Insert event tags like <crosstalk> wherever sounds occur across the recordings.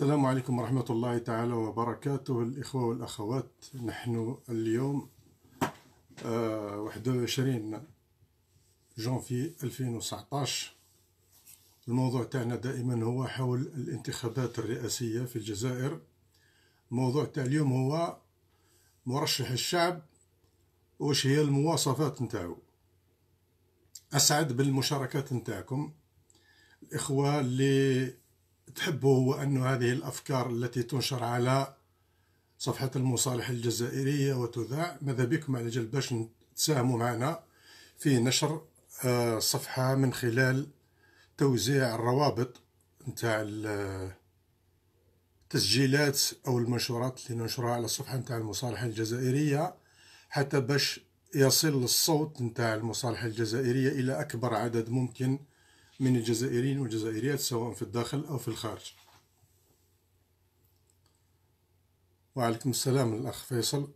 السلام عليكم ورحمة الله تعالى وبركاته الإخوة والأخوات نحن اليوم 21 جانفي 2019 الموضوع تاعنا دائما هو حول الانتخابات الرئاسية في الجزائر موضوع تاع اليوم هو مرشح الشعب واش هي المواصفات نتاعو أسعد بالمشاركات نتاعكم الإخوة اللي تحبه هو أن هذه الأفكار التي تنشر على صفحة المصالح الجزائرية وتذاع ماذا بكم على جل باش تساهموا معنا في نشر آه، صفحة من خلال توزيع الروابط نتاع آه، التسجيلات أو المنشورات اللي ننشرها على الصفحة نتاع المصالح الجزائرية حتى باش يصل الصوت نتاع المصالح الجزائرية إلى أكبر عدد ممكن من الجزائريين والجزائريات سواء في الداخل أو في الخارج وعليكم السلام الأخ فيصل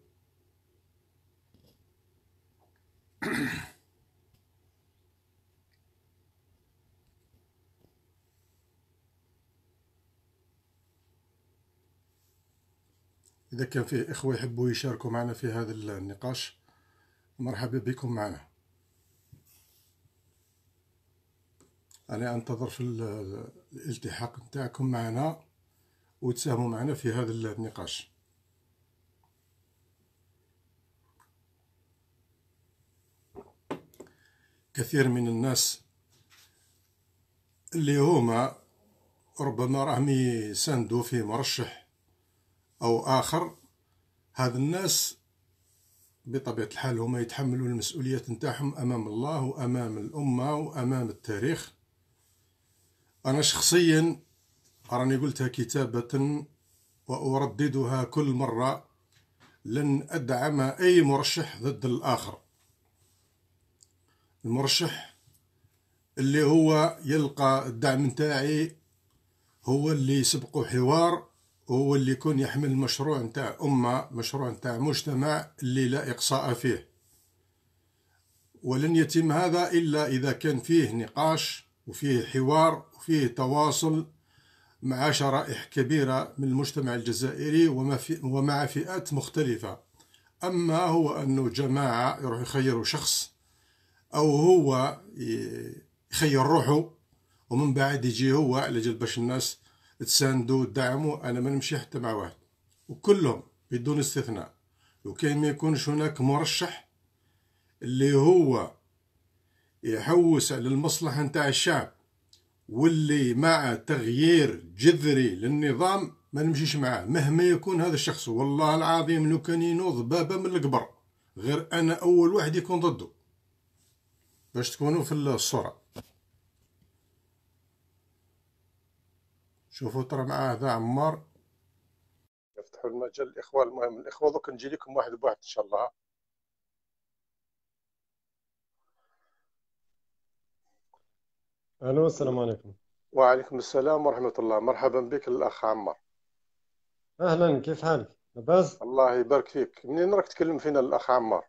إذا كان فيه إخوة يحبوا يشاركوا معنا في هذا النقاش مرحبا بكم معنا أنا أنتظر في الالتحاق نتاعكم معنا وتساهموا معنا في هذا النقاش كثير من الناس اللي هما ربما راهم يساندوا في مرشح أو آخر هذا الناس بطبيعة الحال هما يتحملوا المسؤوليات نتاعهم أمام الله وأمام الأمة وأمام التاريخ أنا شخصيا راني قلتها كتابة وأرددها كل مرة لن أدعم أي مرشح ضد الآخر المرشح اللي هو يلقى الدعم نتاعي هو اللي يسبقه حوار هو اللي يكون يحمل مشروع نتاع أمة مشروع نتاع مجتمع اللي لا إقصاء فيه ولن يتم هذا إلا إذا كان فيه نقاش وفيه حوار وفيه تواصل مع شرائح كبيرة من المجتمع الجزائري ومع فئات مختلفة أما هو أنه جماعة يروح يخيروا شخص أو هو يخير روحه ومن بعد يجي هو على جل باش الناس تساندوا تدعموا أنا ما نمشي حتى مع واحد وكلهم بدون استثناء وكان ما يكونش هناك مرشح اللي هو يحوس للمصلحة نتاع الشعب واللي مع تغيير جذري للنظام ما نمشيش معاه مهما يكون هذا الشخص والله العظيم لو كان ينوض بابا من القبر غير انا اول واحد يكون ضده باش تكونوا في الصورة شوفوا ترى مع هذا عمار يفتحوا المجال الاخوه المهم الاخوه دوك نجي لكم واحد بواحد ان شاء الله الو السلام عليكم وعليكم السلام ورحمة الله مرحبا بك الأخ عمار أهلا كيف حالك؟ لاباس؟ الله يبارك فيك منين راك تكلم فينا الأخ عمار؟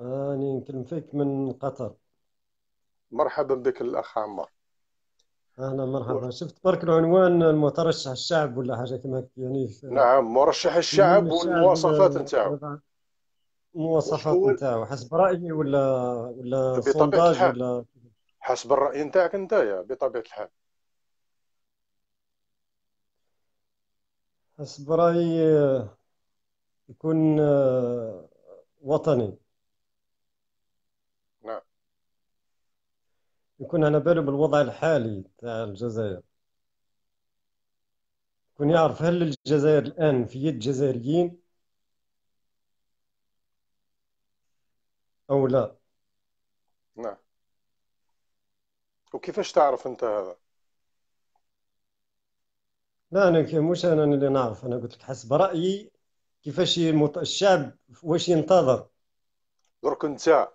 راني نكلم فيك من قطر مرحبا بك الأخ عمار أهلا مرحبا و... شفت برك العنوان المترشح الشعب ولا حاجة كما يعني ف... نعم مرشح الشعب والمواصفات نتاعو المواصفات نتاعو حسب رأيي ولا ولا صنداج ولا حسب الراي نتاعك نتايا بطبيعه الحال حسب رايي يكون آه، وطني نعم يكون على باله بالوضع الحالي تاع الجزائر يكون يعرف هل الجزائر الان في يد جزائريين او لا وكيفاش تعرف انت هذا لا انا كي- مش انا اللي نعرف انا قلت لك حسب رايي كيفاش يمط... الشعب واش ينتظر درك انت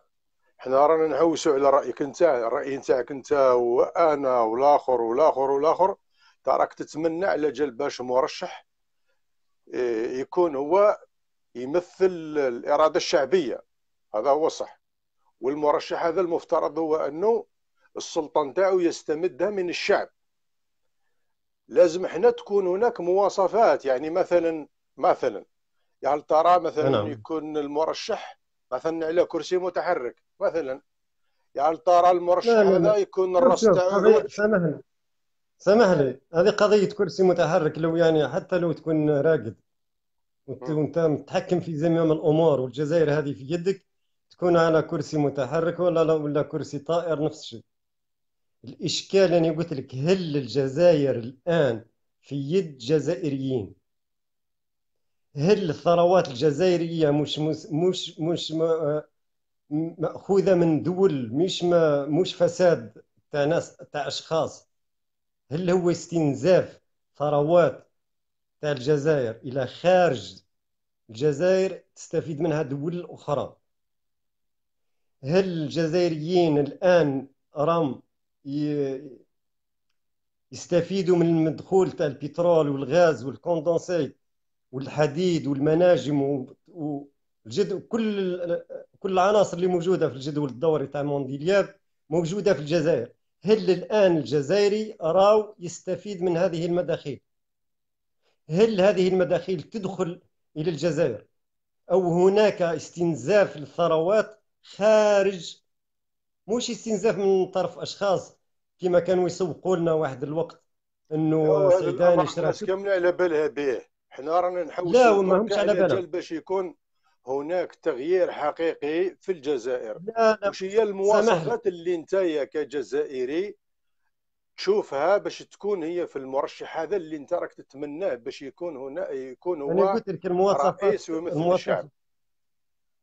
حنا رانا نحوسوا على رايك انت الراي نتاعك انت وانا والاخر والاخر والاخر تراك تتمنى على جال باش مرشح إيه، يكون هو يمثل الاراده الشعبيه هذا هو صح والمرشح هذا المفترض هو انه السلطه نتاعو يستمدها من الشعب لازم احنا تكون هناك مواصفات يعني مثلا مثلا يعني ترى مثلا نعم. يكون المرشح مثلا على كرسي متحرك مثلا يعني ترى المرشح هذا يكون الراس تاعو سامحني سامحني هذه قضيه كرسي متحرك لو يعني حتى لو تكون راقد وانت متحكم في زمام الامور والجزائر هذه في يدك تكون على كرسي متحرك ولا ولا كرسي طائر نفس الشيء الإشكال أنا قلت لك هل الجزائر الآن في يد جزائريين هل الثروات الجزائرية مش مش مش, مش مأخوذة من دول مش ما مش فساد تاع ناس تاع أشخاص هل هو استنزاف ثروات تاع الجزائر إلى خارج الجزائر تستفيد منها دول أخرى هل الجزائريين الآن رام يستفيدوا من المدخول تاع البترول والغاز والكوندنسيت والحديد والمناجم والجد كل كل العناصر اللي موجوده في الجدول الدوري تاع مونديلياب موجوده في الجزائر هل الان الجزائري راو يستفيد من هذه المداخيل هل هذه المداخيل تدخل الى الجزائر او هناك استنزاف للثروات خارج مش استنزاف من طرف اشخاص كما كانوا يسوقوا لنا واحد الوقت انه سيدان يشرى كامله على بالها به حنا رانا نحوس لا ماهمش على بالها باش يكون هناك تغيير حقيقي في الجزائر لا لا. وش هي المواصفات اللي يا كجزائري تشوفها باش تكون هي في المرشح هذا اللي انت راك تتمناه باش يكون هنا يكون هو انا قلت لك المواصفات رئيس ويمثل المواصفات. الشعب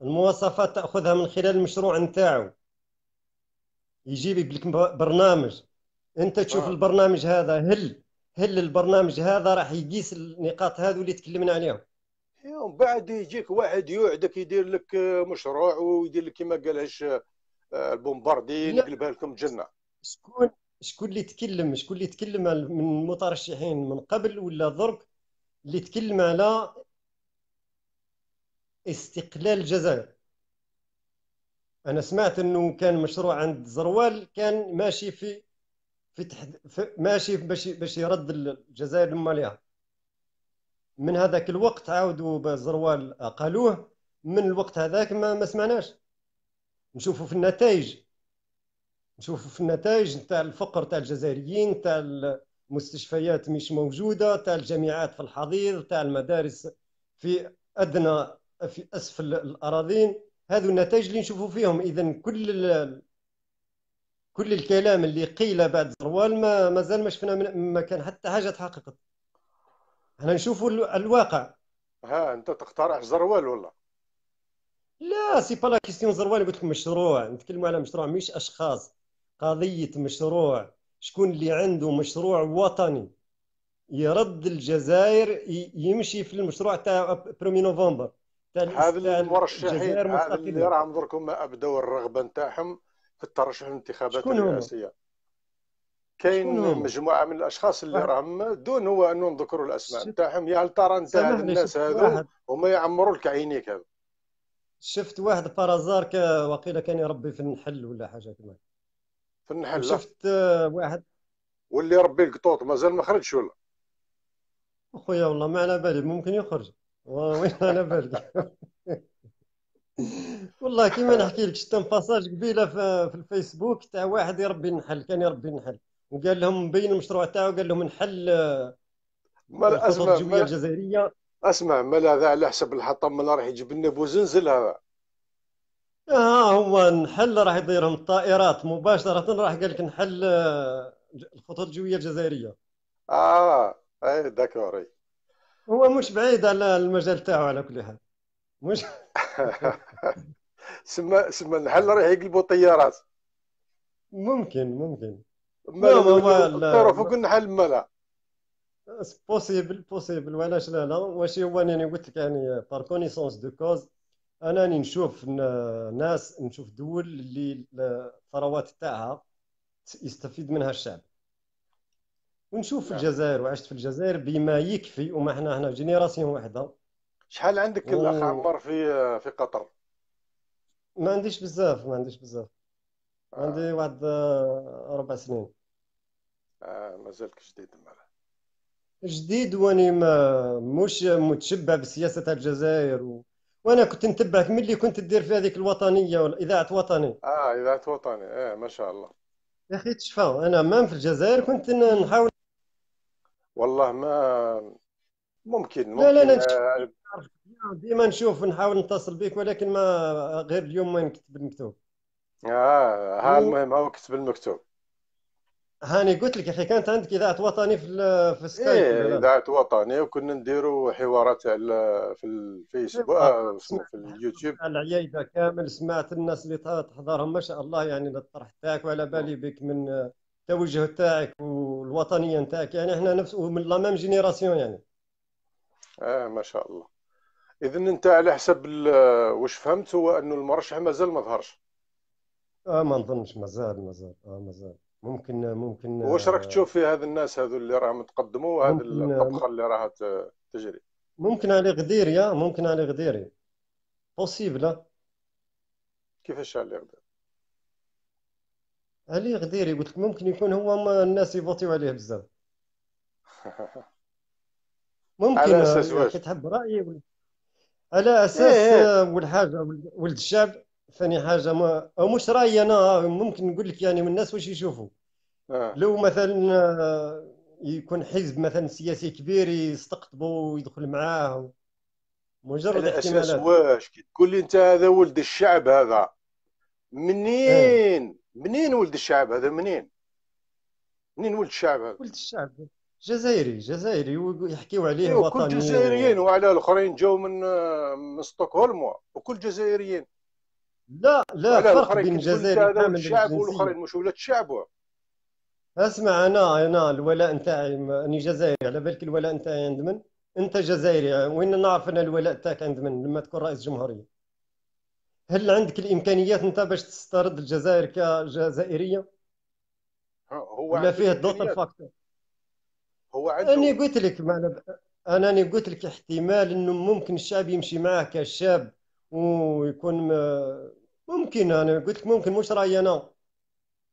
المواصفات تاخذها من خلال المشروع نتاعو يجيب لك برنامج انت تشوف آه. البرنامج هذا هل هل البرنامج هذا راح يقيس النقاط هذو اللي تكلمنا عليهم إيه، ومن بعد يجيك واحد يوعدك يدير لك مشروع ويدير لك كما قالهاش آه، البومباردي يقلبها لكم جنه شكون شكون اللي تكلم شكون اللي تكلم من المترشحين من قبل ولا ضرب اللي تكلم على استقلال الجزائر انا سمعت انه كان مشروع عند زروال كان ماشي في في, تحد... في ماشي باش باش يرد الجزائر لما من هذاك الوقت عاودوا بزروال اقالوه من الوقت هذاك ما, ما سمعناش نشوفوا في النتائج نشوفوا في النتائج نتاع الفقر تاع الجزائريين تاع المستشفيات مش موجوده تاع الجامعات في الحضيض تاع المدارس في ادنى في اسفل الاراضين هذو النتائج اللي نشوفوا فيهم اذا كل كل الكلام اللي قيل بعد زروال ما مازال ما شفنا ما كان حتى حاجه تحققت احنا نشوفوا الواقع ها انت تقترح زروال ولا لا سي با لا كيستيون زروال قلت لك مشروع نتكلموا على مشروع مش اشخاص قضيه مشروع شكون اللي عنده مشروع وطني يرد الجزائر يمشي في المشروع تاع برومي نوفمبر هذا المرشحين هذا اللي راهم ما ابداوا الرغبه نتاعهم في الترشح للانتخابات الرئاسيه كاين مجموعه من الاشخاص اللي راهم دون هو ان نذكروا الاسماء نتاعهم يا هل ترى انت الناس هذو هما يعمروا لك عينيك هذا شفت واحد بارازار وقيله كان يربي في النحل ولا حاجه كما في النحل شفت آه، واحد واللي يربي القطوط مازال ما خرجش ولا خويا والله ما على بالي ممكن يخرج وين انا بارد والله كيما نحكي لك شفت باساج قبيله في الفيسبوك تاع واحد يربي النحل كان يربي النحل وقال لهم مبين المشروع تاعو قال لهم نحل ما اسمع الجويه الجزائريه اسمع مال هذا على حسب الحطام مال راح يجيب لنا بوزنزل هذا اه هو نحل راح يديرهم الطائرات مباشره راح قال لك نحل الخطوط الجويه الجزائريه اه اي داكوري هو مش بعيد على المجال تاعو على كل حال مش <laughs> سما سما الحل راه يقلبوا طيارات ممكن ممكن ما الطيارة فوق النحل مالا بوسيبل بوسيبل وعلاش لا لا واش هو انا قلت لك يعني بار كونيسونس دو كوز انا راني نشوف ناس نشوف دول اللي الثروات تاعها يستفيد منها الشعب ونشوف في آه. الجزائر وعشت في الجزائر بما يكفي وما احنا هنا جينيراسيون واحده شحال عندك و... الاخ عمر في آه، في قطر ما عنديش بزاف ما عنديش بزاف آه. عندي واحد آه، ربع سنين آه مازالك جديد مالا جديد واني ما مش متشبع بسياسه تاع الجزائر و... وانا كنت نتبعك ملي كنت دير في هذيك الوطنيه اذاعه وطني اه اذاعه وطني ايه ما شاء الله يا اخي تشفى انا مام في الجزائر كنت نحاول والله ما ممكن ممكن لا لا لا آه، ديما نشوف نحاول نتصل بك ولكن ما غير اليوم ما نكتب المكتوب اه ها المهم هو كتب المكتوب هاني قلت لك اخي كانت عندك اذاعه وطني في في سكايب ايه اذاعه وطني وكنا نديروا حوارات على في الفيسبوك آه في اليوتيوب العياده كامل سمعت الناس اللي تحضرهم ما شاء الله يعني الطرح تاعك وعلى بالي بك من التوجه تاعك والوطنيه نتاعك يعني احنا نفس من لا ميم جينيراسيون يعني اه ما شاء الله اذا انت على حسب واش فهمت هو انه المرشح مازال ما ظهرش اه ما نظنش مازال مازال اه مازال ممكن ممكن آه، واش راك تشوف في هذ الناس هذو اللي راهم تقدموا هذه آه، الطبخه اللي راها تجري ممكن علي غديري ممكن علي غديري بوسيبل كيفاش علي غديري علي غديري قلت لك ممكن يكون هو ما الناس يفوتيو عليه بزاف <laughs> ممكن على اساس واش تحب رايي ولا على إيه، اساس إيه. والحاجه ولد الشعب ثاني حاجه ما او مش رايي انا ممكن نقول لك يعني من الناس واش يشوفوا آه. لو مثلا آه، يكون حزب مثلا سياسي كبير يستقطبه ويدخل معاه مجرد على اساس واش كي تقول لي انت هذا ولد الشعب هذا إيه. منين إيه. منين ولد الشعب هذا منين منين ولد الشعب هذا ولد الشعب جزائري جزائري ويحكيو عليه أيوة، وطني وكل جزائريين وعلى الاخرين جاو من من ستوكهولم وكل جزائريين لا لا فرق بين الجزائر الشعب والاخرين مش ولاد الشعب اسمع انا انا الولاء نتاعي اني جزائري على بالك الولاء نتاعي عند من انت جزائري وين نعرف انا الولاء تاعك عند من لما تكون رئيس جمهوريه هل عندك الامكانيات انت باش تسترد الجزائر كجزائريه هو ولا فيه الضغط الفاكتور هو عنده انا قلت لك معنا انا انا قلت لك احتمال انه ممكن الشعب يمشي معاه كشاب ويكون ممكن انا قلت لك ممكن مش رايي انا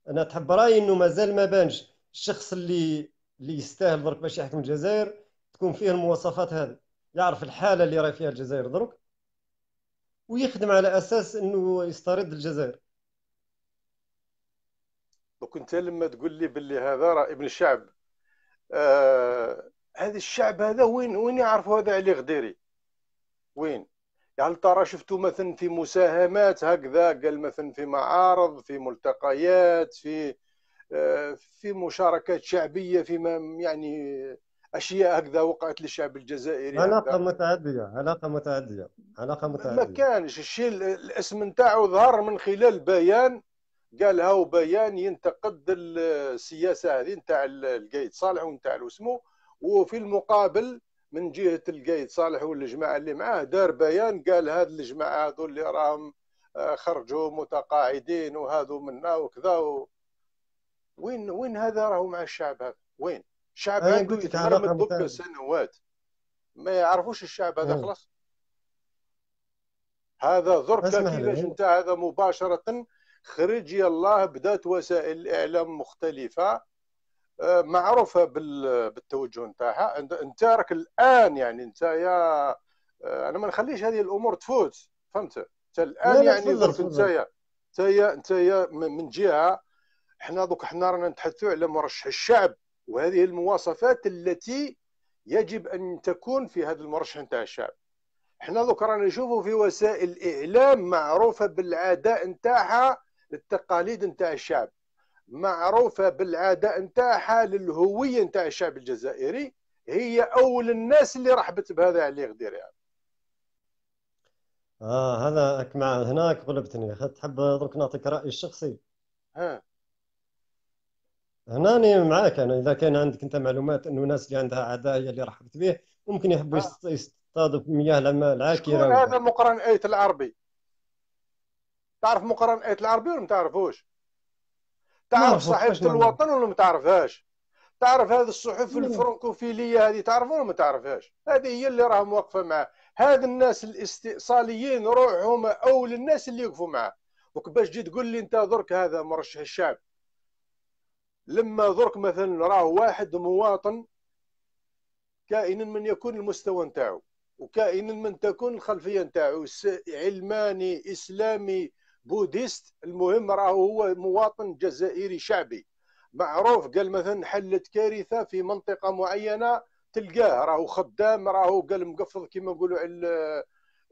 انا تحب رايي انه مازال ما بانش الشخص اللي اللي يستاهل درك باش يحكم الجزائر تكون فيه المواصفات هذه يعرف الحاله اللي راهي فيها الجزائر درك ويخدم على اساس انه يسترد الجزائر وكنت انت لما تقول لي باللي هذا راه ابن الشعب آه هذا الشعب هذا وين وين يعرفوا هذا علي غديري وين يعني ترى شفتوا مثلا في مساهمات هكذا قال مثلا في معارض في ملتقيات في آه في مشاركات شعبيه في يعني اشياء هكذا وقعت للشعب الجزائري علاقه متعديه علاقه متعديه علاقه متعديه ما كانش الشيء الاسم نتاعو ظهر من خلال بيان قال هاو بيان ينتقد السياسه هذه نتاع القايد صالح ونتاع الوسمو وفي المقابل من جهه القايد صالح والجماعه اللي معاه دار بيان قال هاد الجماعه هذو اللي راهم آه، خرجوا متقاعدين وهذو منا وكذا و... وين وين هذا راهو مع الشعب هذا وين الشعب عنده يتمرمد دوك سنوات ما يعرفوش الشعب هذا آه. خلاص هذا ضرب كيفاش انت هذا مباشره خرج يلاه بدات وسائل الاعلام مختلفه آه، معروفه بالتوجه نتاعها انت راك الان يعني انت يا آه، انا ما نخليش هذه الامور تفوت فهمت انت الان يعني درك انت يا انت يا انت يا من جهه احنا دوك احنا رانا نتحدثوا على مرشح الشعب وهذه المواصفات التي يجب ان تكون في هذا المرشح نتاع الشعب احنا دوك رانا نشوفوا في وسائل الاعلام معروفه بالعداء نتاعها للتقاليد نتاع الشعب معروفه بالعداء نتاعها للهويه نتاع الشعب الجزائري هي اول الناس اللي رحبت بهذا علي غدير يعني. اه هذا مع هناك غلبتني تحب درك نعطيك رايي الشخصي ها هنا انا معاك انا اذا كان عندك انت معلومات انه الناس اللي عندها عداء هي اللي رحبت به ممكن يحبوا آه. في مياه العاكره هذا مقرن اية العربي تعرف مقرن اية العربي ولا ما تعرفوش؟ تعرف صحيفه الوطن ولا ما تعرفهاش؟ تعرف هذه الصحف الفرنكوفيليه هذه تعرف ولا ما تعرفهاش؟ هذه هي اللي راهم واقفه معاه، هذا الناس الاستئصاليين روحهم اول الناس اللي يوقفوا معاه، وكباش تجي تقول لي انت درك هذا مرشح الشعب لما درك مثلا راه واحد مواطن كائن من يكون المستوى نتاعو وكائن من تكون الخلفيه نتاعو علماني اسلامي بوديست المهم راه هو مواطن جزائري شعبي معروف قال مثلا حلت كارثه في منطقه معينه تلقاه راهو خدام راهو قال مقفض كما نقولوا على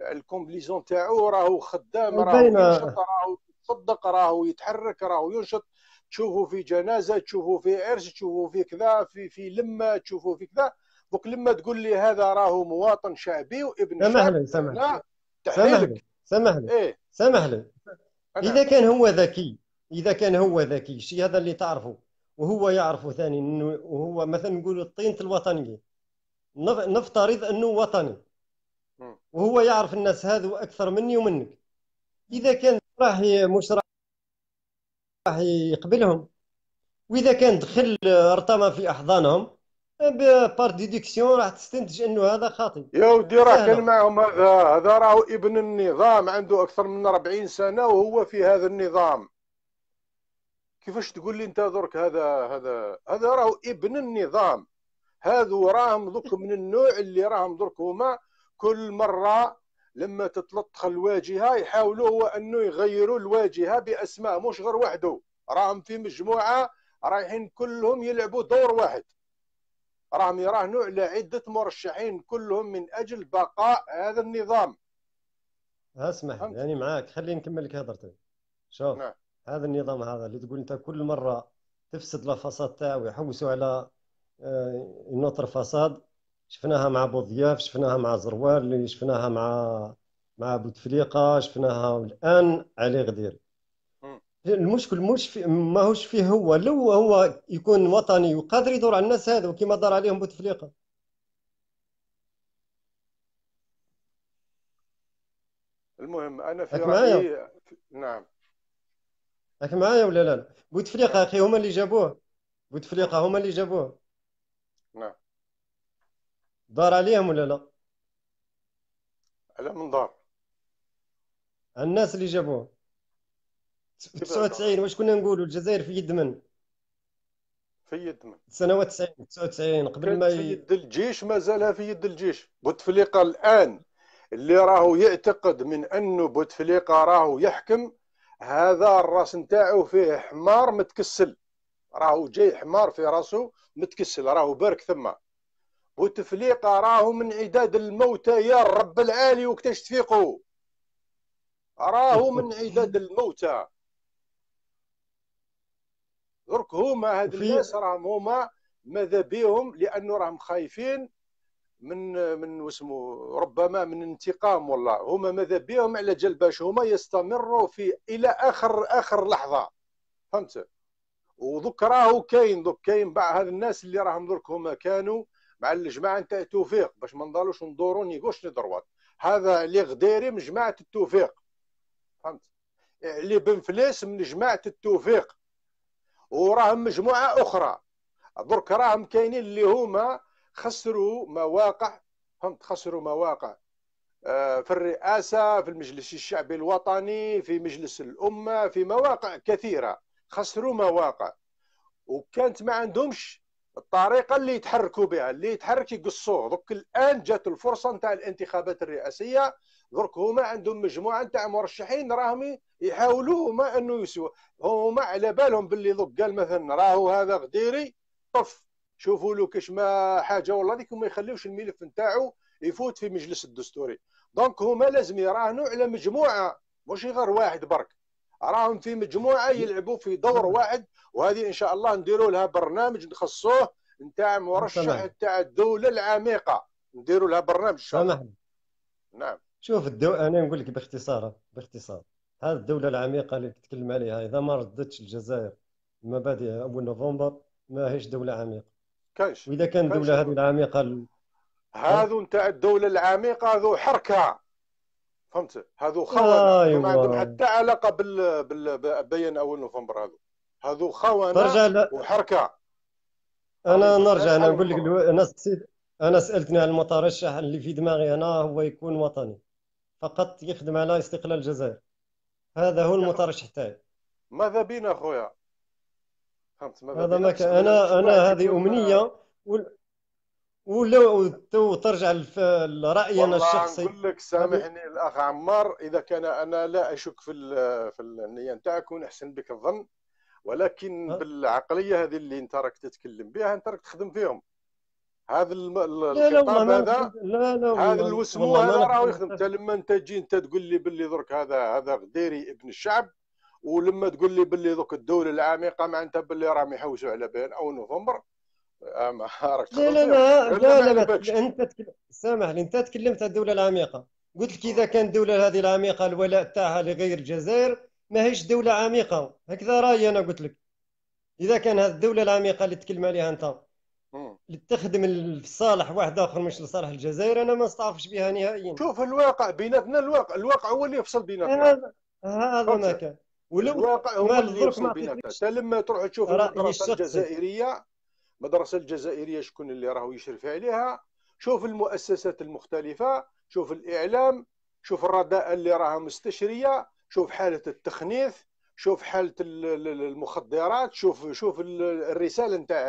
الكومبليزون تاعو راهو خدام راهو ينشط راهو يتصدق راهو يتحرك راهو ينشط تشوفوا في جنازه تشوفوا في عرس تشوفوا في كذا في في لمه تشوفوا في كذا دوك لما تقول لي هذا راهو مواطن شعبي وابن سامحني سامحني سامحني سامحني إيه؟ سامحني اذا كان هو ذكي اذا كان هو ذكي شي هذا اللي تعرفه وهو يعرفه ثاني انه وهو مثلا نقول الطينه الوطنيه نفترض انه وطني وهو يعرف الناس هذو اكثر مني ومنك اذا كان راح مش راح يقبلهم واذا كان دخل رطامه في احضانهم بار ديدكسيون راح تستنتج انه هذا خاطئ يا ودي راه كان معهم هذا هذا راهو ابن النظام عنده اكثر من 40 سنه وهو في هذا النظام كيفاش تقول لي انت درك هذا هذا هذا راهو ابن النظام هذو راهم درك من النوع اللي راهم درك هما كل مره لما تتلطخ الواجهه يحاولوا هو انه يغيروا الواجهه باسماء مش غير وحده راهم في مجموعه رايحين كلهم يلعبوا دور واحد راهم يراهنوا على عده مرشحين كلهم من اجل بقاء هذا النظام اسمح لي يعني معاك خليني نكمل لك هضرتك شوف نعم. هذا النظام هذا اللي تقول انت كل مره تفسد الفصاد تاعو ويحوسوا على آه، نوتر فصاد شفناها مع بوضياف شفناها مع زروال شفناها مع مع بوتفليقه شفناها الان علي غدير المشكل مش في ماهوش فيه هو لو هو يكون وطني وقادر يدور على الناس هذا وكما دار عليهم بوتفليقه المهم انا في رايي نعم راك معايا ولا لا بوتفليقه اخي هما اللي جابوه بوتفليقه هما اللي جابوه دار عليهم ولا لا؟ على من دار؟ الناس اللي جابوه 99 واش كنا نقولوا الجزائر في يد من؟ في يد من؟ سنوات 90 99 قبل ما ي... في يد الجيش مازالها في يد الجيش بوتفليقه الان اللي راهو يعتقد من انه بوتفليقه راهو يحكم هذا الراس نتاعو فيه حمار متكسل راهو جاي حمار في راسه متكسل راهو بارك ثما بوتفليقة راهو من عداد الموتى يا رب العالي وكتاش تفيقوا راهو من عداد الموتى درك هما هاد الناس راهم هما ماذا بهم لانه راهم خايفين من من واسمو ربما من انتقام والله هما ماذا بهم على جال باش هما يستمروا في الى اخر اخر لحظه فهمت ودوك راهو كاين دوك كاين بعض هاد الناس اللي راهم درك هما كانوا مع الجماعه نتاع التوفيق باش ما نضلوش ندورو نيغوش ندروات هذا اللي غديري من جماعه التوفيق فهمت بن فليس من جماعه التوفيق وراهم مجموعه اخرى درك راهم كاينين اللي هما خسروا مواقع فهمت خسروا مواقع آه، في الرئاسه في المجلس الشعبي الوطني في مجلس الامه في مواقع كثيره خسروا مواقع وكانت ما عندهمش الطريقه اللي يتحركوا بها اللي يتحرك يقصوه دوك الان جات الفرصه نتاع الانتخابات الرئاسيه درك هما عندهم مجموعه نتاع مرشحين راهم يحاولوا هما انه يسوا هما على بالهم باللي دوك قال مثلا راهو هذا غديري طف شوفوا له كاش ما حاجه والله ذيك ما يخليوش الملف نتاعو يفوت في مجلس الدستوري دونك هما لازم يراهنوا على مجموعه مش غير واحد برك راهم في مجموعه يلعبوا في دور واحد وهذه ان شاء الله نديروا لها برنامج نخصوه نتاع مرشح نتاع الدوله العميقه نديروا لها برنامج ان شاء الله نعم شوف الدو... انا نقول لك باختصار باختصار هذه الدوله العميقه اللي تتكلم عليها اذا ما ردتش الجزائر مبادئ اول نوفمبر ما هيش دوله عميقه كاش واذا كان الدوله هذه العميقه هذو نتاع الدوله العميقه هذو حركه فهمت هذو خونه آه، ما عندهم أيوة. حتى علاقه بال بال بين اول نوفمبر هذو هذو خونه ل... وحركه انا نرجع انا نقول لك الو... انا انا سالتني على المترشح اللي في دماغي انا هو يكون وطني فقط يخدم على استقلال الجزائر هذا هو المترشح تاعي ماذا بينا خويا فهمت ماذا هذا ما انا انا هذه امنيه ولا ترجع لراينا انا الشخصي نقول لك سامحني الاخ عمار اذا كان انا لا اشك في الـ في النيه نتاعك ونحسن بك الظن ولكن أه؟ بالعقليه هذه اللي انت راك تتكلم بها انت راك تخدم فيهم هذا الخطاب هذا لا لا هذا الوسمو هذا راهو يخدم انت لما انت تجي انت تقول لي باللي درك هذا هذا غديري ابن الشعب ولما تقول لي باللي درك الدوله العميقه معناتها باللي راهم يحوسوا على بين او نوفمبر مهارك لا لا لا لا, لا انت سامحني انت تكلمت على الدوله العميقه قلت لك اذا كان الدوله هذه العميقه الولاء تاعها لغير الجزائر ماهيش دوله عميقه هكذا رايي انا قلت لك اذا كان هذه الدوله العميقه اللي تكلم عليها انت اللي تخدم لصالح واحد اخر مش لصالح الجزائر انا ما نستعرفش بها نهائيا شوف الواقع بيناتنا الواقع الواقع هو اللي يفصل بيناتنا هذا ما كان ولو الواقع هو اللي يفصل بيناتنا لما تروح تشوف الدراسه الجزائريه المدرسه الجزائريه شكون اللي راهو يشرف عليها شوف المؤسسات المختلفه شوف الاعلام شوف الرداء اللي راها مستشريه شوف حاله التخنيث شوف حاله المخدرات شوف شوف الرساله نتاع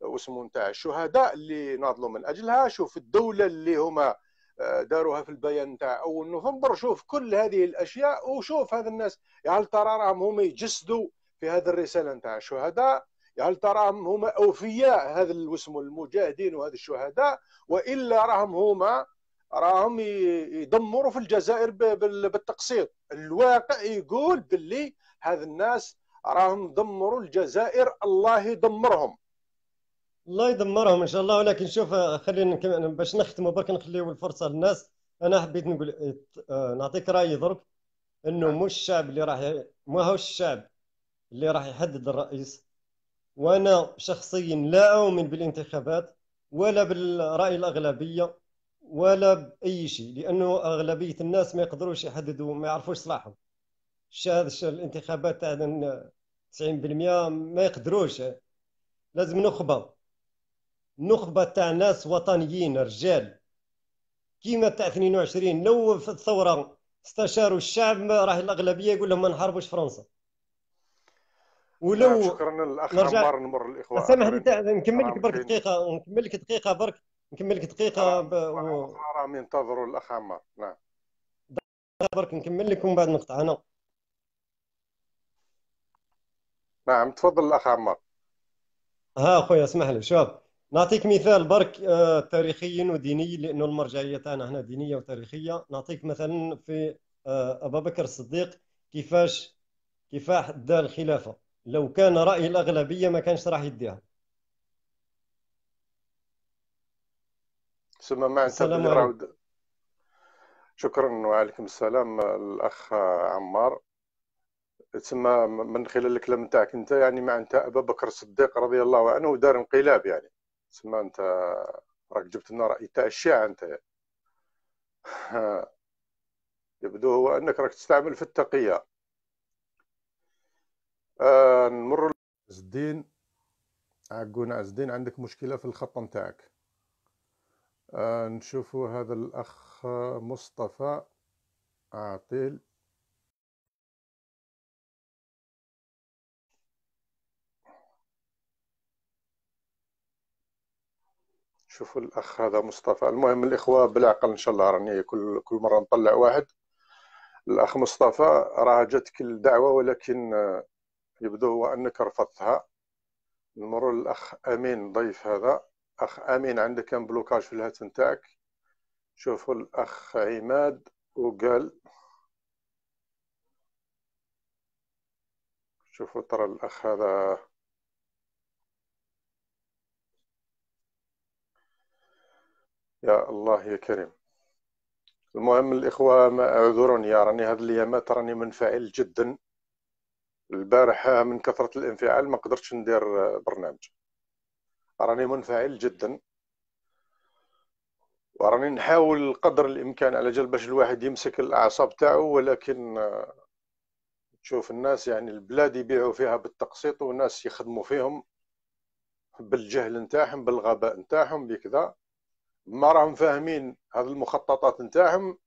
واسمه آه، نتاع الشهداء اللي ناضلوا من اجلها شوف الدوله اللي هما آه، داروها في البيان نتاع اول نوفمبر شوف كل هذه الاشياء وشوف هذا الناس هل يعني ترى راهم هما يجسدوا في هذه الرساله نتاع الشهداء هل ترى هما اوفياء هذا الوسم المجاهدين وهذا الشهداء والا راهم هما راهم يدمروا في الجزائر بالتقسيط الواقع يقول باللي هذا الناس راهم دمروا الجزائر الله يدمرهم الله يدمرهم ان شاء الله ولكن شوف خلينا باش نختموا برك نخليو الفرصه للناس انا حبيت نقول إيه، آه، نعطيك راي ضرب انه مش الشعب اللي راح ما هو الشعب اللي راح يحدد الرئيس وأنا شخصيا لا أؤمن بالانتخابات ولا بالرأي الأغلبية ولا بأي شيء لأنه أغلبية الناس ما يقدروش يحددوا ما يعرفوش صلاحهم شاذ الانتخابات تاع 90% ما يقدروش لازم نخبة نخبة تاع ناس وطنيين رجال كيما تاع 22 لو في الثورة استشاروا الشعب راح الأغلبية يقول لهم ما نحاربوش فرنسا ولو نعم، شكرا للاخ عمار نمر الاخوه سامحني نكمل لك برك نعم، دقيقه نكمل لك دقيقه برك نكمل لك دقيقه نعم، ب... و... راهم ينتظروا الاخ عمار نعم برك نكمل لك ومن بعد نقطع انا نعم تفضل الاخ عمار ها خويا اسمح لي شوف نعطيك مثال برك آه، تاريخي وديني لانه المرجعيه تاعنا هنا دينيه وتاريخيه نعطيك مثلا في آه، ابا بكر الصديق كيفاش كيفاش دار الخلافه لو كان راي الاغلبيه ما كانش راح يديها سما مع شكرا وعليكم السلام الاخ عمار تسمى من خلال الكلام نتاعك انت يعني مع انت ابا بكر الصديق رضي الله عنه دار انقلاب يعني تسمى انت راك جبت لنا راي تاع الشيعه انت <laughs> يبدو هو انك راك تستعمل في التقيه آه، نمر عز الدين عقون عز الدين عندك مشكلة في الخط نتاعك آه نشوفوا هذا الأخ مصطفى عاطل شوفوا الاخ هذا مصطفى المهم الاخوه بالعقل ان شاء الله راني كل كل مره نطلع واحد الاخ مصطفى راه جاتك الدعوه ولكن يبدو هو أنك رفضتها نمر للأخ أمين ضيف هذا أخ أمين عندك كان بلوكاج في الهاتف نتاعك شوفوا الأخ عماد وقال شوفوا ترى الأخ هذا يا الله يا كريم المهم الإخوة ما اعذروني راني هاد الايامات راني منفعل جدا البارح من كثره الانفعال ما قدرتش ندير برنامج راني منفعل جدا وراني نحاول قدر الامكان على جال باش الواحد يمسك الاعصاب تاعو ولكن تشوف الناس يعني البلاد يبيعوا فيها بالتقسيط والناس يخدموا فيهم بالجهل نتاعهم بالغباء نتاعهم بكذا ما راهم فاهمين هذه المخططات نتاعهم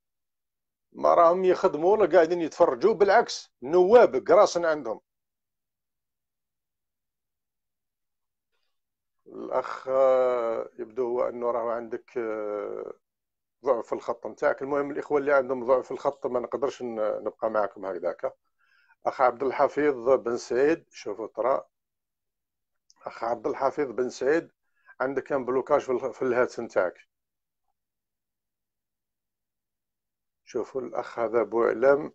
ما راهم يخدموا ولا قاعدين يتفرجوا بالعكس نواب قراصن عندهم الاخ آه، يبدو هو انه راه عندك آه، ضعف في الخط نتاعك المهم الاخوه اللي عندهم ضعف في الخط ما نقدرش نبقى معكم هكذاك اخ عبد الحفيظ بن سعيد شوفوا ترى اخ عبد الحفيظ بن سعيد عندك كان بلوكاج في الهاتف نتاعك شوفوا الأخ هذا بوعلم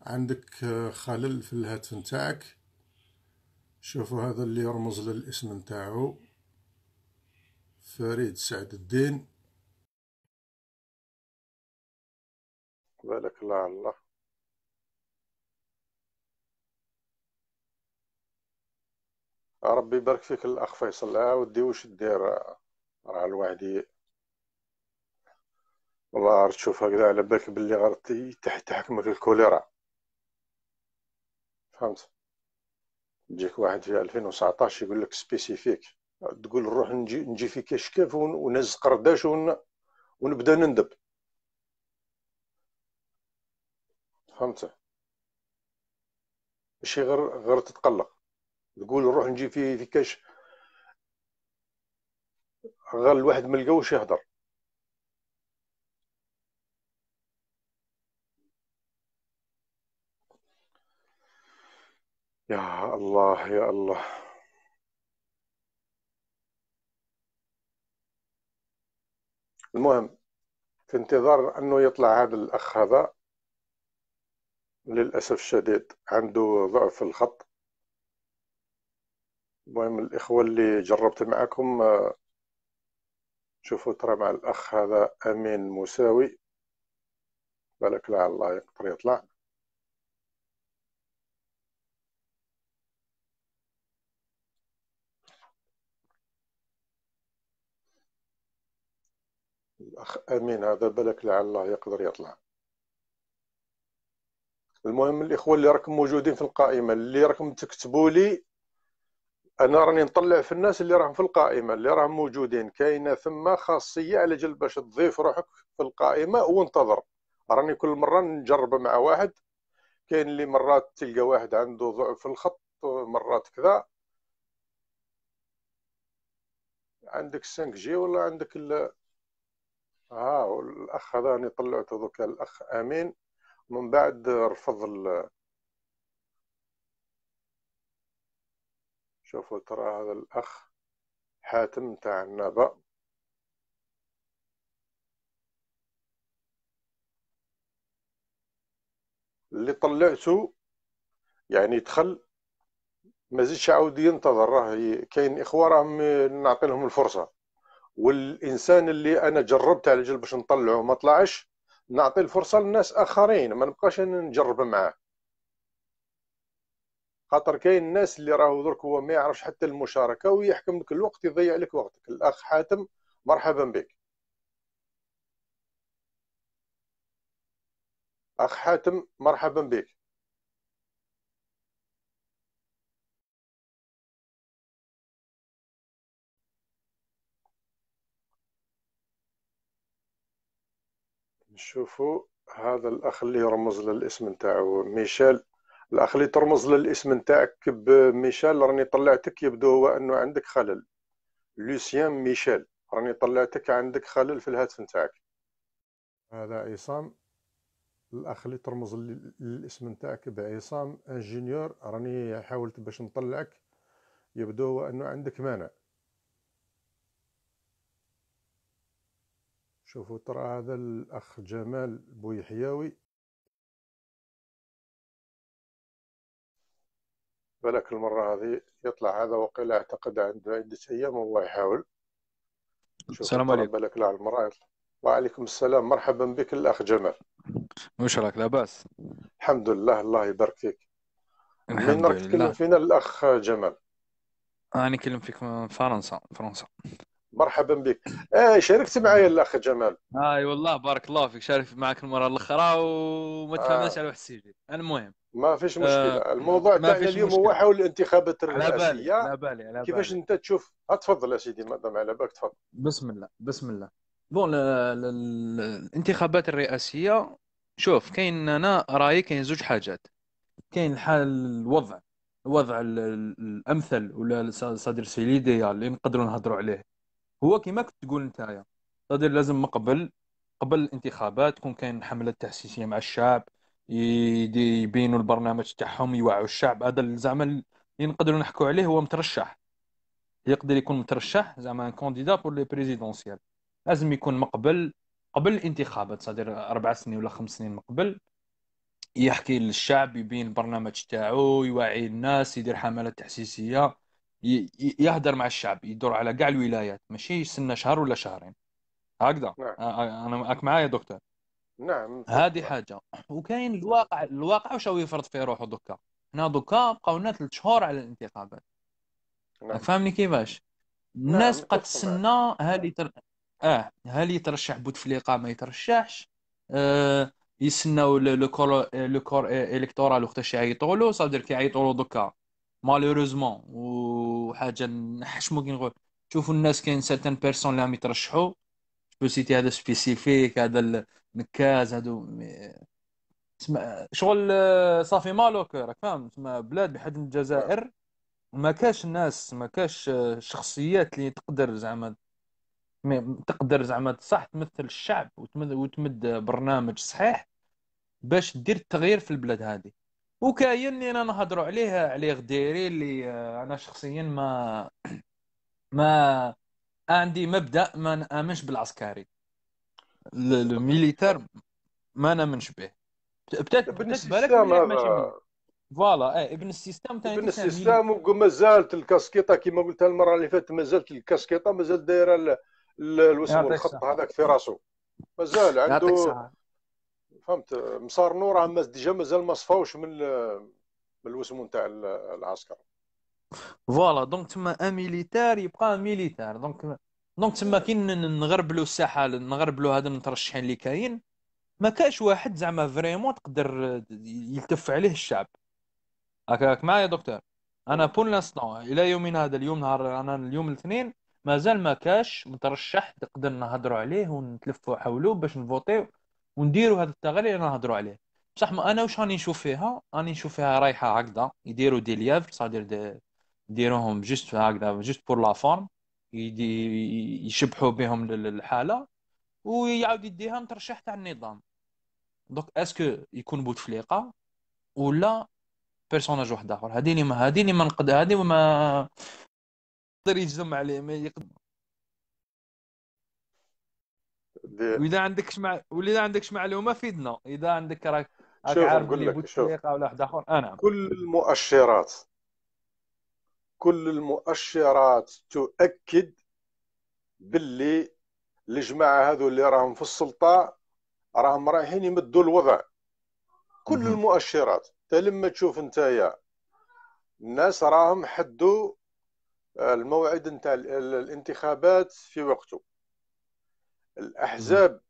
عندك آه، خلل في الهاتف نتاعك شوفوا هذا اللي يرمز للاسم نتاعو فريد سعد الدين بالك الله على الله ربي يبارك فيك الاخ فيصل عاودي آه، واش دير آه، راه الواحد والله عرفت تشوف هكذا على بالك باللي غير تحكمك الكوليرا فهمت يجيك واحد في 2019 يقول لك سبيسيفيك تقول نروح نجي نجي في كشكاف ونهز قرداش ون... ونبدا نندب فهمت ماشي غير غير تتقلق تقول نروح نجي في في كاش غير الواحد ما لقاوش يهضر يا الله يا الله المهم في انتظار انه يطلع هذا الاخ هذا للاسف الشديد عنده ضعف الخط المهم الاخوه اللي جربت معكم آه، شوفوا ترى مع الاخ هذا امين مساوي بالك لا الله يقدر يطلع الاخ امين هذا بالك لعل الله يقدر يطلع المهم الاخوه اللي راكم موجودين في القائمه اللي راكم تكتبوا لي انا راني نطلع في الناس اللي راهم في القائمه اللي راهم موجودين كاينه ثم خاصيه على جل باش تضيف روحك في القائمه وانتظر راني كل مره نجرب مع واحد كاين اللي مرات تلقى واحد عنده ضعف في الخط مرات كذا عندك 5 جي ولا عندك ال اه والاخ هذا راني طلعته دوكا الاخ امين من بعد رفض ال شوفوا ترى هذا الاخ حاتم تاع النبأ اللي طلعته يعني دخل ما زيدش عاود ينتظر راه كاين اخوه راهم نعطي لهم الفرصه والانسان اللي انا جربت على جل باش نطلعه وما طلعش نعطي الفرصه للناس اخرين ما نبقاش نجرب معاه خاطر كاين الناس اللي راهو درك هو ما يعرفش حتى المشاركه ويحكم لك الوقت يضيع لك وقتك الاخ حاتم مرحبا بك اخ حاتم مرحبا بك نشوفوا هذا الاخ اللي يرمز للاسم نتاعو ميشيل الاخ اللي ترمز للاسم نتاعك بميشيل راني طلعتك يبدو هو انه عندك خلل لوسيان ميشيل راني طلعتك عندك خلل في الهاتف نتاعك هذا عصام الاخ اللي ترمز للاسم نتاعك بعصام انجينيور راني حاولت باش نطلعك يبدو هو انه عندك مانع شوفوا ترى هذا الاخ جمال بويحياوي بالك المره هذه يطلع هذا وقيل اعتقد عند عده ايام وهو يحاول السلام عليكم بالك لا المرة وعليكم السلام مرحبا بك الاخ جمال مش راك لاباس الحمد لله الله يبارك فيك الحمد من راك تكلم فينا الاخ جمال انا نكلم فيك من فرنسا فرنسا مرحبا بك آه شاركت معايا الاخ جمال اي آه والله بارك الله فيك شارك معك المره الاخرى وما تفهمناش آه. على واحد السيجي المهم ما فيش مشكله آه الموضوع تاعنا اليوم هو حول الانتخابات الرئاسيه على بالي على بالي كيفاش انت تشوف تفضل يا سيدي مادام على بالك تفضل بسم الله بسم الله بون الانتخابات الرئاسيه شوف كاين انا رايي كاين زوج حاجات كاين الحال الوضع الوضع الامثل ولا صادر سيليدي اللي نقدروا نهضروا عليه هو كما كنت تقول نتايا صدر لازم قبل قبل الانتخابات تكون كاين حمله تحسيسيه مع الشعب يبينوا البرنامج تاعهم يوعوا الشعب هذا زعما اللي نقدروا نحكوا عليه هو مترشح يقدر يكون مترشح زعما كونديدا بور لي بريزيدونسيال لازم يكون مقبل قبل الانتخابات صدر اربع سنين ولا خمس سنين مقبل يحكي للشعب يبين البرنامج تاعو يوعي الناس يدير حملات تحسيسيه يهدر مع الشعب يدور على كاع الولايات ماشي يستنى شهر ولا شهرين هكذا نعم. انا معايا دكتور نعم هذه حاجه وكاين الواقع الواقع واش هو يفرض في روحه دوكا هنا دوكا بقاو لنا ثلاث شهور على الانتخابات نعم. فهمني كيفاش الناس نعم. بقات تستنى هل يتر... اه هل يترشح بوتفليقه ما يترشحش آه يسناو لو كور لو كور الكتورال وقتاش يعيطوا له صافي كيعيطوا له دوكا مالوروزمون وحاجه نحشمو كي نقول شوفوا الناس كاين سيرتان بيرسون اللي عم يترشحوا جو سيتي هذا سبيسيفيك هذا النكاز هادو تسمع شغل آه، صافي مالوك راك فاهم تسمع بلاد بحجم الجزائر ما كاش ناس ما كاش آه، شخصيات اللي تقدر زعما تقدر زعما صح تمثل الشعب وتمد برنامج صحيح باش دير التغيير في البلاد هذه وكاين اللي انا نهضروا عليه علي غديري اللي آه، انا شخصيا ما <clears throat> ما عندي مبدا ما نامنش بالعسكري الميليتار ما نامنش به بتات بالنسبه لك فوالا اي ابن السيستم ثاني ابن السيستم ومازالت الكاسكيطه كما قلت المره اللي فاتت مازالت الكاسكيطه مازال دايره الوسم الخط هذاك في راسه مازال عنده فهمت مسار نور راه ديجا مازال ما صفاوش من من الوسمو نتاع العسكر فوالا دونك تما ان ميليتار يبقى ميليتار دونك دونك تما كي نغربلو الساحه نغربلو هذا المترشحين اللي كاين ما كاش واحد زعما فريمون تقدر يلتف عليه الشعب هكاك معايا دكتور انا بون لانستون الى يومنا هذا اليوم نهار انا اليوم الاثنين مازال ما كاش مترشح نقدر نهضروا عليه ونتلفوا حوله باش نفوتيو ونديروا هذا التغلي اللي نهضروا عليه بصح ما انا واش راني نشوف فيها راني نشوف فيها رايحه هكذا يديروا دي ليافر صادير دي يديروهم جوست هكذا جوست بور لا فورم يشبحوا بهم الحاله ويعاود يديها مترشح تاع النظام دونك اسكو يكون بوتفليقه ولا بيرسوناج واحد اخر هذه ما هذه ما نقدر هذه ما يقدر يجزم عليه ما يقدر واذا عندك مع... واذا عندك معلومه فيدنا اذا عندك راك راك عارف اللي بوتفليقه ولا واحد اخر اه نعم كل المؤشرات كل المؤشرات تؤكد باللي الجماعه هذو اللي راهم في السلطه راهم رايحين يمدوا الوضع كل المؤشرات حتى المؤشرات لما تشوف نتايا الناس راهم حدوا الموعد نتاع الانتخابات في وقته الاحزاب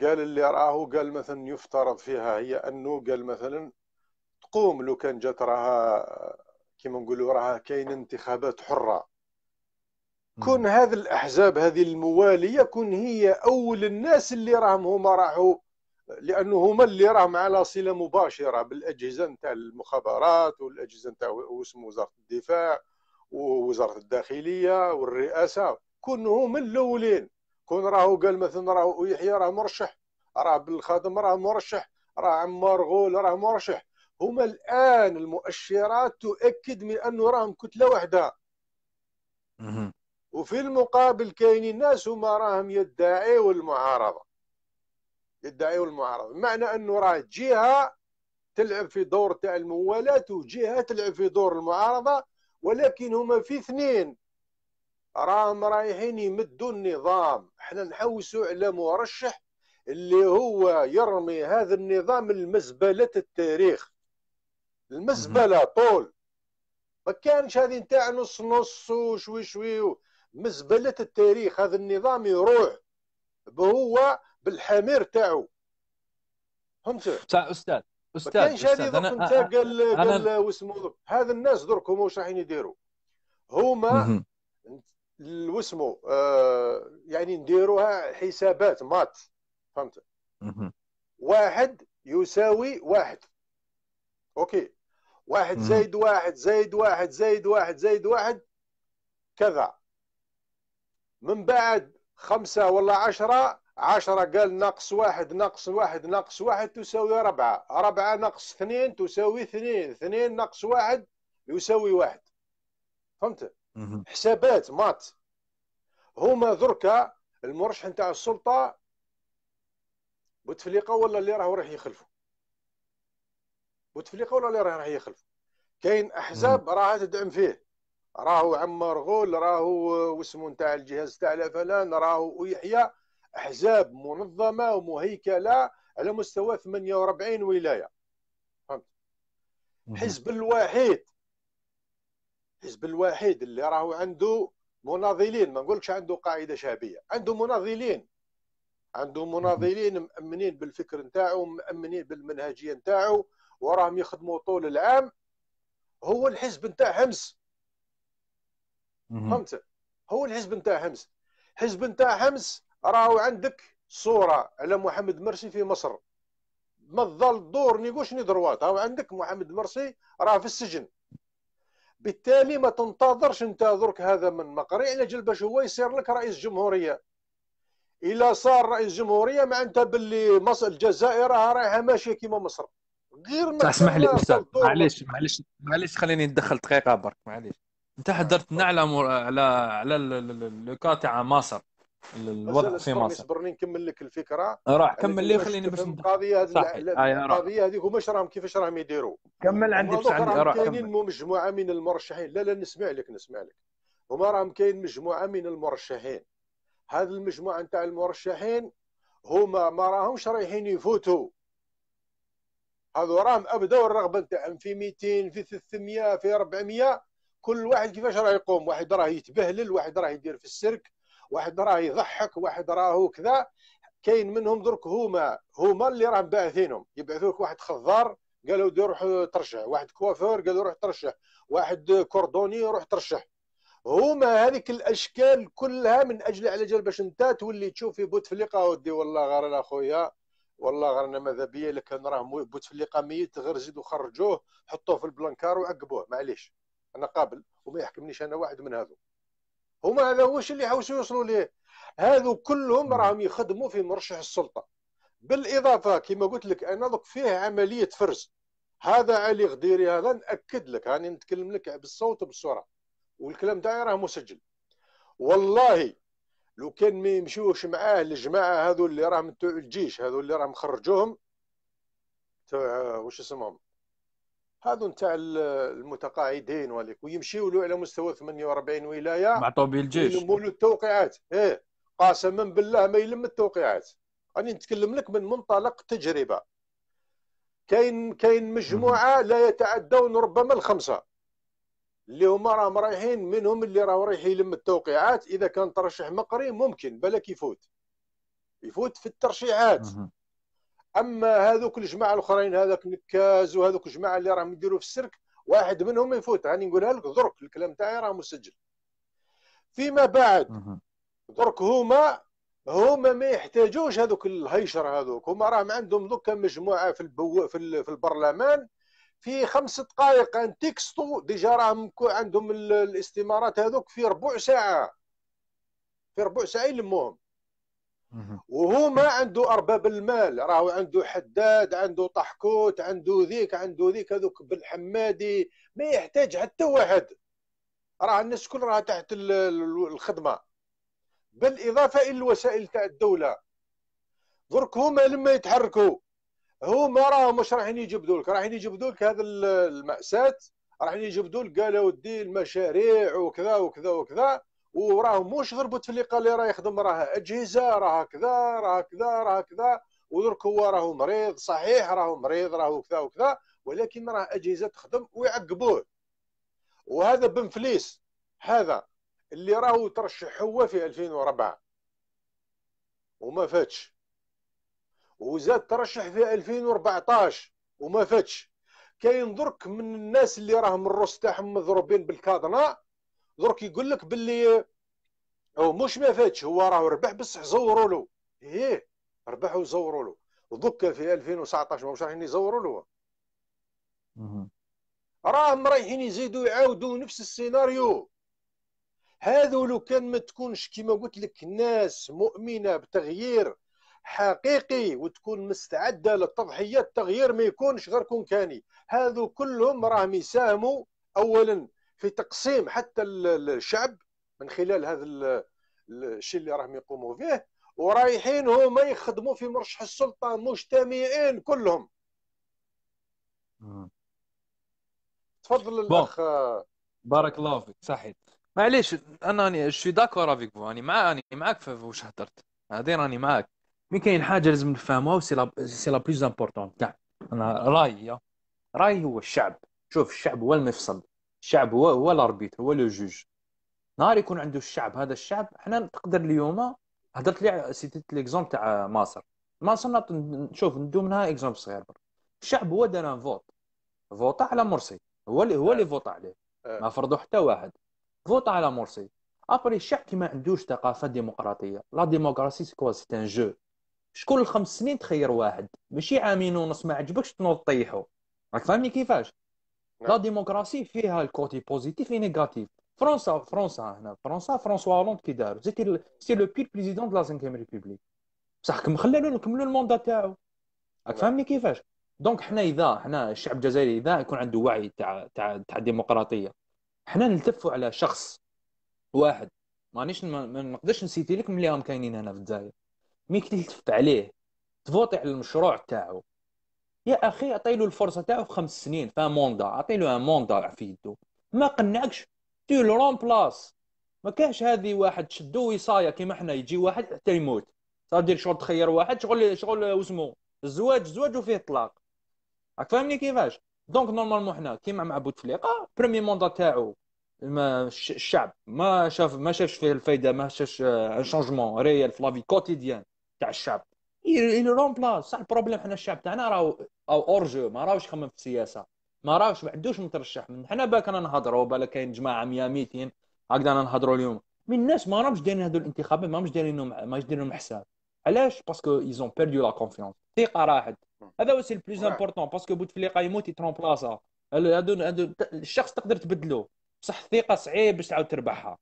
قال اللي راه قال مثلا يفترض فيها هي انه قال مثلا تقوم لو كان جات راها كما نقولوا راها كاين انتخابات حره كون هذه الاحزاب هذه المواليه كون هي اول الناس اللي راهم هما راحوا لانه هما اللي راهم على صله مباشره بالاجهزه نتاع المخابرات والاجهزه نتاع واسم وزاره الدفاع ووزاره الداخليه والرئاسه كون هما الاولين كون راهو قال مثلا راهو يحيى راه مرشح راه بالخادم راه مرشح راه عمار غول راه مرشح هما الان المؤشرات تؤكد من انه راهم كتله واحده وفي المقابل كاينين ناس هما راهم يدعيوا المعارضه يدعيوا المعارضه بمعنى انه راه جهه تلعب في دور تاع الموالات وجهه تلعب في دور المعارضه ولكن هما في اثنين راهم رايحين يمدوا النظام احنا نحوسوا على مرشح اللي هو يرمي هذا النظام المزبلة التاريخ المزبلة طول ما كانش هذه نتاع نص نص وشوي شوي مزبلة التاريخ هذا النظام يروح هو بالحمير تاعو فهمت تاع استاذ استاذ ما كانش قال قال واسمه هذا الناس درك واش رايحين يديروا هما الوسمو آه، يعني نديروها حسابات مات فهمت واحد يساوي واحد اوكي واحد زايد واحد زايد واحد زايد واحد زايد واحد كذا من بعد خمسة ولا عشرة عشرة قال ناقص واحد ناقص واحد ناقص واحد تساوي ربعة ربعة ناقص اثنين تساوي اثنين اثنين ناقص واحد يساوي واحد فهمت حسابات مات هما ذركا المرشح نتاع السلطه بوتفليقه ولا اللي راهو راح يخلفه بوتفليقه ولا اللي راح يخلفه كاين احزاب راها تدعم فيه راهو عمار غول راهو واسمه نتاع الجهاز تاع فلان راهو يحيى احزاب منظمه ومهيكله على مستوى 48 ولايه فهمت الحزب الوحيد الحزب الوحيد اللي راهو عنده مناضلين ما نقولكش عنده قاعده شعبيه عنده مناضلين عنده مناضلين مأمنين بالفكر نتاعو مأمنين بالمنهجيه نتاعو وراهم يخدموا طول العام هو الحزب نتاع حمص فهمت هو الحزب نتاع حمص حزب نتاع حمص راهو عندك صوره على محمد مرسي في مصر ما تظل دور نيغوش ني دروات راهو عندك محمد مرسي راه في السجن بالتالي ما تنتظرش انت درك هذا من مقري يعني على جل باش هو يصير لك رئيس جمهوريه الا صار رئيس جمهوريه معناتها باللي مصر الجزائر راها رايحه ماشيه كيما مصر غير ما اسمح لي استاذ معليش معليش معليش خليني ندخل دقيقه برك معليش انت حضرتنا على مر... على على لو كا تاع مصر الوضع في مصر صبرني نكمل لك الفكره راح كمل لي خليني باش القضيه هذه القضيه آه، هذيك هما راهم كيفاش راهم يديروا كمل عندي باش عندي راه كاينين مجموعه من المرشحين لا لا نسمع لك نسمع لك هما راهم كاين مجموعه من المرشحين هذه المجموعه نتاع المرشحين هما ما راهمش رايحين يفوتوا هذو راهم ابداوا الرغبه نتاعهم في 200 في 300 في 400 كل واحد كيفاش راه يقوم واحد راه يتبهلل واحد راه يدير في السرك واحد راه يضحك واحد راه كذا كاين منهم درك هما هما اللي راهم باعثينهم يبعثوا لك واحد خضار قالوا روح ترشح واحد كوافور قالوا روح ترشح واحد كوردوني روح ترشح هما هذيك الاشكال كلها من اجل على جال باش انت تولي تشوف في بوتفليقه ودي والله غير انا خويا والله غير انا ماذا بيا لكن راه بوتفليقه ميت غير زيدوا خرجوه حطوه في البلانكار وعقبوه معليش انا قابل وما يحكمنيش انا واحد من هذو هما هذا الشيء اللي حوسوا يوصلوا ليه هذو كلهم راهم يخدموا في مرشح السلطه بالاضافه كما قلت لك انا دوك فيه عمليه فرز هذا علي غديري هذا ناكد لك راني نتكلم لك بالصوت وبالصوره والكلام تاعي راه مسجل والله لو كان ما يمشيوش معاه الجماعه هذو اللي راهم تاع الجيش هذو اللي راهم خرجوهم تاع واش اسمهم هادو نتاع المتقاعدين وليك ويمشيوا له على مستوى 48 ولايه معطوا به الجيش يلموا له التوقيعات ايه قسما بالله ما يلم التوقيعات راني نتكلم لك من منطلق تجربه كاين كاين مجموعه لا يتعدون ربما الخمسه اللي هما راهم رايحين منهم اللي راهو رايح يلم التوقيعات اذا كان ترشح مقري ممكن بالك يفوت يفوت في الترشيحات اما هذوك الجماعه الاخرين هذاك نكاز وهذوك الجماعه اللي راهم يديروا في السرك واحد منهم يفوت راني نقولها لك درك الكلام تاعي راه مسجل فيما بعد درك هما هما ما يحتاجوش هذوك الهيشر هذوك هما راهم عندهم دوكا مجموعه في البو في, ال... في البرلمان في خمس دقائق ان تيكستو ديجا راهم عندهم الاستمارات هذوك في ربع ساعه في ربع ساعه يلموهم وهو ما عنده ارباب المال راهو عنده حداد عنده طحكوت عنده ذيك عنده ذيك هذوك بن حمادي ما يحتاج حتى واحد راه الناس كل راه تحت الخدمه بالاضافه الى الوسائل تاع الدوله درك هما لما يتحركوا هما راه مش رايحين يجبدوا لك رايحين يجبدوا لك هذا المأساة رايحين يجبدوا لك قالوا ودي المشاريع وكذا وكذا وكذا وراه موش ضربت في اللي قال لي راه يخدم راه اجهزه راه كذا راه كذا راه كذا ودرك هو راه مريض صحيح راه مريض راه كذا وكذا ولكن راه اجهزه تخدم ويعقبوه وهذا بن فليس هذا اللي راهو ترشح هو في 2004 وما فاتش وزاد ترشح في 2014 وما فاتش كاين درك من الناس اللي راهم الروس تاعهم مضروبين بالكادنا درك يقول لك باللي هو مش ما فاتش هو راه ربح بصح زوروا له ايه ربح وزوروا له ودوكا في 2019 مش رايحين يزوروا له راهم رايحين يزيدوا يعاودوا نفس السيناريو هذو لو كان ما تكونش كيما قلت لك ناس مؤمنه بتغيير حقيقي وتكون مستعده للتضحيات التغيير ما يكونش غير كونكاني هذو كلهم راهم يساهموا اولا في تقسيم حتى الشعب من خلال هذا الشيء اللي راهم يقوموا به ورايحين هما يخدموا في مرشح السلطه مجتمعين كلهم تفضل الاخ بارك الله فيك صحيت معليش انا راني شوي داكور افيك فو راني مع راني معاك في واش هدرت هذه راني معاك مي كاين حاجه لازم نفهموها سي لا سي لا بلوز امبورطون كاع انا رايي رايي هو الشعب شوف الشعب هو المفصل الشعب هو هو الاربيت هو لو جوج نهار يكون عنده الشعب هذا الشعب حنا تقدر اليوم هضرت لي سيتيت ليكزومبل تاع مصر مصر نشوف ندو منها اكزومبل صغير برك الشعب هو دار ان فوت فوت على مرسي هو اللي هو اللي أه. فوت عليه أه. ما فرضوا حتى واحد فوت على مرسي ابري الشعب كي ما عندوش ثقافه ديمقراطيه لا ديموكراسي سي كوا سي ان جو شكون الخمس سنين تخير واحد ماشي عامين ونص ما عجبكش تنوض طيحو راك فاهمني كيفاش لا نعم. ديموكراسي فيها الكوتي بوزيتيف اي نيجاتيف فرنسا فرنسا هنا فرنسا فرانسوا هولوند كي دار سيتي سي لو بير بريزيدون دو لا سانكيم ريبوبليك بصح خلالو نكملوا الموندا تاعو راك نعم. فاهمني كيفاش دونك حنا اذا حنا الشعب الجزائري اذا يكون عنده وعي تاع تاع تاع الديمقراطيه حنا نلتفوا على شخص واحد مانيش ما نقدرش نسيتي لك ملي راهم كاينين هنا في الجزائر مي كي تلتفت عليه تفوتي على المشروع تاعو يا اخي عطي له الفرصه تاعو في خمس سنين في موندا عطي له موندا في يدو ما قنعكش تي لو بلاس ما كاش هذه واحد شدو وصايه كيما حنا يجي واحد حتى يموت صادير شغل تخير واحد شغل شغل وسمو الزواج زواج وفيه طلاق راك فاهمني كيفاش دونك نورمالمون حنا كيما مع بوتفليقه بريمي موندا تاعو ما الشعب ما شاف ما شافش فيه الفايده ما شافش ان شونجمون ريال في لافي كوتيديان تاع الشعب يلو إيه، بلاص صح البروبليم حنا الشعب تاعنا راهو او اورجو ما راهوش خمم في السياسه ما راهوش ما عندوش مترشح من حنا باك انا نهضروا بالك كاين جماعه مياميتين هكذا انا نهضروا اليوم من الناس ما راهمش دايرين هذو الانتخابات ما راهمش دايرينهم ما راهمش دايرينهم حساب علاش باسكو ايزون بيرديو لا كونفيونس الثقه راحت هذا هو سي البلوز امبورطون باسكو بوتفليقه يموت يترون بلاصه هذو الشخص تقدر تبدلو بصح الثقه صعيب باش تعاود تربحها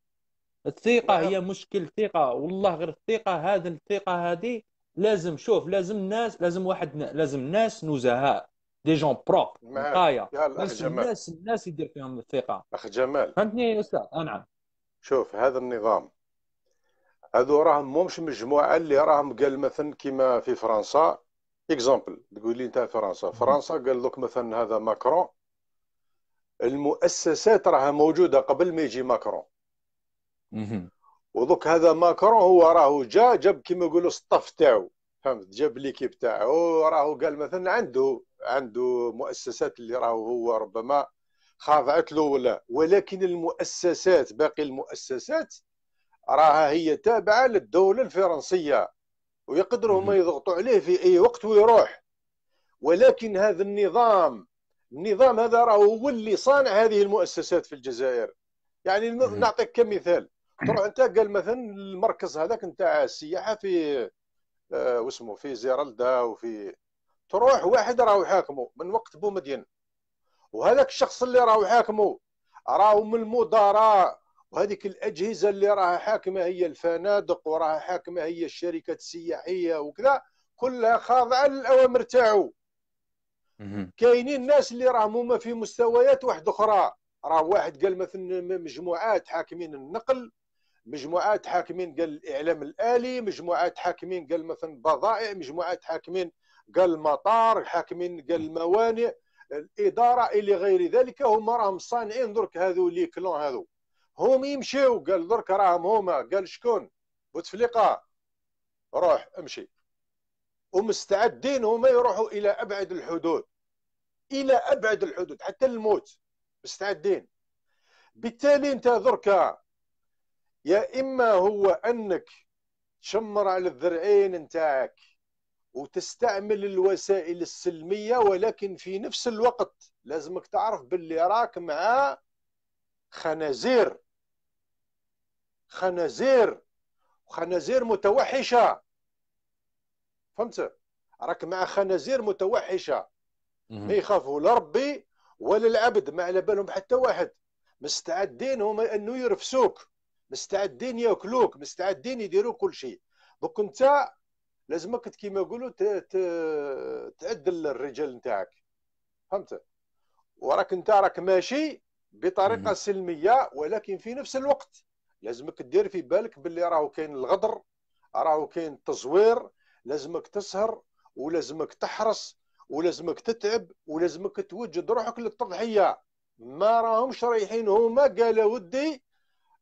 الثقه هي مشكل الثقه والله غير الثقه هذا الثقه هذه لازم شوف لازم ناس لازم واحد لازم ناس نزهاء دي جون بروب قايا لازم الناس الناس يدير فيهم الثقه اخ جمال فهمتني يا استاذ نعم شوف هذا النظام هذو راهم مهمش مجموعه اللي راهم قال مثلا كيما في فرنسا اكزامبل تقول لي انت فرنسا فرنسا قال لك مثلا هذا ماكرون المؤسسات راها موجوده قبل ما يجي ماكرون ودوك هذا ماكرون هو راه جا جاب كيما يقولوا الصف تاعو فهمت جاب ليكيب تاعو راهو قال مثلا عنده عنده مؤسسات اللي راهو هو ربما خاضعت له ولا ولكن المؤسسات باقي المؤسسات راها هي تابعه للدوله الفرنسيه ويقدروا هما يضغطوا عليه في اي وقت ويروح ولكن هذا النظام النظام هذا راهو هو اللي صانع هذه المؤسسات في الجزائر يعني نعطيك كمثال تروح انت قال مثلا المركز هذاك نتاع السياحه في آه واسمه في زيرالدا وفي تروح واحد راهو يحاكمه من وقت بومدين وهذاك الشخص اللي راهو يحاكمه راهو من المدراء وهذيك الاجهزه اللي راها حاكمه هي الفنادق وراها حاكمه هي الشركات السياحيه وكذا كلها خاضعه للاوامر تاعو كاينين ناس اللي راهم هما في مستويات واحد اخرى راه واحد قال مثلا مجموعات حاكمين النقل مجموعات حاكمين قال الاعلام الالي مجموعات حاكمين قال مثلا بضائع مجموعات حاكمين قال المطار حاكمين قال الموانئ الاداره الى غير ذلك هما راهم صانعين درك هذو لي كلون هذو هم يمشيو قال درك راهم هما قال شكون بوتفليقه روح امشي ومستعدين هما يروحوا الى ابعد الحدود الى ابعد الحدود حتى الموت مستعدين بالتالي انت درك يا اما هو انك تشمر على الذرعين نتاعك وتستعمل الوسائل السلميه ولكن في نفس الوقت لازمك تعرف باللي راك مع خنازير خنازير خنازير متوحشه فهمت راك مع خنازير متوحشه ما يخافوا لا ربي ولا العبد ما على بالهم حتى واحد مستعدين هما انه يرفسوك مستعدين ياكلوك مستعدين يديروا كل شيء دوك انت لازمك كيما يقولوا تعدل الرجال نتاعك فهمت وراك انت راك ماشي بطريقه سلميه ولكن في نفس الوقت لازمك دير في بالك باللي راهو كاين الغدر راهو كاين التزوير لازمك تسهر ولازمك تحرس ولازمك تتعب ولازمك توجد روحك للتضحيه ما راهمش رايحين هما قال ودي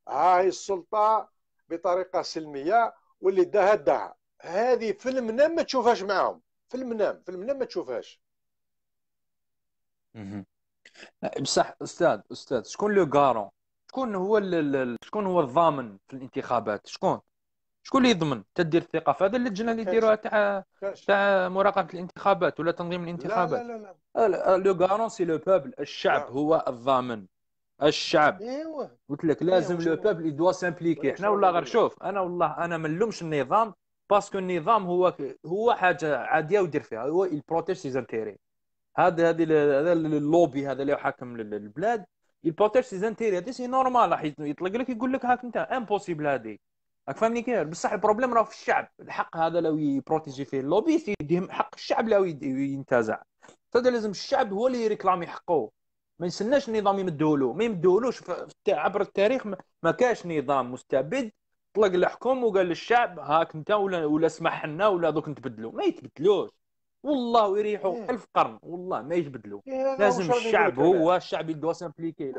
هاي السلطه بطريقه سلميه واللي داها داها هذه في المنام ما تشوفهاش معاهم في المنام في المنام ما تشوفهاش بصح استاذ استاذ شكون لو غارون شكون هو شكون هو الضامن في الانتخابات شكون شكون اللي يضمن تدير الثقه في هذا اللجنه اللي يديروها تاع تاع مراقبه الانتخابات ولا تنظيم الانتخابات لا لا لا لو غارون سي لو بوبل الشعب لا. نعم. هو الضامن الشعب ايوه قلت لك لازم أيوة. لو بابل يدوا سامبليكي حنا والله غير شوف انا والله انا ما نلومش النظام باسكو النظام هو هو حاجه عاديه ودير فيها هو البروتيج سيز انتيري هذا هذه هذا اللوبي هذا اللي حاكم البلاد البروتيج سيز انتيري هذا سي نورمال راح يطلق لك يقول لك هاك انت امبوسيبل هذه راك فاهمني كيف بصح البروبليم راه في الشعب الحق هذا لو يبروتيجي فيه اللوبيست يديهم حق الشعب لو ينتزع هذا لازم الشعب هو اللي يريكلامي حقه ما يستناش النظام يمدهولو ما يمدولوش عبر التاريخ ما كاش نظام مستبد طلق الحكم وقال للشعب هاك انت ولا ولا اسمح لنا ولا دوك نتبدلوا ما يتبدلوش والله يريحوا إيه. الف قرن والله ما يتبدلوا إيه، لازم الشعب هو الشعب يدوا سامبليكي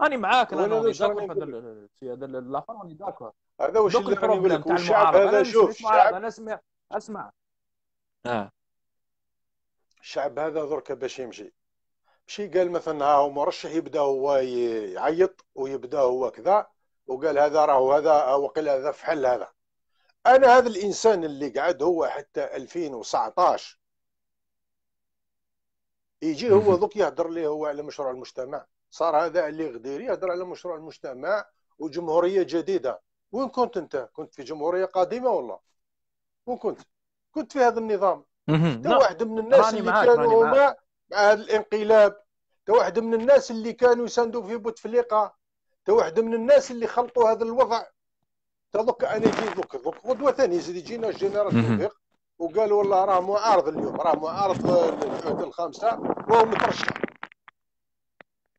راني معاك انا راني داكور هذا الاخر راني داكور هذا واش البروبليم تاع الشعب هذا شوف الشعب انا اسمع اسمع آه. اه الشعب هذا درك باش يمشي شي قال مثلا ها هو مرشح يبدا هو يعيط ويبدا هو كذا وقال هذا راهو هذا وقيل هذا فحل هذا انا هذا الانسان اللي قعد هو حتى 2019 يجي هو ذوك يهضر لي هو على مشروع المجتمع صار هذا اللي غدير يهضر على مشروع المجتمع وجمهوريه جديده وين كنت انت كنت في جمهوريه قديمه ولا وين كنت كنت في هذا النظام انت واحد من الناس اللي كانوا هما مع هذا الانقلاب تا واحد من الناس اللي كانوا يساندوا في بوتفليقه تا واحد من الناس اللي خلطوا هذا الوضع دوك انا جيت دوك دوك غدوه ثاني يجينا الجنرال توفيق وقالوا والله راه معارض اليوم راه معارض العهد الخامسه وهو مترشح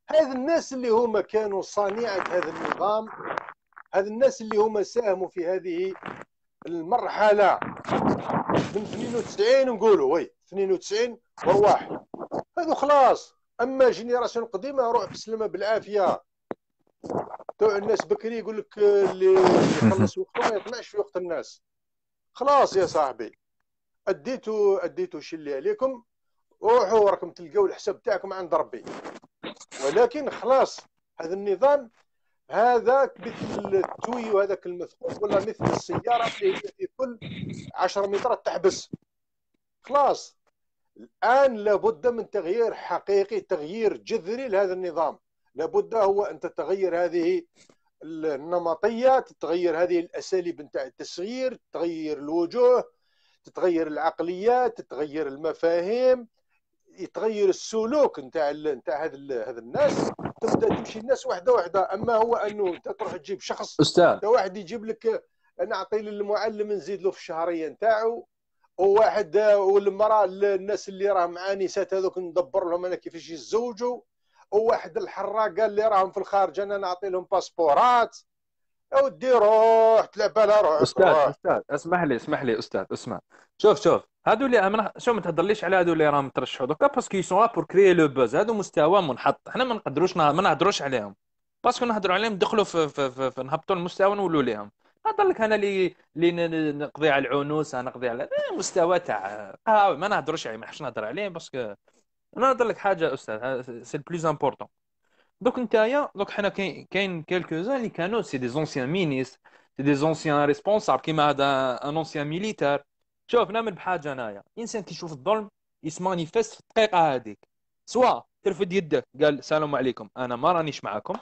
هذا الناس اللي هما كانوا صانعه هذا النظام هذا الناس اللي هما ساهموا في هذه المرحله من 92 نقولوا وي 92 وواحد هذو خلاص اما جينيراسيون قديمه روح بسلمه بالعافيه تو الناس بكري يقول لك اللي يخلص وقته ما يطلعش في وقت الناس خلاص يا صاحبي اديتوا اديتوا شي اللي عليكم روحوا راكم تلقاو الحساب تاعكم عند ربي ولكن خلاص هذا النظام هذاك مثل التوي وهذاك المثقوف ولا مثل السياره اللي في كل 10 مترات تحبس خلاص الان لابد من تغيير حقيقي تغيير جذري لهذا النظام لابد هو ان تتغير هذه النمطيه تتغير هذه الاساليب نتاع التسغير تتغير الوجوه تتغير العقليات تتغير المفاهيم يتغير السلوك نتاع نتاع هذا هذا الناس تبدا تمشي الناس واحده واحده اما هو انه انت تروح تجيب شخص استاذ واحد يجيب لك نعطي للمعلم نزيد له في الشهريه نتاعو وواحد والمراه الناس اللي راهم نسات هذوك ندبر لهم انا كيفاش يتزوجوا وواحد الحراقه اللي راهم في الخارج انا نعطي لهم باسبورات اودي روح تلعب على روحك استاذ روح. استاذ اسمح لي اسمح لي استاذ اسمع شوف شوف هادو اللي من... شوف ما تهضرليش على هادو اللي راهم ترشحوا دوكا باسكو سون لا بور كريي لو باز هادو مستوى منحط حنا ما نقدروش ما نهضروش عليهم باسكو نهضروا عليهم دخلوا في, في, في, في نهبطوا المستوى نولوا ليهم نهضر لك انا اللي اللي نقضي على العنوسه نقضي على إيه، مستوى تاع قهاوي آه، ما نهضرش عليه ما نحبش نهضر عليه باسكو انا نهضر لك حاجه استاذ سي البلوز امبورطون دوك نتايا دوك حنا كاين كيلكو زان اللي كانوا سي دي زونسيان مينيست سي دي زونسيان ريسبونسابل كيما هذا ان اونسيان ميليتار شوف نعمل بحاجه انايا انسان كيشوف الظلم يسمانيفيست في الدقيقه هذيك سوا ترفد يدك قال السلام عليكم انا ما رانيش معاكم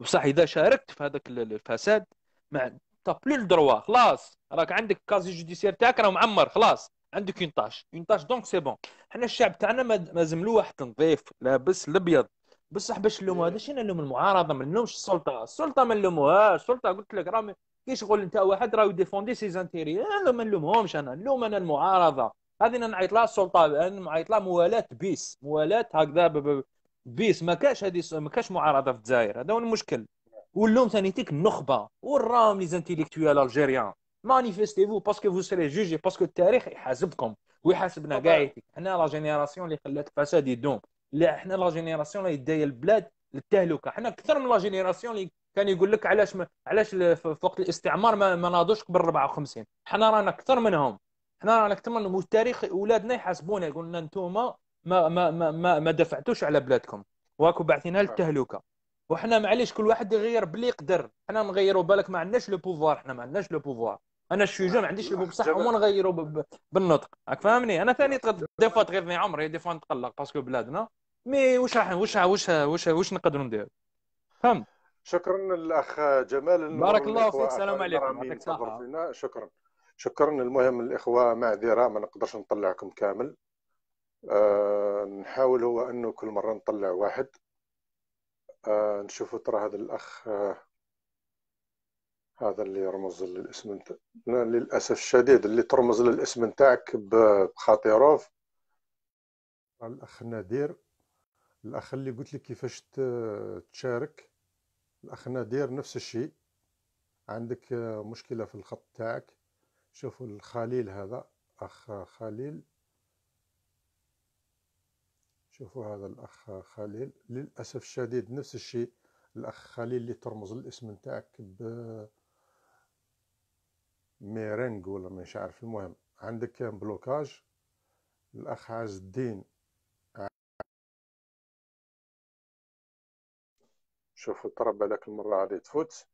بصح اذا شاركت في هذاك الفساد ما تا بلو الدروا خلاص راك عندك كازي جوديسيير تاعك راه معمر خلاص عندك اون طاش اون طاش دونك سي بون حنا الشعب تاعنا مازم له واحد نظيف لابس الابيض بصح باش نلوم هذا شنو نلوم المعارضه ما نلومش السلطه السلطه ما نلوموهاش السلطه قلت لك راه كي شغل انت واحد راه يديفوندي سي زانتيري انا ما نلومهمش انا نلوم انا المعارضه هذه نعيط لها السلطه نعيط لها موالاه بيس موالاه هكذا بيس ما كاش هذه ما كاش معارضه في الجزائر هذا هو المشكل ثاني تيك النخبه والرام لي زانتيليكتويال الجيريان مانيفيستي فو باسكو فو سيري جوجي باسكو التاريخ يحاسبكم ويحاسبنا كاع حنا لا جينيراسيون اللي خلات الفساد يدوم لا حنا لا جينيراسيون اللي دايه البلاد للتهلكه حنا اكثر من لا جينيراسيون اللي كان يقول لك علاش ما علاش في وقت الاستعمار ما, ما ناضوش قبل 54 حنا رانا اكثر منهم حنا رانا اكثر منهم والتاريخ اولادنا يحاسبونا يقول لنا انتم ما ما ما ما, ما دفعتوش على بلادكم واكو بعثينا للتهلكه وحنا معليش كل واحد يغير باللي يقدر حنا نغيروا بالك ما عندناش لو بوفوار حنا ما عندناش لو بوفوار انا الشجاع ما عنديش لو بصح هما نغيروا ب... بالنطق راك فاهمني انا ثاني دي فوا تغيظني عمري دي فوا نتقلق باسكو بلادنا مي واش راح واش واش واش واش نقدروا نديروا فهمت شكرا للاخ جمال بارك الله فيك السلام عليكم يعطيك الصحه شكرا شكرا المهم الاخوه معذره ما نقدرش نطلعكم كامل أه نحاول هو انه كل مره نطلع واحد آه نشوفوا ترى هذا الأخ آه هذا اللي يرمز للاسم انت... للأسف الشديد اللي ترمز للاسم نتاعك بخاطيروف الأخ نادير الأخ اللي قلت لك كيفاش تشارك الأخ نادير نفس الشيء عندك آه، مشكلة في الخط تاعك شوفوا الخليل هذا أخ خليل شوفوا هذا الأخ خليل للأسف الشديد نفس الشيء الأخ خليل اللي ترمز الاسم نتاعك ب ميرينغ ولا مش عارف المهم عندك كان بلوكاج الأخ عز الدين شوفوا الطرب هذاك المرة غادي تفوت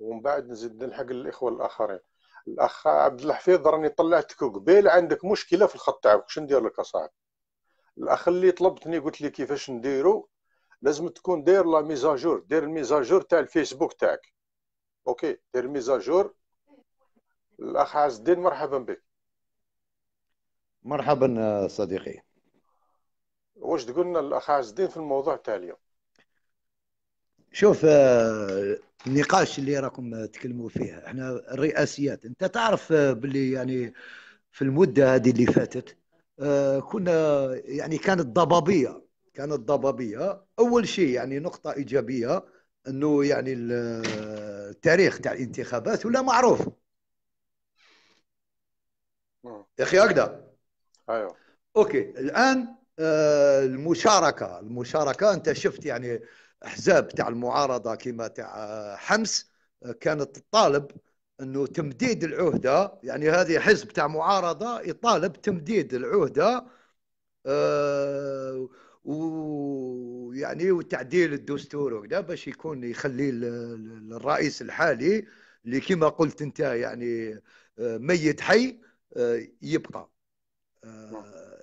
ومن بعد نزيد نلحق الإخوة الآخرين الأخ عبد الحفيظ راني طلعتك قبيل عندك مشكلة في الخط تاعك شندير لك أصاحبي الاخ اللي طلبتني قلت لي كيفاش نديرو لازم تكون داير لا ميزاجور دير الميزاجور تاع الفيسبوك تاعك اوكي دير الميزاجور الاخ عز الدين مرحبا بك مرحبا صديقي واش تقولنا الاخ عز الدين في الموضوع تاع اليوم شوف آه، النقاش اللي راكم تكلموا فيه احنا الرئاسيات انت تعرف آه، باللي يعني في المده هذه اللي فاتت آه، كنا يعني كانت ضبابيه كانت ضبابيه اول شيء يعني نقطه ايجابيه انه يعني التاريخ تاع الانتخابات ولا معروف آه. يا اخي هكذا ايوه اوكي الان آه، المشاركه المشاركه انت شفت يعني احزاب تاع المعارضه كما تاع حمص كانت تطالب انه تمديد العهده يعني هذه حزب تاع معارضه يطالب تمديد العهده آه، و ويعني وتعديل الدستور وكذا باش يكون يخلي الرئيس الحالي اللي كما قلت انت يعني آه، ميت حي آه، يبقى نعم.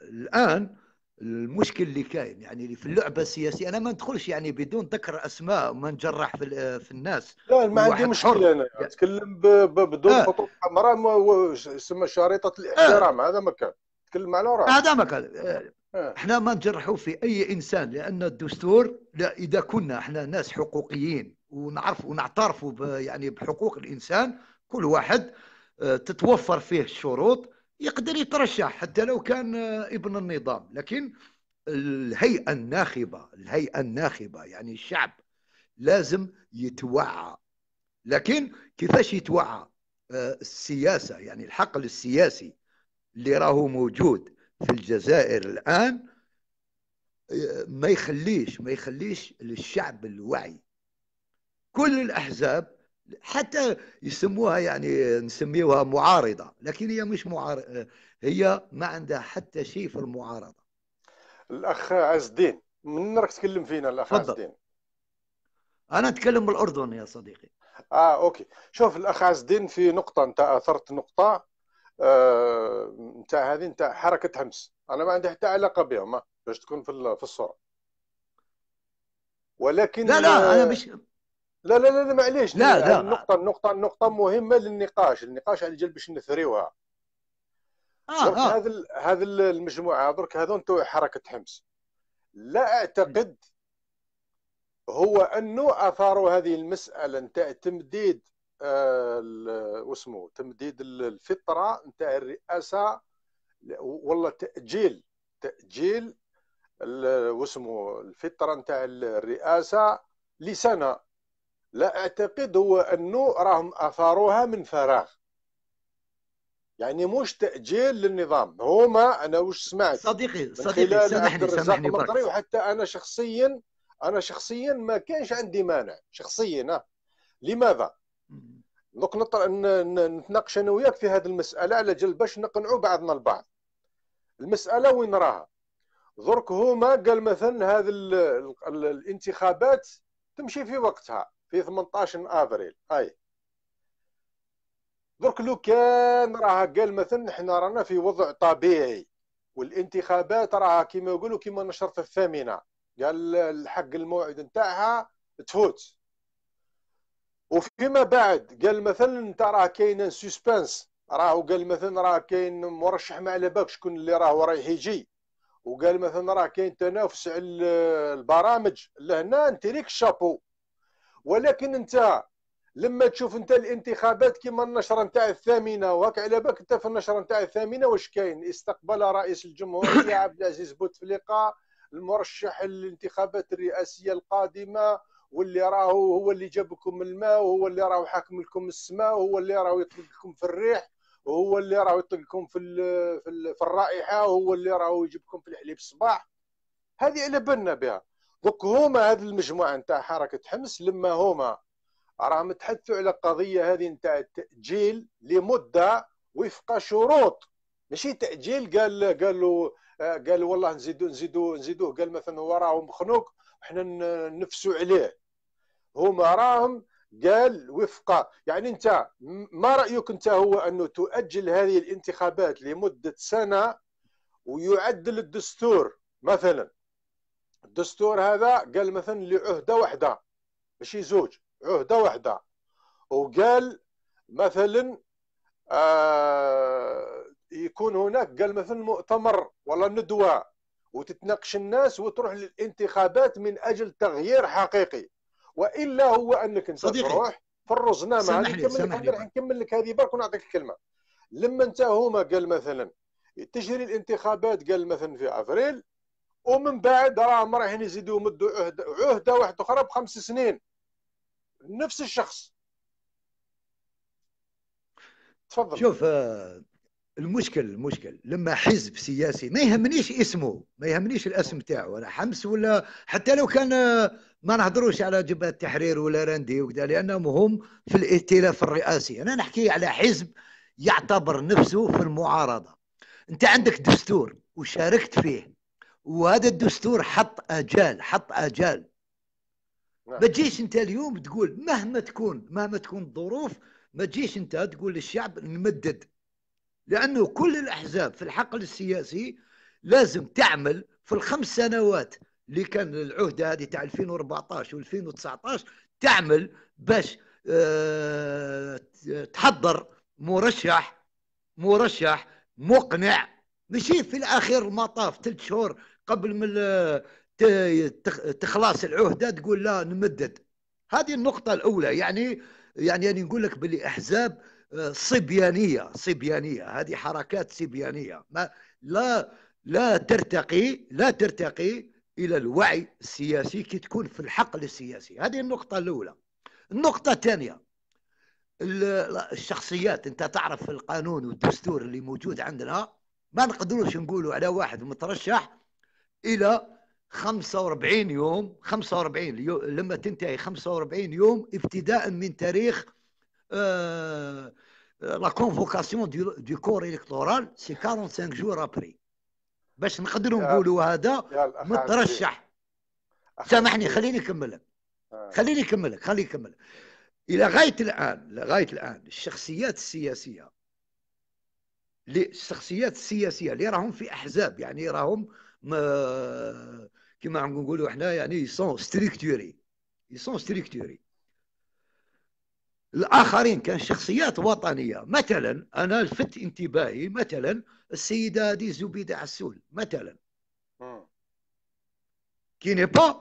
الان المشكل اللي كاين يعني في اللعبه السياسيه انا ما ندخلش يعني بدون ذكر اسماء وما نجرح في, في الناس لا ما عندي مشكل انا نتكلم بدون آه. خطوط حمراء يسمى شريطه آه. الاحترام آه. هذا ما كان نتكلم على راه هذا ما كان آه. آه. احنا ما نجرحوا في اي انسان لان الدستور لا اذا كنا احنا ناس حقوقيين ونعرف ونعترفوا يعني بحقوق الانسان كل واحد تتوفر فيه الشروط يقدر يترشح حتى لو كان آه، ابن النظام لكن الهيئة الناخبة الهيئة الناخبة يعني الشعب لازم يتوعى لكن كيفاش يتوعى آه، السياسة يعني الحقل السياسي اللي راهو موجود في الجزائر الآن آه، ما يخليش ما يخليش للشعب الوعي كل الأحزاب حتى يسموها يعني نسميوها معارضه لكن هي مش معارضه هي ما عندها حتى شيء في المعارضه الاخ عز الدين من راك تكلم فينا الاخ عز الدين انا اتكلم بالاردن يا صديقي اه اوكي شوف الاخ عز الدين في نقطه انت اثرت نقطه آه، نتاع هذه نتاع حركه حمص انا ما عندي حتى علاقه بهم باش تكون في الصوره ولكن لا لا انا مش لا لا لا, لا معليش لا لا النقطة النقطة النقطة مهمة للنقاش، النقاش على يعني جال باش نثريوها. آه درك آه. هذا المجموعة درك هذو تو حركة حمص. لا أعتقد هو أنه أثاروا هذه المسألة نتاع تمديد آه تمديد الفطرة نتاع الرئاسة والله تأجيل تأجيل واسمه الفطرة نتاع الرئاسة لسنة لا اعتقد هو انه راهم اثاروها من فراغ يعني مش تاجيل للنظام هما انا وش سمعت صديقي صديقي سامحني سامحني برك وحتى انا شخصيا انا شخصيا ما كانش عندي مانع شخصيا ها. آه. لماذا؟ دوك نطر... نتناقش انا وياك في هذه المساله على جل باش نقنعوا بعضنا البعض المساله وين راها؟ درك هما قال مثلا هذه الانتخابات تمشي في وقتها في 18 افريل اي درك لو كان راه قال مثلا حنا رانا في وضع طبيعي والانتخابات راها كيما يقولوا كيما نشرت الثامنه قال الحق الموعد نتاعها تفوت وفيما بعد قال مثلا انت راه كاين سسبنس راهو قال مثلا راه كاين مرشح ما على بالك شكون اللي راهو رايح يجي وقال مثلا راه كاين تنافس على البرامج لهنا انت ليك الشابو ولكن انت لما تشوف انت الانتخابات كما النشره نتاع الثامنه وهاك على بالك انت في النشره نتاع الثامنه واش كاين استقبل رئيس الجمهوريه <coughs> عبد العزيز بوتفليقه المرشح للانتخابات الرئاسيه القادمه واللي راهو هو اللي جابكم الماء وهو اللي راهو حاكم لكم السماء وهو اللي راهو يطلق لكم في الريح وهو اللي راهو يطلق لكم في في, الرائحه وهو اللي راهو يجيبكم في الحليب الصباح هذه على بالنا بها دوك هما هاد المجموعه نتاع حركه حمص لما هما راهم تحدثوا على القضيه هذه نتاع التاجيل لمده وفق شروط ماشي تاجيل قال قالوا قال والله نزيدو نزيدو نزيدوه قال مثلا هو راهو مخنوق وحنا نفسوا عليه هما راهم قال وفق يعني انت ما رايك انت هو انه تؤجل هذه الانتخابات لمده سنه ويعدل الدستور مثلا الدستور هذا قال مثلا لعهده واحده ماشي زوج عهده واحده وقال مثلا آه يكون هناك قال مثلا مؤتمر ولا ندوه وتتناقش الناس وتروح للانتخابات من اجل تغيير حقيقي والا هو انك انت صديقي. تروح في الرزنامه نكمل لك هذه برك ونعطيك الكلمه لما انت هما قال مثلا تجري الانتخابات قال مثلا في افريل ومن بعد راهم رايحين يزيدوا يمدوا عهده عهده واحده اخرى بخمس سنين نفس الشخص تفضل شوف آه، المشكل المشكل لما حزب سياسي ما يهمنيش اسمه ما يهمنيش الاسم تاعو انا حمس ولا حتى لو كان آه، ما نهضروش على جبهه التحرير ولا رندي وكذا لانهم هم في الائتلاف الرئاسي انا نحكي على حزب يعتبر نفسه في المعارضه انت عندك دستور وشاركت فيه وهذا الدستور حط اجال حط اجال نعم. ما تجيش انت اليوم تقول مهما تكون مهما تكون الظروف ما تجيش انت تقول للشعب نمدد لانه كل الاحزاب في الحقل السياسي لازم تعمل في الخمس سنوات اللي كان العهده هذه تاع 2014 و2019 تعمل باش اه تحضر مرشح مرشح مقنع ماشي في الاخير المطاف ثلاث شهور قبل ما تخلاص العهده تقول لا نمدد هذه النقطه الاولى يعني يعني يعني نقول لك باللي احزاب آه، صبيانيه صبيانيه هذه حركات صبيانيه ما لا لا ترتقي لا ترتقي الى الوعي السياسي كي تكون في الحقل السياسي هذه النقطه الاولى النقطه الثانيه الشخصيات انت تعرف في القانون والدستور اللي موجود عندنا ما نقدروش نقولوا على واحد مترشح الى 45 يوم 45 لما تنتهي 45 يوم ابتداء من تاريخ آه، لا كونفوكاسيون دو, كور الكتورال سي 45 جور ابري باش نقدروا نقولوا هذا مترشح سامحني خليني نكمل آه. خليني نكمل خليني نكمل الى غايه الان لغايه الان الشخصيات السياسيه الشخصيات السياسيه اللي راهم في احزاب يعني راهم ما كما عم نقولوا احنا يعني سون ستريكتوري سون ستريكتوري الاخرين كان شخصيات وطنيه مثلا انا لفت انتباهي مثلا السيده دي زبيده عسول مثلا كي ني با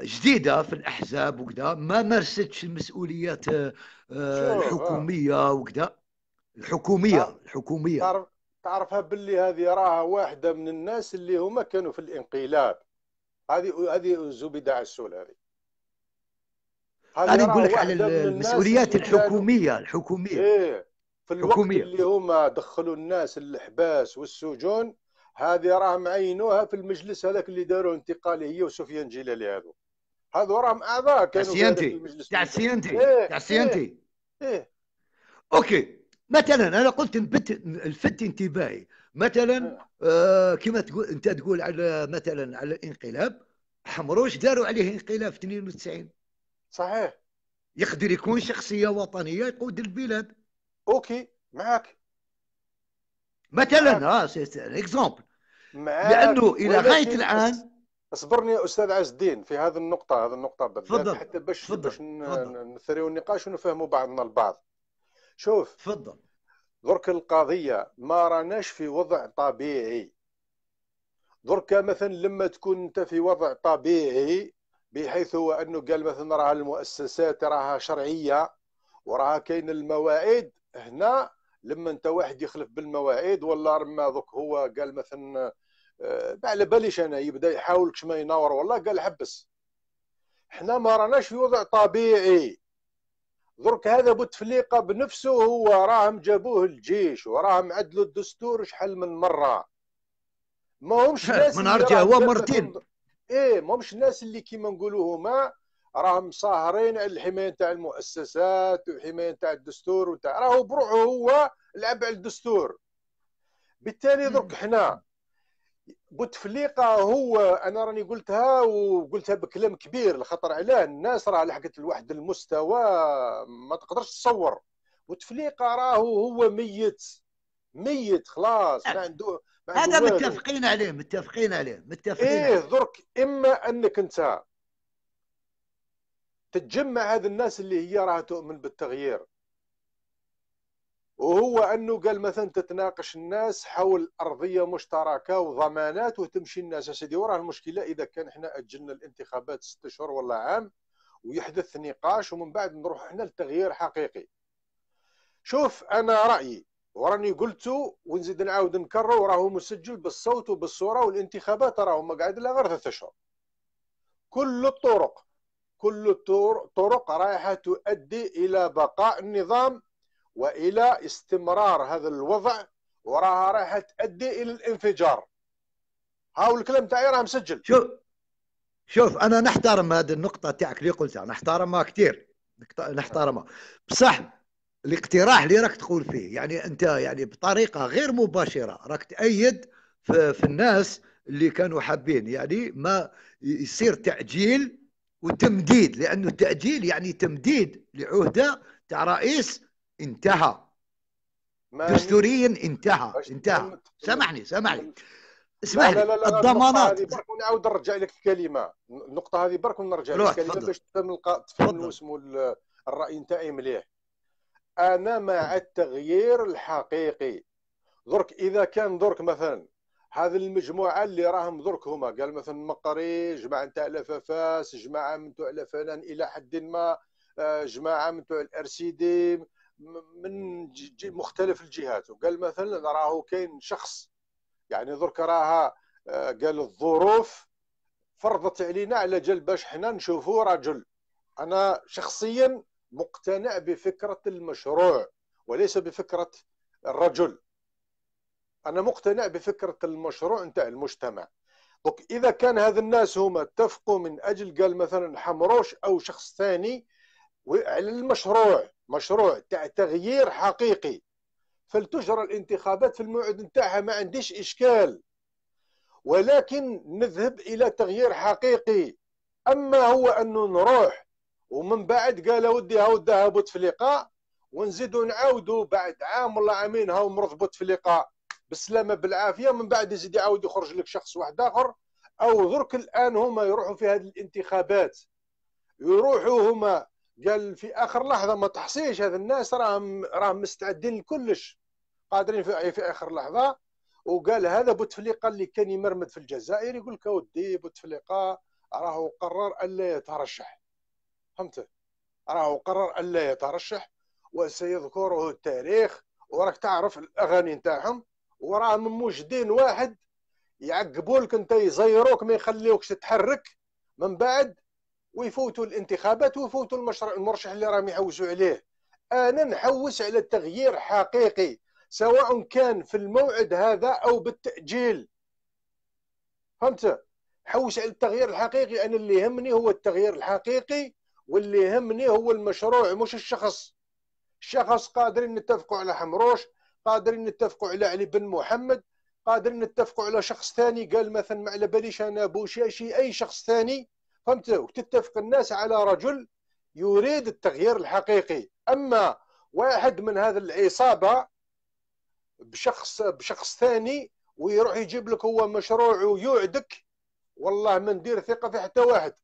جديده في الاحزاب وكذا ما مارستش المسؤوليات آه، آه. الحكوميه وكذا الحكوميه الحكوميه تعرفها باللي هذه راها واحده من الناس اللي هما كانوا في الانقلاب هذه هذه زبيدة عسول هذه هذه نقول لك على المسؤوليات الحكوميه الحكوميه إيه في الوقت حكومية. اللي هما دخلوا الناس الحباس والسجون هذه راهم عينوها في المجلس هذاك اللي داروا انتقالي هي وسفيان جيلالي هذو هذو راهم اعضاء كانوا في المجلس تاع تي تاع ان ايه اوكي مثلا انا قلت لفت انتباهي مثلا آه. آه كما تقول انت تقول على مثلا على الانقلاب حمروش داروا عليه انقلاب في 92 صحيح يقدر يكون شخصيه وطنيه يقود البلاد اوكي معك مثلا اه اكزومبل لانه الى غايه الان اصبرني يا استاذ عز الدين في هذه النقطه هذه النقطه بالذات حتى باش باش نثريو النقاش ونفهموا بعضنا البعض شوف تفضل درك القضيه ما راناش في وضع طبيعي درك مثلا لما تكون انت في وضع طبيعي بحيث هو انه قال مثلا راه المؤسسات راها شرعيه وراها كاين المواعيد هنا لما انت واحد يخلف بالمواعيد ولا رما دوك هو قال مثلا آه، ما على باليش انا يبدا يحاول كش ما يناور والله قال حبس حنا ما راناش في وضع طبيعي درك هذا بوتفليقه بنفسه هو راهم جابوه الجيش وراهم عدلوا الدستور شحال من مره ما همش <laughs> ناس من نهار هو مرتين ايه ما همش الناس اللي كيما نقولوا هما راهم صاهرين على الحمايه تاع المؤسسات والحمايه تاع الدستور وتاع راهو بروحه هو لعب على الدستور بالتالي درك حنا بوتفليقه هو انا راني قلتها وقلتها بكلام كبير الخطر علاه الناس راه لحقت لواحد المستوى ما تقدرش تصور بوتفليقه راهو هو ميت ميت خلاص ما عنده هذا متفقين عليه متفقين عليه متفقين ايه درك اما انك انت تتجمع هذه الناس اللي هي راها تؤمن بالتغيير وهو انه قال مثلا تتناقش الناس حول ارضيه مشتركه وضمانات وتمشي الناس سيدي وراه المشكله اذا كان احنا اجلنا الانتخابات ست اشهر ولا عام ويحدث نقاش ومن بعد نروح احنا لتغيير حقيقي شوف انا رايي وراني قلته ونزيد نعاود نكرر وراه مسجل بالصوت وبالصوره والانتخابات راهو قاعد لا غير ثلاث اشهر كل الطرق كل الطرق رايحه تؤدي الى بقاء النظام والى استمرار هذا الوضع وراها راح تؤدي الى الانفجار هاو الكلام تاعي راه مسجل شوف شوف انا نحترم هذه النقطه تاعك اللي قلتها نحترمها كثير نحترمها بصح الاقتراح اللي راك تقول فيه يعني انت يعني بطريقه غير مباشره راك تأيد في, في الناس اللي كانوا حابين يعني ما يصير تعجيل وتمديد لانه التاجيل يعني تمديد لعهده تاع رئيس انتهى دستوريا انتهى انتهى سامحني سامحني اسمح لي الضمانات برك ونعاود نرجع لك الكلمه النقطه هذه برك ونرجع لك الكلمه باش تفهم تفهم اسمو الراي نتاعي مليح انا مع التغيير الحقيقي درك اذا كان درك مثلا هذه المجموعه اللي راهم درك هما قال مثلا مقري جماعه نتاع لفافاس جماعه من تاع فلان الى حد ما آه، جماعه من تاع الار سي دي من مختلف الجهات وقال مثلا راهو كاين شخص يعني درك راها آه، قال الظروف فرضت علينا على جال باش حنا نشوفوا رجل انا شخصيا مقتنع بفكره المشروع وليس بفكره الرجل انا مقتنع بفكره المشروع نتاع المجتمع دوك اذا كان هذا الناس هما اتفقوا من اجل قال مثلا حمروش او شخص ثاني على المشروع مشروع تاع تغيير حقيقي فلتجرى الانتخابات في الموعد نتاعها ما عنديش اشكال ولكن نذهب الى تغيير حقيقي اما هو انه نروح ومن بعد قال ودي هاو داها بوتفليقه ونزيدوا نعاودوا بعد عام ولا عامين هاو مرض بوتفليقه بالسلامه بالعافيه من بعد يزيد يعاود يخرج لك شخص واحد اخر او درك الان هما يروحوا في هذه الانتخابات يروحوا هما قال في اخر لحظه ما تحصيش هذ الناس راهم راهم مستعدين لكلش قادرين في, في اخر لحظه وقال هذا بوتفليقه اللي كان يمرمد في الجزائر يقول لك اودي بوتفليقه راهو قرر الا يترشح فهمت راهو قرر الا يترشح وسيذكره التاريخ وراك تعرف الاغاني نتاعهم وراهم موجدين واحد يعقبولك انت يزيروك ما يخليوكش تتحرك من بعد ويفوتوا الانتخابات ويفوتوا المرشح اللي راهم يحوسوا عليه انا نحوس على تغيير حقيقي سواء كان في الموعد هذا او بالتاجيل فهمت حوس على التغيير الحقيقي انا اللي يهمني هو التغيير الحقيقي واللي يهمني هو المشروع مش الشخص الشخص قادرين نتفقوا على حمروش قادرين نتفقوا على علي بن محمد قادرين نتفقوا على شخص ثاني قال مثلا ما على باليش انا بوشاشي اي شخص ثاني فهمت وتتفق الناس على رجل يريد التغيير الحقيقي اما واحد من هذا العصابه بشخص بشخص ثاني ويروح يجيب لك هو مشروع ويوعدك والله ما ندير ثقه في حتى واحد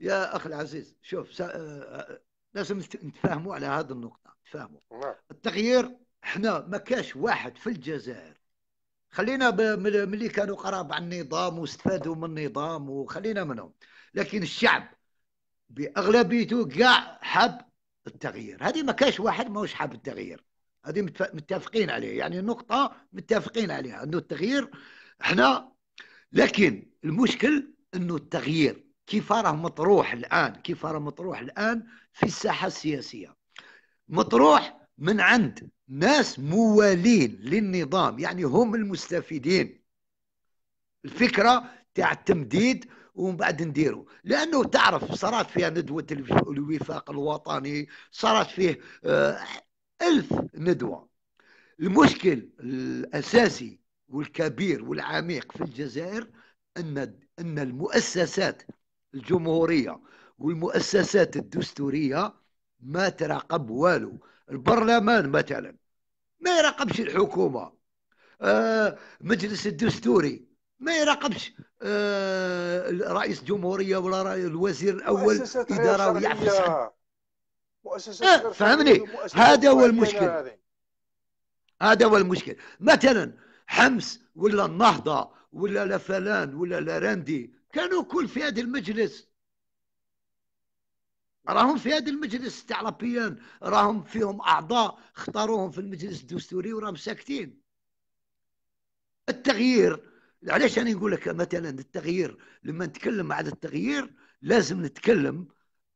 يا اخي العزيز شوف سا... آه، لازم نتفاهموا على هذه النقطه تفاهموا نعم. التغيير احنا ما كاش واحد في الجزائر خلينا ملي كانوا قراب عن النظام واستفادوا من النظام وخلينا منهم لكن الشعب باغلبيته كاع حب التغيير هذه ما كاش واحد ماهوش حاب التغيير هذه متفقين عليه يعني نقطة متفقين عليها أنه التغيير احنا لكن المشكل أنه التغيير كيف راه مطروح الآن كيف راه مطروح الآن في الساحة السياسية مطروح من عند ناس موالين للنظام يعني هم المستفيدين الفكره تاع التمديد ومن بعد نديروا لانه تعرف صارت فيها ندوه الوفاق الوطني صارت فيه آه، ألف ندوه المشكل الاساسي والكبير والعميق في الجزائر ان ان المؤسسات الجمهوريه والمؤسسات الدستوريه ما تراقب والو البرلمان مثلا ما يراقبش الحكومه آه مجلس الدستوري ما يراقبش آه رئيس الجمهوريه ولا الوزير الاول اذا راه يعفس مؤسسات آه فهمني هذا هو المشكل هذا هو المشكل مثلا حمس ولا النهضه ولا لفلان ولا لرندي كانوا كل في هذا المجلس راهم في هذا المجلس تاع لابيان راهم فيهم اعضاء اختاروهم في المجلس الدستوري وراهم ساكتين التغيير علاش انا نقول لك مثلا التغيير لما نتكلم على التغيير لازم نتكلم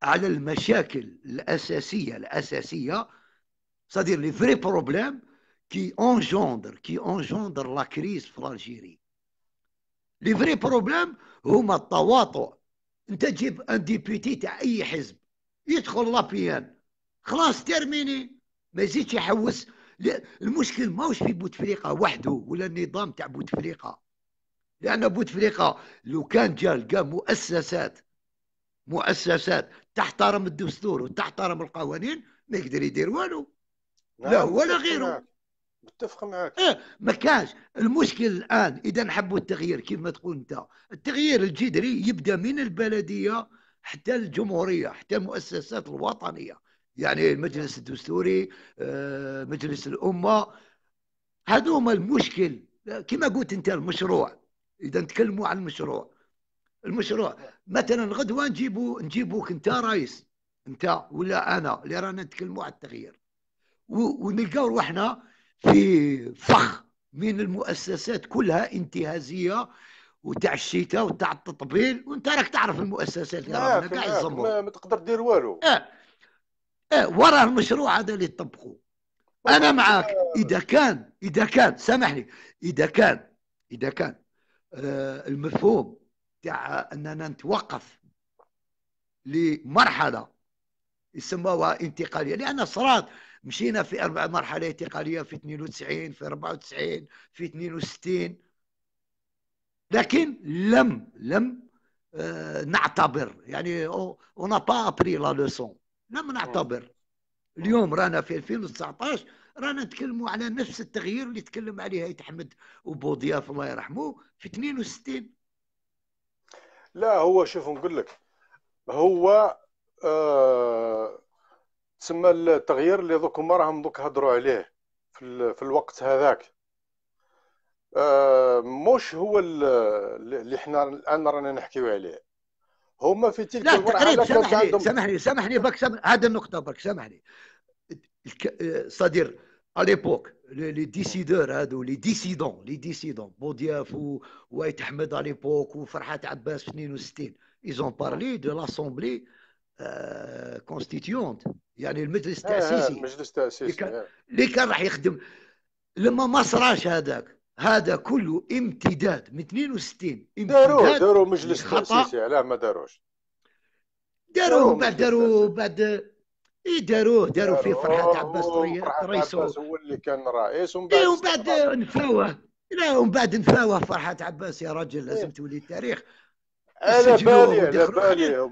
على المشاكل الاساسيه الاساسيه صدير لي فري بروبليم كي اونجوندر كي اونجوندر لا كريز فرانجيري في لي فري بروبليم هما التواطؤ انت تجيب ان ديبوتي تاع اي حزب يدخل لابيان خلاص ترميني ما يزيدش يحوس المشكل ماهوش في بوتفليقه وحده ولا النظام تاع بوتفليقه لان بوتفليقه لو كان جا لقى مؤسسات مؤسسات تحترم الدستور وتحترم القوانين ما يقدر يدير والو لا هو نعم، ولا غيره متفق معك اه ما كانش المشكل الان اذا حبوا التغيير كيف ما تقول انت التغيير الجذري يبدا من البلديه حتى الجمهوريه حتى المؤسسات الوطنيه يعني المجلس الدستوري آه، مجلس الامه هذو هما المشكل كما قلت انت المشروع اذا نتكلموا عن المشروع المشروع مثلا غدوه نجيبو نجيبوك انت رئيس انت ولا انا اللي رانا نتكلموا على التغيير ونلقاو روحنا في فخ من المؤسسات كلها انتهازيه وتاع الشتاء وتاع التطبيل وانت راك تعرف المؤسسات اللي راهم كاع يزمروا ما تقدر دير والو اه اه وراه المشروع هذا اللي يطبقوا انا معاك اذا كان اذا كان سامحني اذا كان اذا كان آه المفهوم تاع اننا نتوقف لمرحله يسموها انتقاليه لان صرات مشينا في اربع مرحله انتقاليه في 92 في 94 في 62 لكن لم لم آه، نعتبر يعني اون با ابري لا لوسون لم نعتبر اليوم رانا في 2019 رانا نتكلموا على نفس التغيير اللي تكلم عليه هيثم حمد وبوضياف الله يرحمه في 62 لا هو شوف نقول لك هو آه تسمى التغيير اللي دوك هما راهم دوك هضروا عليه في, في الوقت هذاك مش هو اللي احنا الان رانا نحكيو عليه هما في تلك لا تقريبا سامحني سامحني سامحني برك هذه النقطة برك سامحني صدير ليبوك لي ديسيدور هادو لي ديسيدون لي ديسيدون بودياف وايت احمد ليبوك وفرحات عباس في 62 ايزون بارلي دو لاسومبلي كونستيتيونت يعني المجلس آه، آه، التاسيسي المجلس التاسيسي اللي آه. كان راح يخدم لما ما صراش هذاك هذا كله امتداد من 62 امتداد داروا داروا مجلس تاسيسي علاه ما داروش داروه بعد داروه بعد اي داروه داروا فيه فرحات عباس رئيسه هو اللي كان رئيس ومن بعد اي ومن بعد نفاوه لا ومن بعد نفاوه فرحات عباس يا رجل لازم تولي التاريخ على بالي على بالي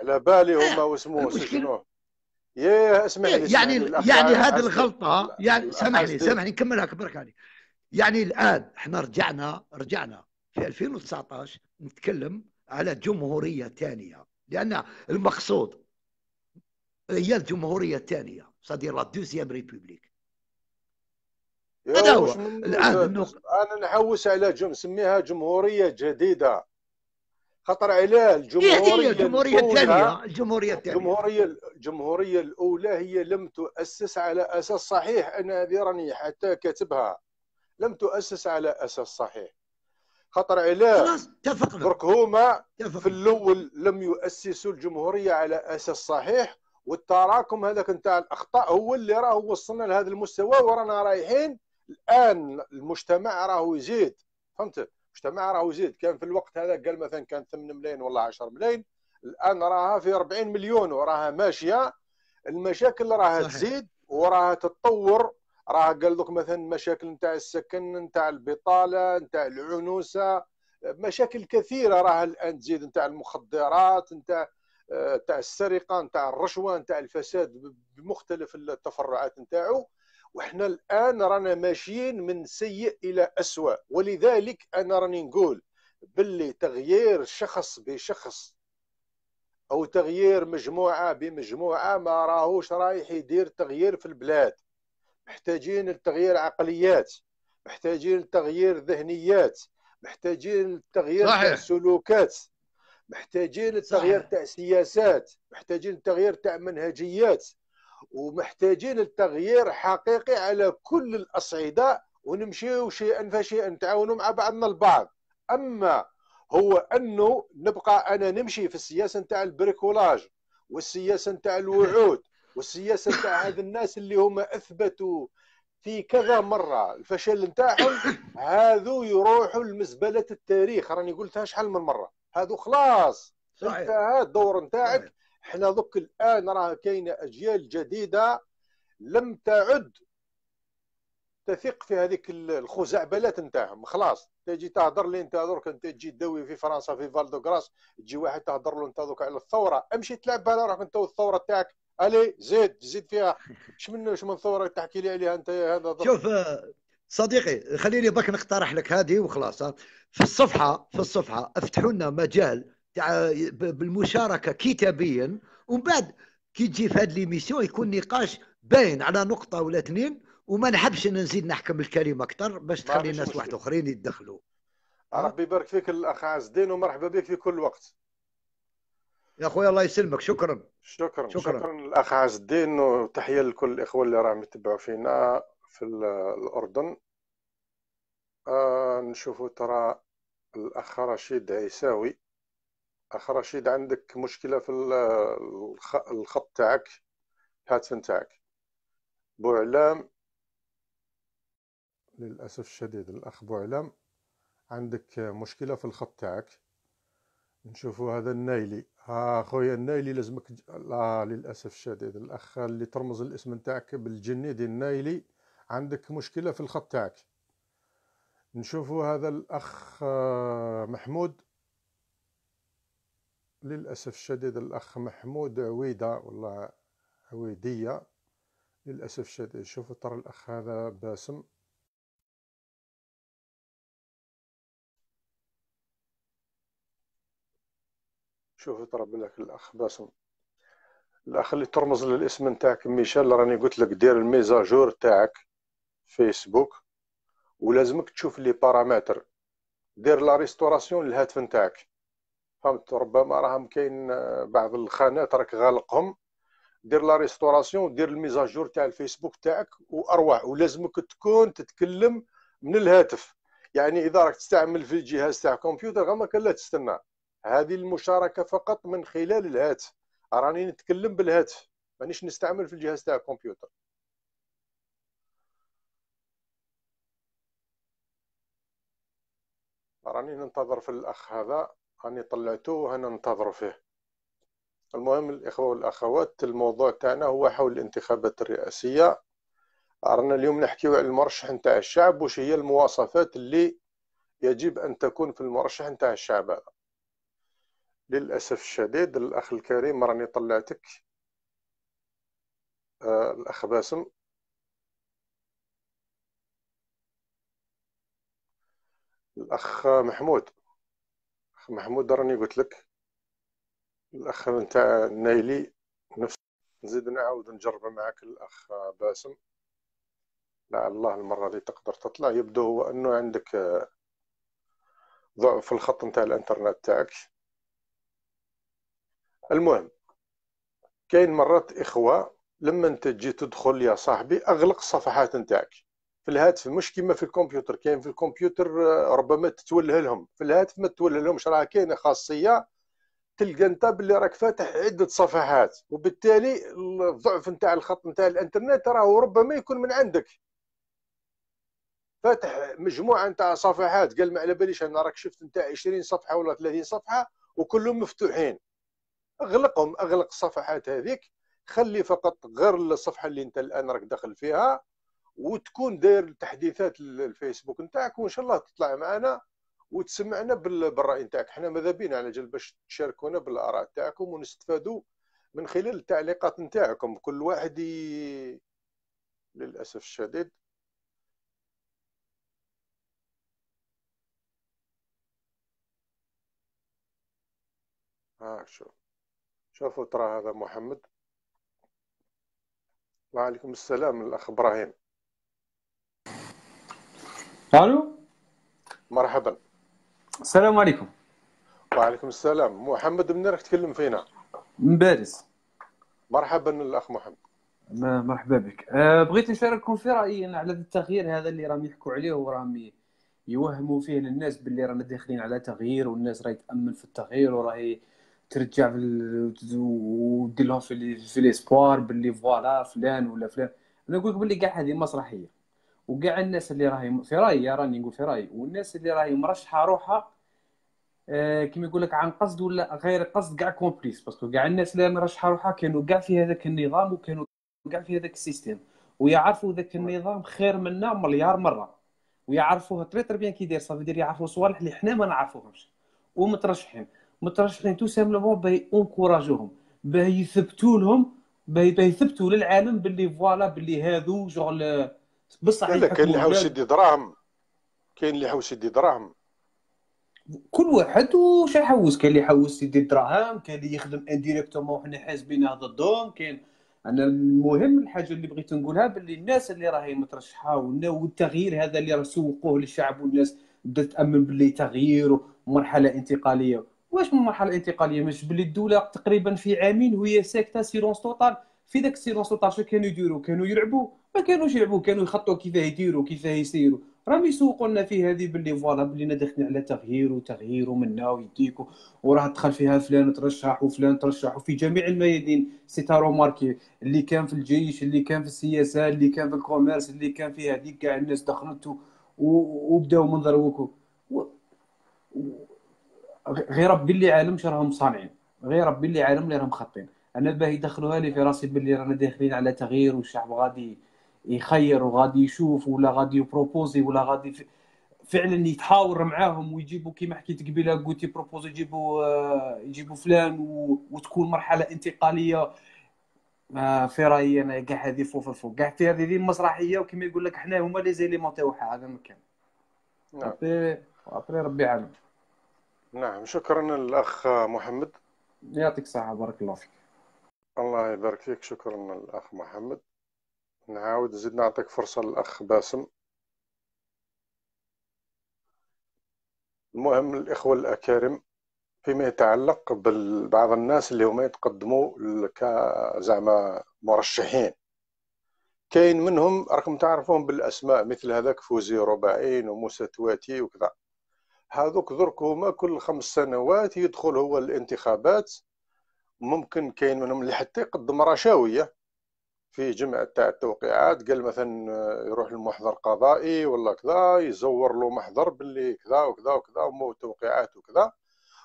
على بالي هما واسمه سجنوه يا اسمعني يعني يعني هذه الغلطه يعني سامحني سامحني نكملها كبرك علي يعني الان احنا رجعنا رجعنا في 2019 نتكلم على جمهوريه ثانيه لان المقصود هي الجمهوريه الثانيه سادير لا دوزيام ريبوبليك هذا هو الان انا نحوس على جم سميها جمهوريه جديده خطر عليه الجمهوريه الجمهوريه الثانيه الجمهوريه الثانيه الجمهوريه الجمهوريه الاولى هي لم تؤسس على اساس صحيح انا هذه راني حتى كاتبها لم تؤسس على اساس صحيح خطر علاه خلاص اتفقنا درك هما في الاول لم يؤسسوا الجمهوريه على اساس صحيح والتراكم هذاك نتاع الاخطاء هو اللي راه وصلنا لهذا المستوى ورانا رايحين الان المجتمع راهو يزيد فهمت المجتمع راهو يزيد كان في الوقت هذا قال مثلا كان 8 ملايين ولا 10 ملايين الان راها في 40 مليون وراها ماشيه المشاكل راها تزيد وراها تتطور راه قال لك مثلا مشاكل نتاع السكن نتاع البطاله نتاع العنوسه مشاكل كثيره راه الان تزيد نتاع المخدرات نتاع نتاع آه، السرقه نتاع الرشوه نتاع الفساد بمختلف التفرعات نتاعو وحنا الان رانا ماشيين من سيء الى اسوء ولذلك انا راني نقول باللي تغيير شخص بشخص او تغيير مجموعه بمجموعه ما راهوش رايح يدير تغيير في البلاد محتاجين لتغيير عقليات محتاجين لتغيير ذهنيات محتاجين لتغيير صحيح. سلوكات محتاجين لتغيير تاع سياسات محتاجين لتغيير تاع منهجيات ومحتاجين التغيير حقيقي على كل الاصعده ونمشيو شيئا فشيئا نتعاونوا مع بعضنا البعض اما هو انه نبقى انا نمشي في السياسه نتاع البريكولاج والسياسه نتاع الوعود <laughs> والسياسه تاع هذ الناس اللي هما اثبتوا في كذا مره الفشل نتاعهم هذو يروحوا لمزبله التاريخ راني قلتها شحال من مره هذو خلاص انتهى الدور نتاعك احنا دوك الان راه كاينه اجيال جديده لم تعد تثق في هذيك الخزعبلات نتاعهم خلاص تجي تهضر لي انت درك انت تجي تدوي في فرنسا في فالدوغراس تجي واحد تهضر له انت درك على الثوره امشي تلعب بها روحك انت والثوره تاعك الي زيد زيد فيها شمن شمن ثوره تحكي لي عليها انت هذا شوف آه، صديقي خليني برك نقترح لك هذه وخلاص آه. في الصفحه في الصفحه افتحوا لنا مجال تاع بالمشاركه كتابيا ومن بعد كي تجي في هذه ليميسيون يكون نقاش باين على نقطه ولا اثنين وما نحبش ان نزيد نحكم الكلمه اكثر باش تخلي الناس واحد اخرين يتدخلوا ربي يبارك فيك الاخ عز الدين ومرحبا بك في كل وقت يا اخوي الله يسلمك شكرا شكرا شكرا, شكرا الاخ عز الدين وتحيه لكل الاخوه اللي راهم يتبعوا فينا في الاردن آه نشوفوا ترى الاخ رشيد عيساوي اخ رشيد عندك مشكله في الخط تاعك الهاتف تاعك بوعلام للاسف الشديد الاخ بوعلام عندك مشكله في الخط تاعك نشوفوا هذا النايلي ها خويا النايلي لازمك لا للاسف الشديد الاخ اللي ترمز الاسم نتاعك بالجني ديال النايلي عندك مشكله في الخط تاعك نشوفوا هذا الاخ آه، محمود للاسف الشديد الاخ محمود عويده والله عويديه للاسف الشديد شوفوا ترى الاخ هذا باسم شوف يطرب لك الاخ باسم الاخ اللي ترمز للاسم نتاعك ميشيل راني قلت لك دير الميزاجور تاعك فيسبوك ولازمك تشوف لي بارامتر دير لا ريستوراسيون للهاتف نتاعك فهمت ربما راهم كاين آه، بعض الخانات راك غالقهم دير لا ريستوراسيون دير الميزاجور تاع الفيسبوك تاعك واروع ولازمك تكون تتكلم من الهاتف يعني اذا راك تستعمل في الجهاز تاع الكمبيوتر غير ما كان لا تستنى هذه المشاركه فقط من خلال الهاتف راني نتكلم بالهاتف مانيش نستعمل في الجهاز تاع الكمبيوتر راني ننتظر في الاخ هذا راني طلعته وهنا ننتظر فيه المهم الاخوه والاخوات الموضوع تاعنا هو حول الانتخابات الرئاسيه رانا اليوم نحكيو على المرشح نتاع الشعب وش هي المواصفات اللي يجب ان تكون في المرشح نتاع الشعب هذا للأسف الشديد الأخ الكريم راني طلعتك آه الأخ باسم الأخ محمود الأخ محمود راني قلت لك الأخ نتاع نايلي نفس نزيد نعاود نجرب معك الأخ باسم لعله المرة اللي تقدر تطلع يبدو هو أنه عندك آه، ضعف في الخط نتاع الانترنت تاعك المهم كاين مرات اخوه لما انت تجي تدخل يا صاحبي اغلق الصفحات نتاعك في الهاتف مش كيما في الكمبيوتر كاين في الكمبيوتر آه، ربما تتوله لهم في الهاتف ما تتوله لهمش راه كاينه خاصيه تلقى انت باللي راك فاتح عده صفحات وبالتالي الضعف نتاع الخط نتاع الانترنت راهو ربما يكون من عندك فاتح مجموعه نتاع صفحات قال ما على باليش انا راك شفت نتاع 20 صفحه ولا 30 صفحه وكلهم مفتوحين اغلقهم اغلق الصفحات هذيك خلي فقط غير الصفحه اللي انت الان راك داخل فيها وتكون داير تحديثات الفيسبوك نتاعك وان شاء الله تطلع معنا وتسمعنا بالراي نتاعك حنا ماذا بينا على جال باش تشاركونا بالاراء نتاعكم ونستفادوا من خلال التعليقات نتاعكم كل واحد ي... للاسف الشديد هاك آه، شوف شوفوا ترى هذا محمد وعليكم السلام الاخ ابراهيم الو مرحبا السلام عليكم وعليكم السلام محمد من راك تكلم فينا من باريس مرحبا الاخ محمد مرحبا بك أه، بغيت نشارككم في رايي على التغيير هذا اللي راهم يحكوا عليه ورامي يوهموا فيه للناس باللي رانا داخلين على تغيير والناس راهي تامن في التغيير وراهي ترجع ودير لهم في, في ليسبوار باللي فوالا فلان ولا فلان انا نقول لك باللي كاع هذه مسرحيه وكاع الناس اللي راهي في رايي راني نقول في رايي والناس اللي راهي مرشحه روحها آه، كيما يقول لك عن قصد ولا غير قصد كاع كومبليس باسكو كاع الناس اللي مرشحه روحها كانوا كاع في هذاك النظام وكانوا كاع في هذاك السيستم ويعرفوا ذاك النظام خير منا مليار مره ويعرفوه تري تري بيان كي داير صافي دير يعرفوا صوالح اللي حنا ما نعرفوهمش ومترشحين مترشحين تو سامبلومون باه ينكوراجوهم باه يثبتوا لهم باه يثبتوا للعالم باللي فوالا باللي هذو شغل بصح لا كاين اللي حوش يدي دراهم كاين اللي حوش يدي دراهم كل واحد وش يحوس كاين اللي يحوس يدي دراهم كاين اللي يخدم انديريكتومون وحنا حاسبينه ضدهم كاين انا المهم الحاجه اللي بغيت نقولها باللي الناس اللي راهي مترشحه والتغيير هذا اللي راه سوقوه للشعب والناس بدات تامن باللي تغيير ومرحله انتقاليه واش من المرحله الانتقاليه مش باللي الدوله تقريبا في عامين وهي ساكته سيلونس توتال في ذاك السيلونس توتال شنو كانوا يديروا كانوا يلعبوا ما كانوش يلعبوا كانوا يخطوا كيفاه يديروا كيفاه يسيروا راهم يسوقوا لنا في هذه باللي فوالا باللي داخلين على تغيير وتغيير ومنا ويديكو وراه دخل فيها فلان ترشح وفلان ترشح وفي جميع الميادين سيتا ماركي اللي كان في الجيش اللي كان في السياسه اللي كان في الكوميرس اللي كان في هذيك كاع الناس دخلت وبداو من ضروكو غير ربي اللي عالم راهم صانعين غير ربي اللي عالم اللي راهم خاطين انا باه يدخلوها لي في راسي باللي رانا داخلين على تغيير والشعب غادي يخير وغادي يشوف ولا غادي يبروبوزي ولا غادي في... فعلا يتحاور معاهم ويجيبوا كيما حكيت قبيله قلت يبروبوزي يجيبوا آه، يجيبوا فلان و... وتكون مرحله انتقاليه آه، في رايي انا كاع هذه فوق فوق كاع في هذه المسرحيه وكما يقول لك حنا هما لي زيليمون تاعها هذا المكان نعم. ابري ربي عالم نعم شكرا للاخ محمد يعطيك الصحه بارك الله فيك الله يبارك فيك شكرا للاخ محمد نعاود نزيد نعطيك فرصه للاخ باسم المهم الاخوه الاكارم فيما يتعلق ببعض الناس اللي هما يتقدموا كزعما مرشحين كاين منهم راكم تعرفون بالاسماء مثل هذاك فوزي رباعين وموسى تواتي وكذا هذوك درك هما كل خمس سنوات يدخل هو الانتخابات ممكن كاين منهم اللي حتى يقدم رشاويه في جمع تاع التوقيعات قال مثلا آه، يروح لمحضر قضائي ولا كذا يزور له محضر باللي كذا وكذا وكذا ومو توقيعات وكذا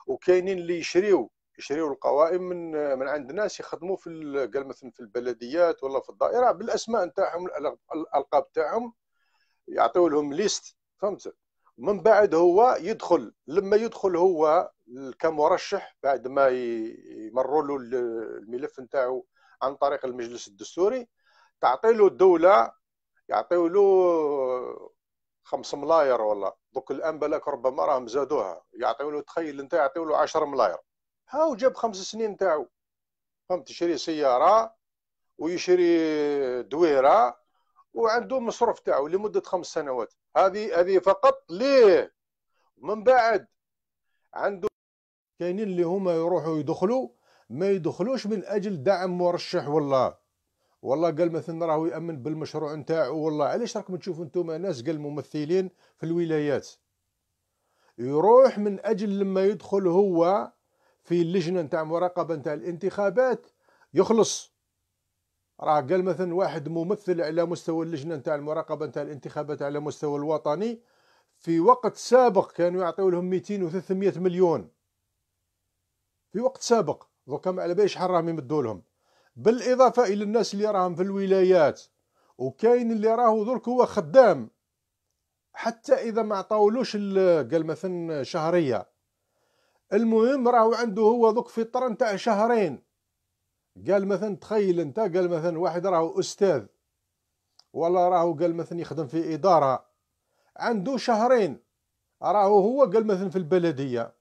وكاينين اللي يشريو يشريو القوائم من آه، من عند ناس يخدموا في قال مثلا في البلديات ولا في الدائره بالاسماء نتاعهم الالقاب تاعهم يعطيو لهم ليست فهمت من بعد هو يدخل لما يدخل هو كمرشح بعد ما يمروا له الملف نتاعو عن طريق المجلس الدستوري تعطي له الدوله يعطيو له 5 ملاير ولا دوك الان بالك ربما راهم زادوها يعطيو له تخيل انت يعطيو له 10 ملاير هاو جاب خمس سنين تاعو فهمت يشري سياره ويشري دويره وعنده مصرف تاعو لمده خمس سنوات هذه هذه فقط ليه من بعد عنده كاينين اللي هما يروحوا يدخلوا ما يدخلوش من اجل دعم مرشح والله والله قال مثلا راهو يامن بالمشروع نتاعو والله علاش راكم تشوفوا انتم ناس قال ممثلين في الولايات يروح من اجل لما يدخل هو في اللجنه نتاع مراقبه نتاع الانتخابات يخلص راه قال مثلا واحد ممثل على مستوى اللجنه نتاع المراقبه نتاع الانتخابات على مستوى الوطني في وقت سابق كانوا يعطيو لهم 200 و 300 مليون في وقت سابق دوكا ما على باليش شحال راهم يمدوا لهم بالاضافه الى الناس اللي راهم في الولايات وكاين اللي راهو درك هو خدام حتى اذا ما عطاولوش قال مثلا شهريه المهم راهو عنده هو دوك فطره نتاع شهرين قال مثلا تخيل انت قال مثلا واحد راهو استاذ ولا راهو قال مثلا يخدم في اداره عنده شهرين راهو هو قال مثلا في البلديه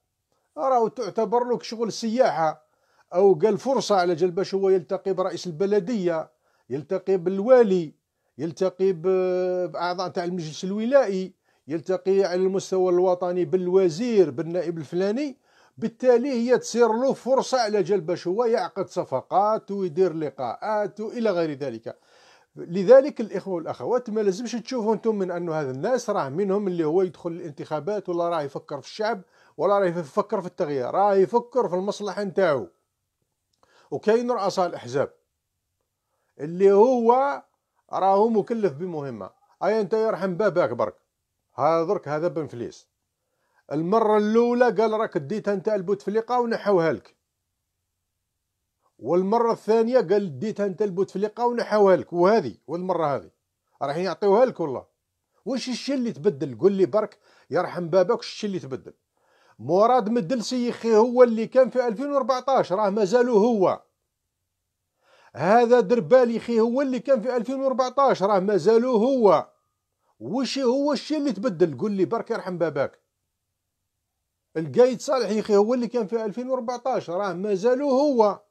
راهو تعتبر لك شغل سياحه او قال فرصه على جال باش هو يلتقي برئيس البلديه يلتقي بالوالي يلتقي باعضاء تاع المجلس الولائي يلتقي على المستوى الوطني بالوزير بالنائب الفلاني بالتالي هي تصير له فرصه على جال باش هو يعقد صفقات ويدير لقاءات والى غير ذلك لذلك الاخوه والاخوات ما لازمش تشوفوا انتم من أن هذا الناس راه منهم اللي هو يدخل الانتخابات ولا راه يفكر في الشعب ولا راه يفكر في التغيير راه يفكر في المصلحه نتاعو وكاين رؤساء الاحزاب اللي هو راهو مكلف بمهمه اي انت يرحم باباك برك هذا درك هذا بن فليس المره الاولى قال راك ديتها انت البوتفليقه ونحوها لك والمره الثانيه قال ديتها انت البوتفليقه ونحوها لك وهذه والمره هذه راح يعطيوها لك والله واش الشيء اللي تبدل قول لي برك يرحم بابك الشيء اللي تبدل مراد مدلسي يخي هو اللي كان في 2014 راه مازالو هو هذا دربالي خي هو اللي كان في 2014 راه مازالو هو وش هو الشيء اللي تبدل قول لي برك يرحم باباك القايد صالح يا اخي هو اللي كان في 2014 راه مازالو هو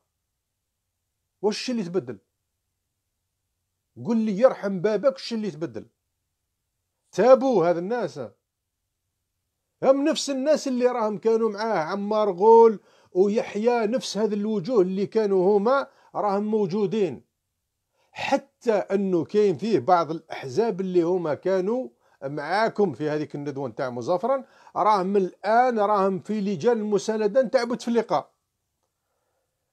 واش اللي تبدل قل لي يرحم بابك واش اللي تبدل تابو هذا الناس هم نفس الناس اللي راهم كانوا معاه عمار غول ويحيى نفس هذه الوجوه اللي كانوا هما راهم موجودين حتى انه كاين فيه بعض الاحزاب اللي هما كانوا معاكم في هذيك الندوه نتاع مزافرا راهم الان راهم في لجان المسانده تعبت في اللقاء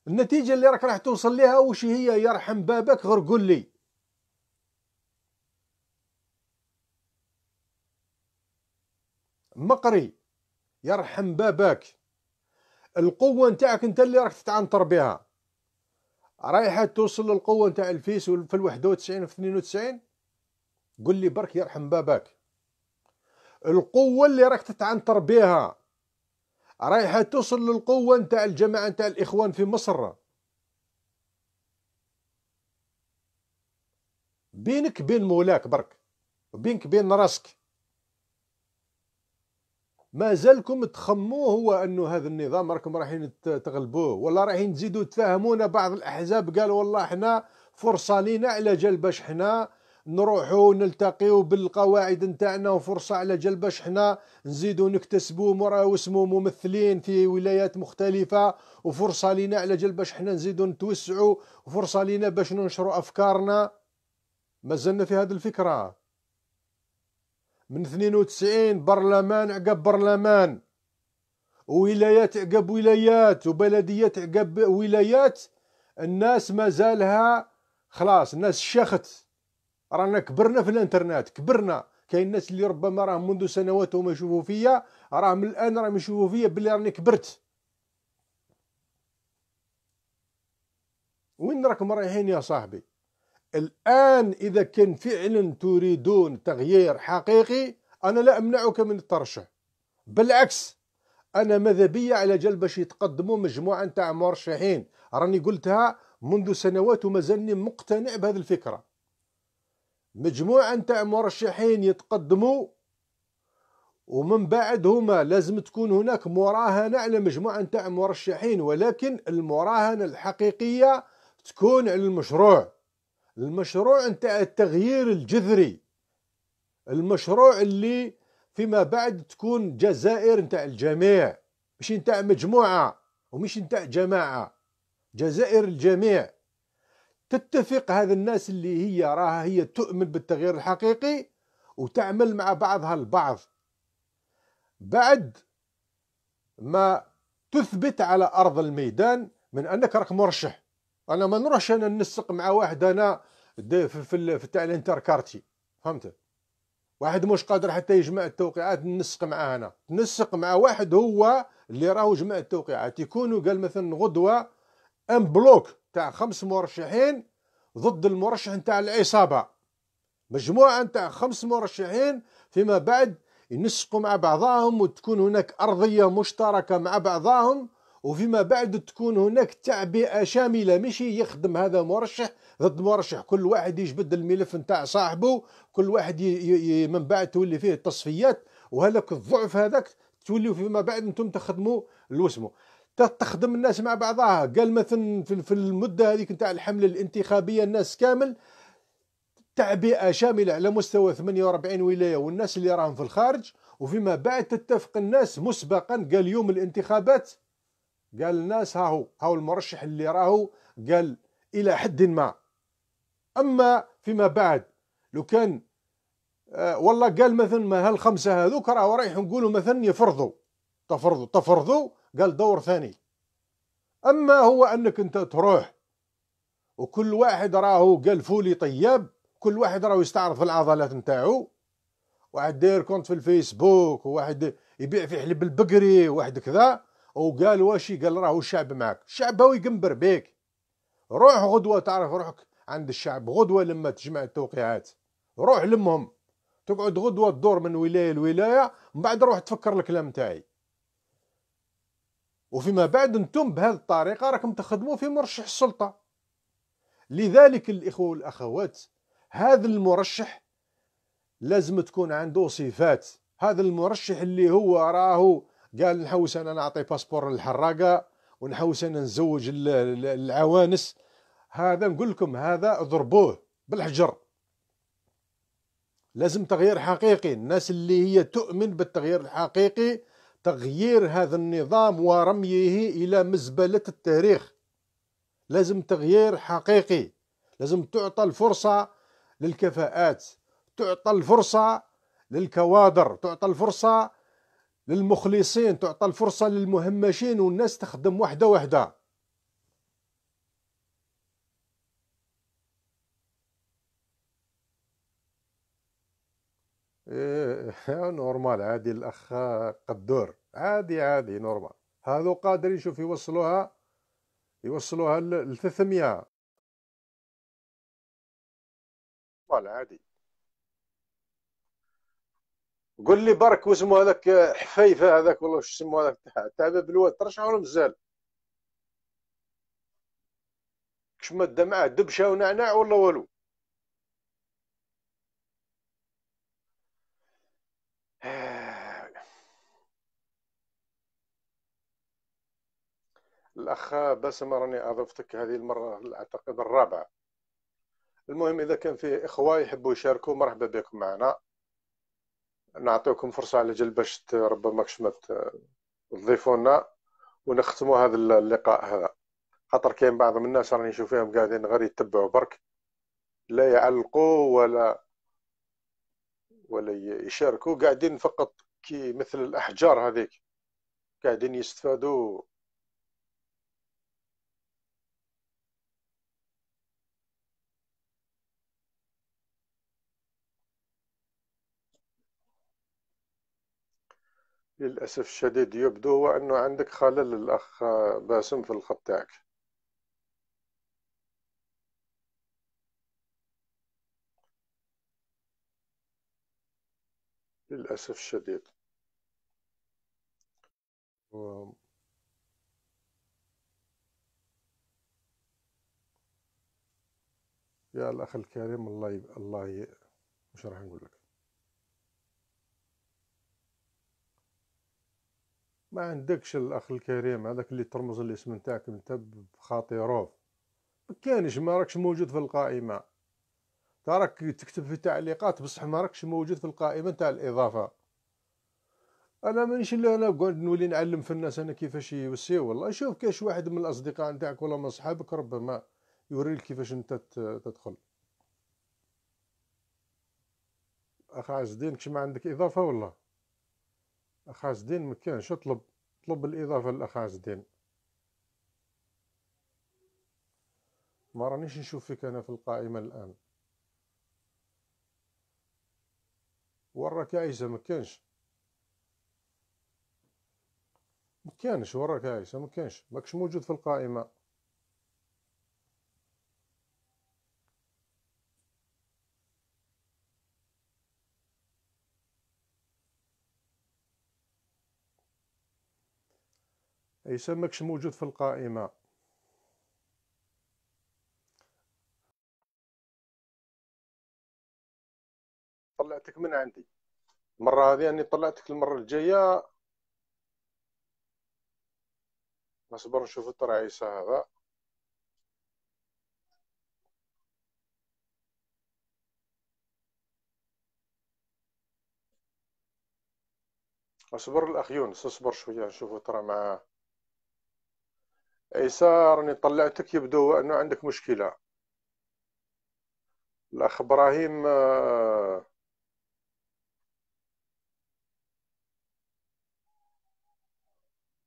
النتيجه اللي راك راح توصل ليها وش هي يرحم بابك غير قول لي مقري يرحم بابك القوه نتاعك انت اللي راك تتعنطر بها رايحه توصل للقوه نتاع الفيس في الوحدة وتسعين في اثنين وتسعين قول لي برك يرحم بابك القوه اللي راك تتعنتر بها رايحه توصل للقوه نتاع الجماعه نتاع الاخوان في مصر بينك بين مولاك برك بينك بين راسك ما زالكم تخمو هو انه هذا النظام راكم رايحين تغلبوه ولا رايحين تزيدوا تفهمونا بعض الاحزاب قالوا والله احنا فرصه لينا على جال باش احنا نروحوا نلتقيو بالقواعد نتاعنا وفرصه على جلباش حنا نزيدوا نكتسبوا مراوسمو ممثلين في ولايات مختلفه وفرصه لنا على جلباش حنا نزيدوا نتوسعوا وفرصه لنا باش ننشروا افكارنا مازلنا في هذه الفكره من 92 برلمان عقب برلمان وولايات عقب ولايات وبلديات عقب ولايات الناس مازالها خلاص الناس شخت رانا كبرنا في الانترنت كبرنا كاين الناس اللي ربما راهم منذ سنوات وما يشوفوا فيا راهم الان راهم يشوفوا فيا بلي راني كبرت وين راكم رايحين يا صاحبي الان اذا كان فعلا تريدون تغيير حقيقي انا لا امنعك من الترشح بالعكس انا ماذا بيا على جال باش يتقدموا مجموعه نتاع مرشحين راني قلتها منذ سنوات ومازالني مقتنع بهذه الفكره مجموعه نتاع مرشحين يتقدموا ومن بعد هما لازم تكون هناك مراهنه على مجموعه نتاع مرشحين ولكن المراهنه الحقيقيه تكون على المشروع المشروع نتاع التغيير الجذري المشروع اللي فيما بعد تكون جزائر نتاع الجميع مش نتاع مجموعه ومش نتاع جماعه جزائر الجميع تتفق هذا الناس اللي هي راها هي تؤمن بالتغيير الحقيقي وتعمل مع بعضها البعض بعد ما تثبت على أرض الميدان من أنك راك مرشح أنا ما نروحش أنا ننسق مع واحد أنا في في, في تاع الانتر كارتي فهمت واحد مش قادر حتى يجمع التوقيعات ننسق معاه أنا ننسق مع واحد هو اللي راهو جمع التوقيعات يكونوا قال مثلا غدوة ان بلوك تاع خمس مرشحين ضد المرشح تاع العصابه مجموعه تاع خمس مرشحين فيما بعد ينسقوا مع بعضهم وتكون هناك ارضيه مشتركه مع بعضهم وفيما بعد تكون هناك تعبئه شامله ماشي يخدم هذا مرشح ضد مرشح كل واحد يجبد الملف نتاع صاحبه كل واحد ي... من بعد تولي فيه التصفيات وهذاك الضعف هذاك توليو فيما بعد انتم تخدموا الوسمو تخدم الناس مع بعضها قال مثلا في المده هذيك نتاع الحمله الانتخابيه الناس كامل تعبئه شامله على مستوى 48 ولايه والناس اللي راهم في الخارج وفيما بعد تتفق الناس مسبقا قال يوم الانتخابات قال الناس هاهو هاو المرشح اللي راهو قال الى حد ما اما فيما بعد لو كان آه والله قال مثلا ما هالخمسه هذوك راهو رايح نقولوا مثلا يفرضوا تفرضوا تفرضوا قال دور ثاني اما هو انك انت تروح وكل واحد راهو قال فولي طياب كل واحد راهو يستعرض في العضلات نتاعو واحد داير كونت في الفيسبوك وواحد يبيع في حلب البقري وواحد كذا وقال واشي قال راهو الشعب معك الشعب هو يقنبر بيك روح غدوه تعرف روحك عند الشعب غدوه لما تجمع التوقيعات روح لمهم تقعد غدوه تدور من ولايه لولايه من بعد روح تفكر الكلام تاعي وفيما بعد انتم بهذه الطريقه راكم تخدموا في مرشح السلطه لذلك الاخوه والاخوات هذا المرشح لازم تكون عنده صفات هذا المرشح اللي هو راهو قال نحوس انا نعطي باسبور للحراقه ونحوس انا نزوج العوانس هذا نقول لكم هذا ضربوه بالحجر لازم تغيير حقيقي الناس اللي هي تؤمن بالتغيير الحقيقي تغيير هذا النظام ورميه الى مزبله التاريخ لازم تغيير حقيقي لازم تعطى الفرصه للكفاءات تعطى الفرصه للكوادر تعطى الفرصه للمخلصين تعطى الفرصه للمهمشين والناس تخدم وحده وحده إيه، <laughs> نورمال عادي الاخ قدور عادي عادي نورمال هذو قادرين شوف يوصلوها يوصلوها ل 300 نورمال عادي قول لي برك واسمو هذاك حفيفه هذاك والله شو اسمه هذاك تاع باب الواد ترشحوا له مزال كش مده معاه دبشه ونعناع ولا والو الاخ باسم راني اضفتك هذه المره اعتقد الرابعه المهم اذا كان فيه اخوه يحبوا يشاركوا مرحبا بكم معنا نعطيكم فرصه على جل باش ربما كش تضيفونا ونختموا هذا اللقاء هذا خاطر كاين بعض من الناس راني نشوفهم قاعدين غير يتبعوا برك لا يعلقوا ولا ولا يشاركوا قاعدين فقط كي مثل الاحجار هذيك قاعدين يستفادوا للأسف الشديد يبدو هو أنه عندك خلل الأخ باسم في الخط تاعك للأسف الشديد و... يا الأخ الكريم الله ي... الله ي... مش راح نقول لك ما عندكش الاخ الكريم هذاك اللي ترمز الاسم نتاعك انت بخاطروف ما كانش ما راكش موجود في القائمه تراك تكتب في تعليقات بصح ما راكش موجود في القائمه نتاع الاضافه انا مانيش اللي انا قاعد نولي نعلم في الناس انا كيفاش يوسيو والله شوف كاش واحد من الاصدقاء نتاعك ولا من اصحابك ربما يوريك كيفاش انت تدخل اخ عز الدين كش ما عندك اضافه والله اخ عز الدين ما كانش اطلب طلب الاضافه للاخ عز الدين ما رانيش نشوف فيك انا في القائمه الان وراك ما كانش ما كانش والركائزه ما كانش ماكش موجود في القائمه هشام ماكش موجود في القائمة طلعتك من عندي المرة هذه أني طلعتك المرة الجاية نصبر نشوف عيسى هذا اصبر الاخ يونس اصبر شويه نشوفو ترى معاه عيسى راني طلعتك يبدو انه عندك مشكله الاخ ابراهيم راني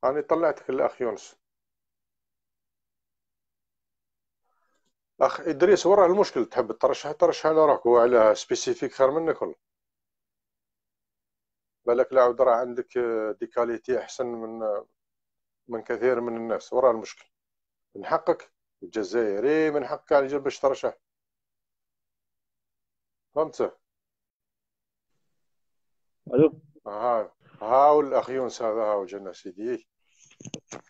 آه، طلعتك الاخ يونس اخ ادريس وراه المشكل تحب ترشح ترشح على روحك وعلى سبيسيفيك خير منك كل بالك لا عود راه عندك آه، ديكاليتي احسن من آه، من كثير من الناس وراء المشكل من حقك الجزائري من حقك على جلب الشرشة فهمت الو ها هاو الاخ يونس هذا هاو جنا سيدي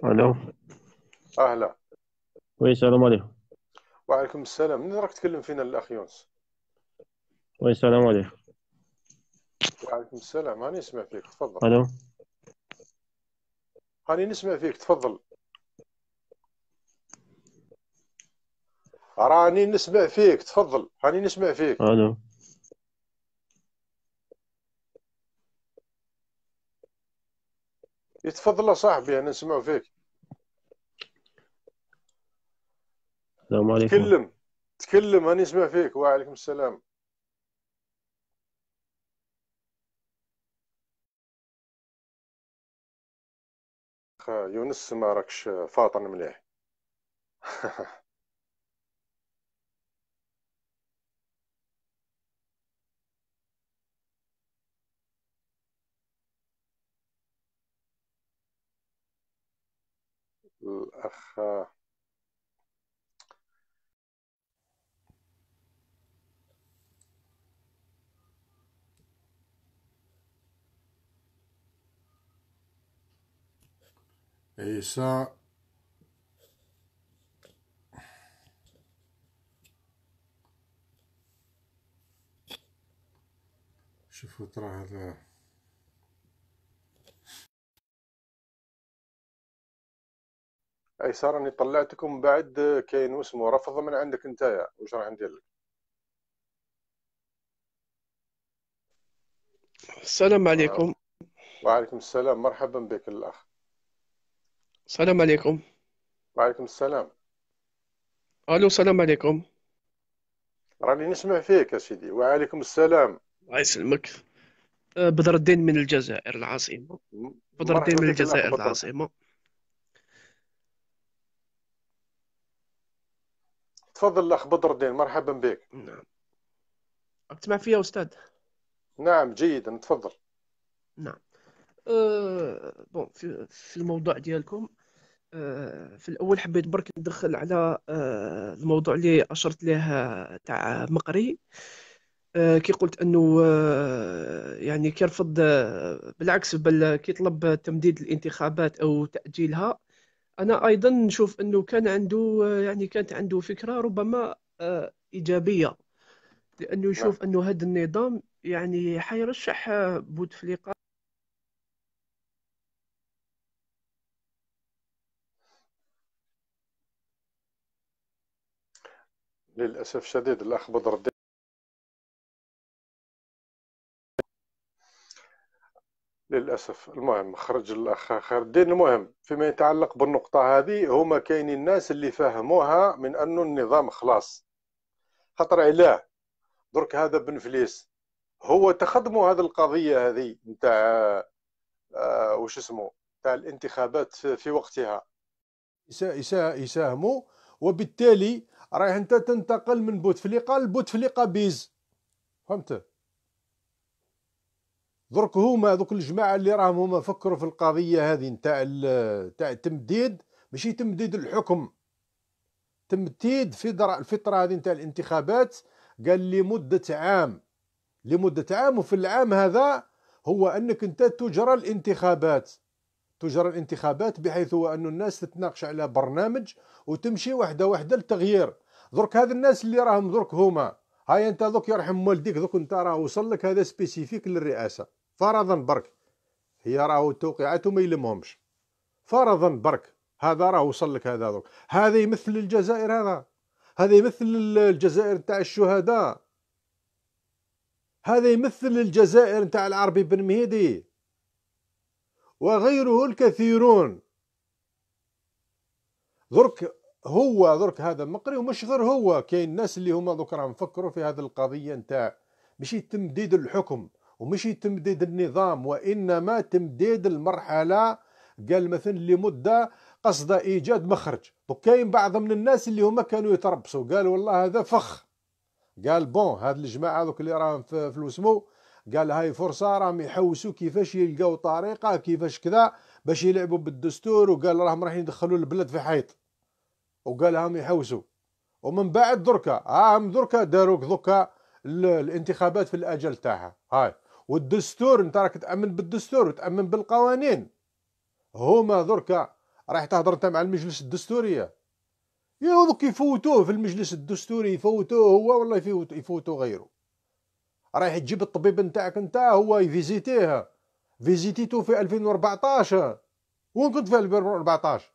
الو اهلا وي السلام عليكم وعليكم السلام من راك تكلم فينا الاخ يونس وي السلام عليكم وعليكم السلام هاني اسمع فيك تفضل الو راني نسمع فيك تفضل راني نسمع فيك تفضل راني نسمع فيك الو يتفضل إيه، صاحبي انا نسمع فيك السلام عليكم تكلم تكلم راني نسمع فيك وعليكم السلام آه، يونس ما راكش فاطن مليح <laughs> الأخ Et ça, شوفوا ترى هذا ايسار اني طلعتكم بعد كاين اسمه رفض من عندك يا واش راح ندير لك السلام عليكم آه، وعليكم السلام مرحبا بك الاخ السلام عليكم وعليكم السلام الو السلام عليكم راني نسمع فيك اسيدي وعليكم السلام الله يسلمك أه، بدر الدين من الجزائر العاصمة بدر الدين من الجزائر العاصمة تفضل الاخ بدر الدين مرحبا بك نعم تسمع فيا استاذ نعم جيدا تفضل نعم أه بون في, في الموضوع ديالكم آه، في الاول حبيت برك ندخل على آه، الموضوع اللي اشرت ليه آه، تاع مقري كي قلت انه يعني كيرفض بالعكس بل كيطلب تمديد الانتخابات او تاجيلها انا ايضا نشوف انه كان عنده يعني كانت عنده فكره ربما ايجابيه لانه يشوف نعم. انه هذا النظام يعني حيرشح بوتفليقه للأسف شديد الأخ بدر الدين للأسف المهم خرج الأخ خير الدين المهم فيما يتعلق بالنقطة هذه هما كاينين الناس اللي فهموها من أن النظام خلاص خطر علاه درك هذا بن فليس هو تخدموا هذه القضية هذه نتاع آه وش اسمه تاع الانتخابات في وقتها يساهموا وبالتالي رايح انت تنتقل من بوتفليقه لبوتفليقه بيز فهمت درك هما ذوك الجماعه اللي راهم هما فكروا في القضيه هذه نتاع نتاع التمديد ماشي تمديد الحكم تمديد في الفتره هذه نتاع الانتخابات قال لمده عام لمده عام وفي العام هذا هو انك انت تجرى الانتخابات تجرى الانتخابات بحيث هو أن الناس تتناقش على برنامج وتمشي واحدة واحدة للتغيير درك هاد الناس اللي راهم درك هما هاي انت درك يرحم والديك درك انت راه وصل لك هذا سبيسيفيك للرئاسه فرضا برك هي راهو التوقيعات ما يلمهمش فرضا برك هذا راه وصل لك هذا درك هذا يمثل الجزائر هذا هذا يمثل الجزائر تاع الشهداء هذا يمثل الجزائر نتاع العربي بن مهيدي وغيره الكثيرون درك هو درك هذا مقري ومش غير هو كاين الناس اللي هما درك راهم فكروا في هذه القضيه نتاع مش تمديد الحكم ومش تمديد النظام وانما تمديد المرحله قال مثلا لمده قصد ايجاد مخرج وكاين بعض من الناس اللي هما كانوا يتربصوا قال والله هذا فخ قال بون هاد الجماعه دوك اللي راهم في الوسمو قال هاي فرصه راهم يحوسوا كيفاش يلقاو طريقه كيفاش كذا باش يلعبوا بالدستور وقال راهم راح يدخلوا البلاد في حيط وقال هم يحوسوا ومن بعد دركا هم دركا داروك دركا الانتخابات في الاجل تاعها هاي والدستور انت راك تامن بالدستور وتامن بالقوانين هما دركا راح تهضر انت مع المجلس الدستوريه يا دوك يفوتوه في المجلس الدستوري يفوتوه هو ولا يفوتوه غيره رايح تجيب الطبيب نتاعك نتا هو يفيزيتيه فيزيتيتو في 2014 وين كنت في 2014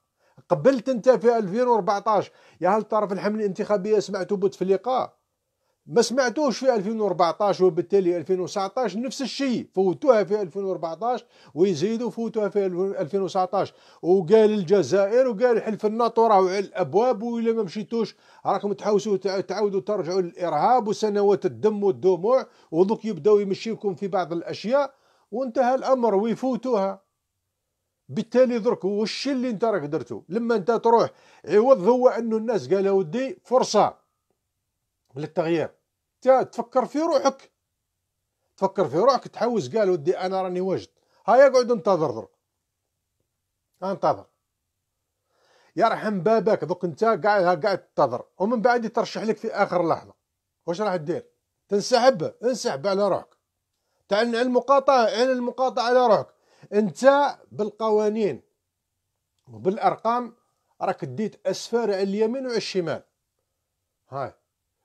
قبلت انت في 2014 يا هل طرف الحمله الانتخابيه سمعتو بوتفليقه ما سمعتوش في 2014 وبالتالي 2019 نفس الشيء فوتوها في 2014 ويزيدوا فوتوها في 2019 وقال الجزائر وقال حلف الناتو راهو على الابواب والا ما مشيتوش راكم تحوسوا تعاودوا ترجعوا للارهاب وسنوات الدم والدموع ودوك يبداو يمشيوكم في بعض الاشياء وانتهى الامر ويفوتوها بالتالي درك هو الشيء اللي انت راك درته لما انت تروح عوض هو انه الناس قالوا ودي فرصه للتغيير تفكر في روحك تفكر في روحك تحوس قال ودي انا راني واجد هيا اقعد انتظر درك انتظر يرحم بابك دوك انت قاعد قاعد تنتظر ومن بعد يترشح لك في اخر لحظه واش راح دير تنسحب انسحب على روحك تعال المقاطعه عين المقاطعه على روحك انت بالقوانين وبالارقام راك ديت اسفار على اليمين وعلى الشمال هاي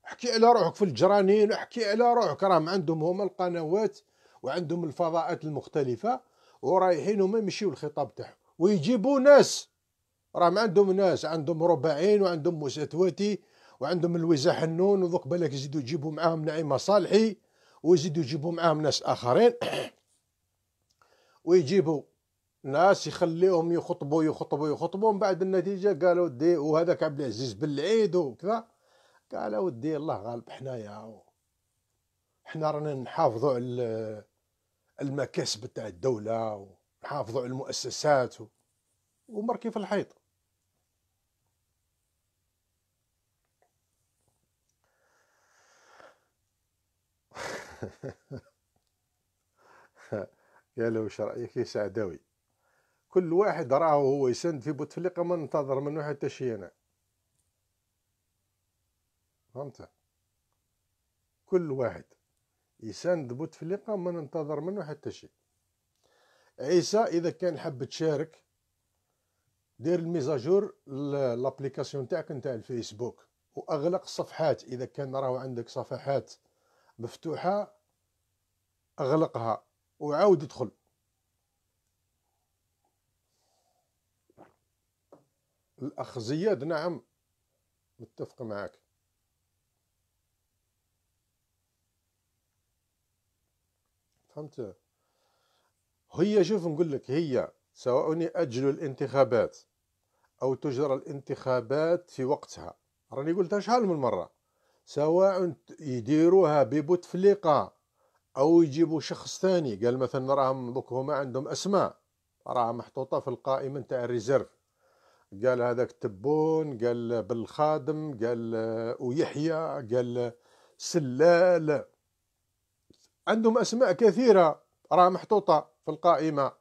احكي على روحك في الجرانين احكي على روحك راهم عندهم هما القنوات وعندهم الفضاءات المختلفه ورايحين هما يمشيو الخطاب تاعهم ويجيبوا ناس راهم عندهم ناس عندهم رباعين وعندهم موسى تواتي وعندهم الوزا حنون وذوق بالك يزيدوا يجيبوا معاهم نعيمه صالحي ويزيدوا يجيبوا معاهم ناس اخرين <clears throat> ويجيبوا ناس يخليهم يخطبوا يخطبوا يخطبوا من بعد النتيجه قالوا دي وهذاك عبد العزيز بالعيد وكذا قال ودي الله غالب حنايا حنا رانا نحافظوا على المكاسب تاع الدوله ونحافظوا على المؤسسات ومركي في الحيط <laughs> يا لو رايك يا سعداوي كل واحد راه هو يسند في بوتفليقه ما ننتظر منه حتى شي انا فهمت كل واحد يساند بوتفليقه ما ننتظر منه حتى شي عيسى اذا كان حاب تشارك دير الميزاجور لابليكاسيون تاعك نتاع الفيسبوك واغلق الصفحات اذا كان راهو عندك صفحات مفتوحه اغلقها وعاود يدخل الاخ زياد نعم متفق معاك فهمت هي شوف نقول لك هي سواء أجلوا الانتخابات أو تجرى الانتخابات في وقتها راني قلتها شحال من مرة سواء يديروها ببوتفليقه او يجيبوا شخص ثاني قال مثلا راهم دوك هما عندهم اسماء راها محطوطه في القائمه نتاع الريزيرف قال هذاك تبون قال بالخادم قال ويحيى قال سلال عندهم اسماء كثيره راها محطوطه في القائمه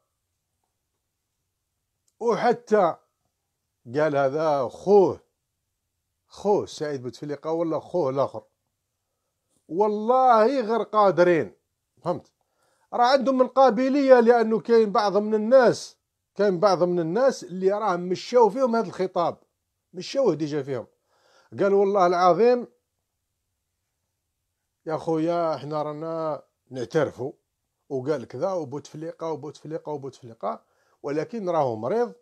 وحتى قال هذا خوه خوه سعيد بوتفليقه ولا خوه الاخر والله غير قادرين فهمت راه عندهم القابليه لانه كاين بعض من الناس كاين بعض من الناس اللي راهم مشاو فيهم هذا الخطاب مشاوه ديجا فيهم قال والله العظيم يا خويا احنا رانا نعترفوا وقال كذا وبوتفليقه وبوتفليقه وبوتفليقه ولكن راهو مريض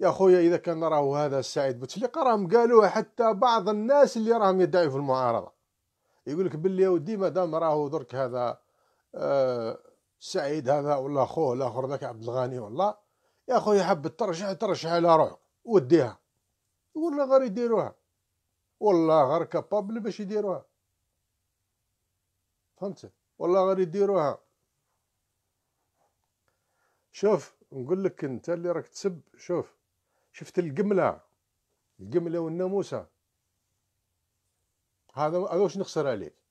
يا خويا اذا كان راهو هذا السعيد بوتفليقه راهم قالوها حتى بعض الناس اللي راهم يدعوا في المعارضه يقولك لك باللي ودي مادام راهو درك هذا آه، سعيد هذا ولا خوه الاخر ذاك عبد الغني والله يا خويا حب ترشح ترشح على روحك وديها ولا غير يديروها والله غير كابابل باش يديروها فهمت والله غير يديروها شوف نقول لك انت اللي راك تسب شوف شفت القمله القمله والناموسه هذا هذا واش نخسر عليك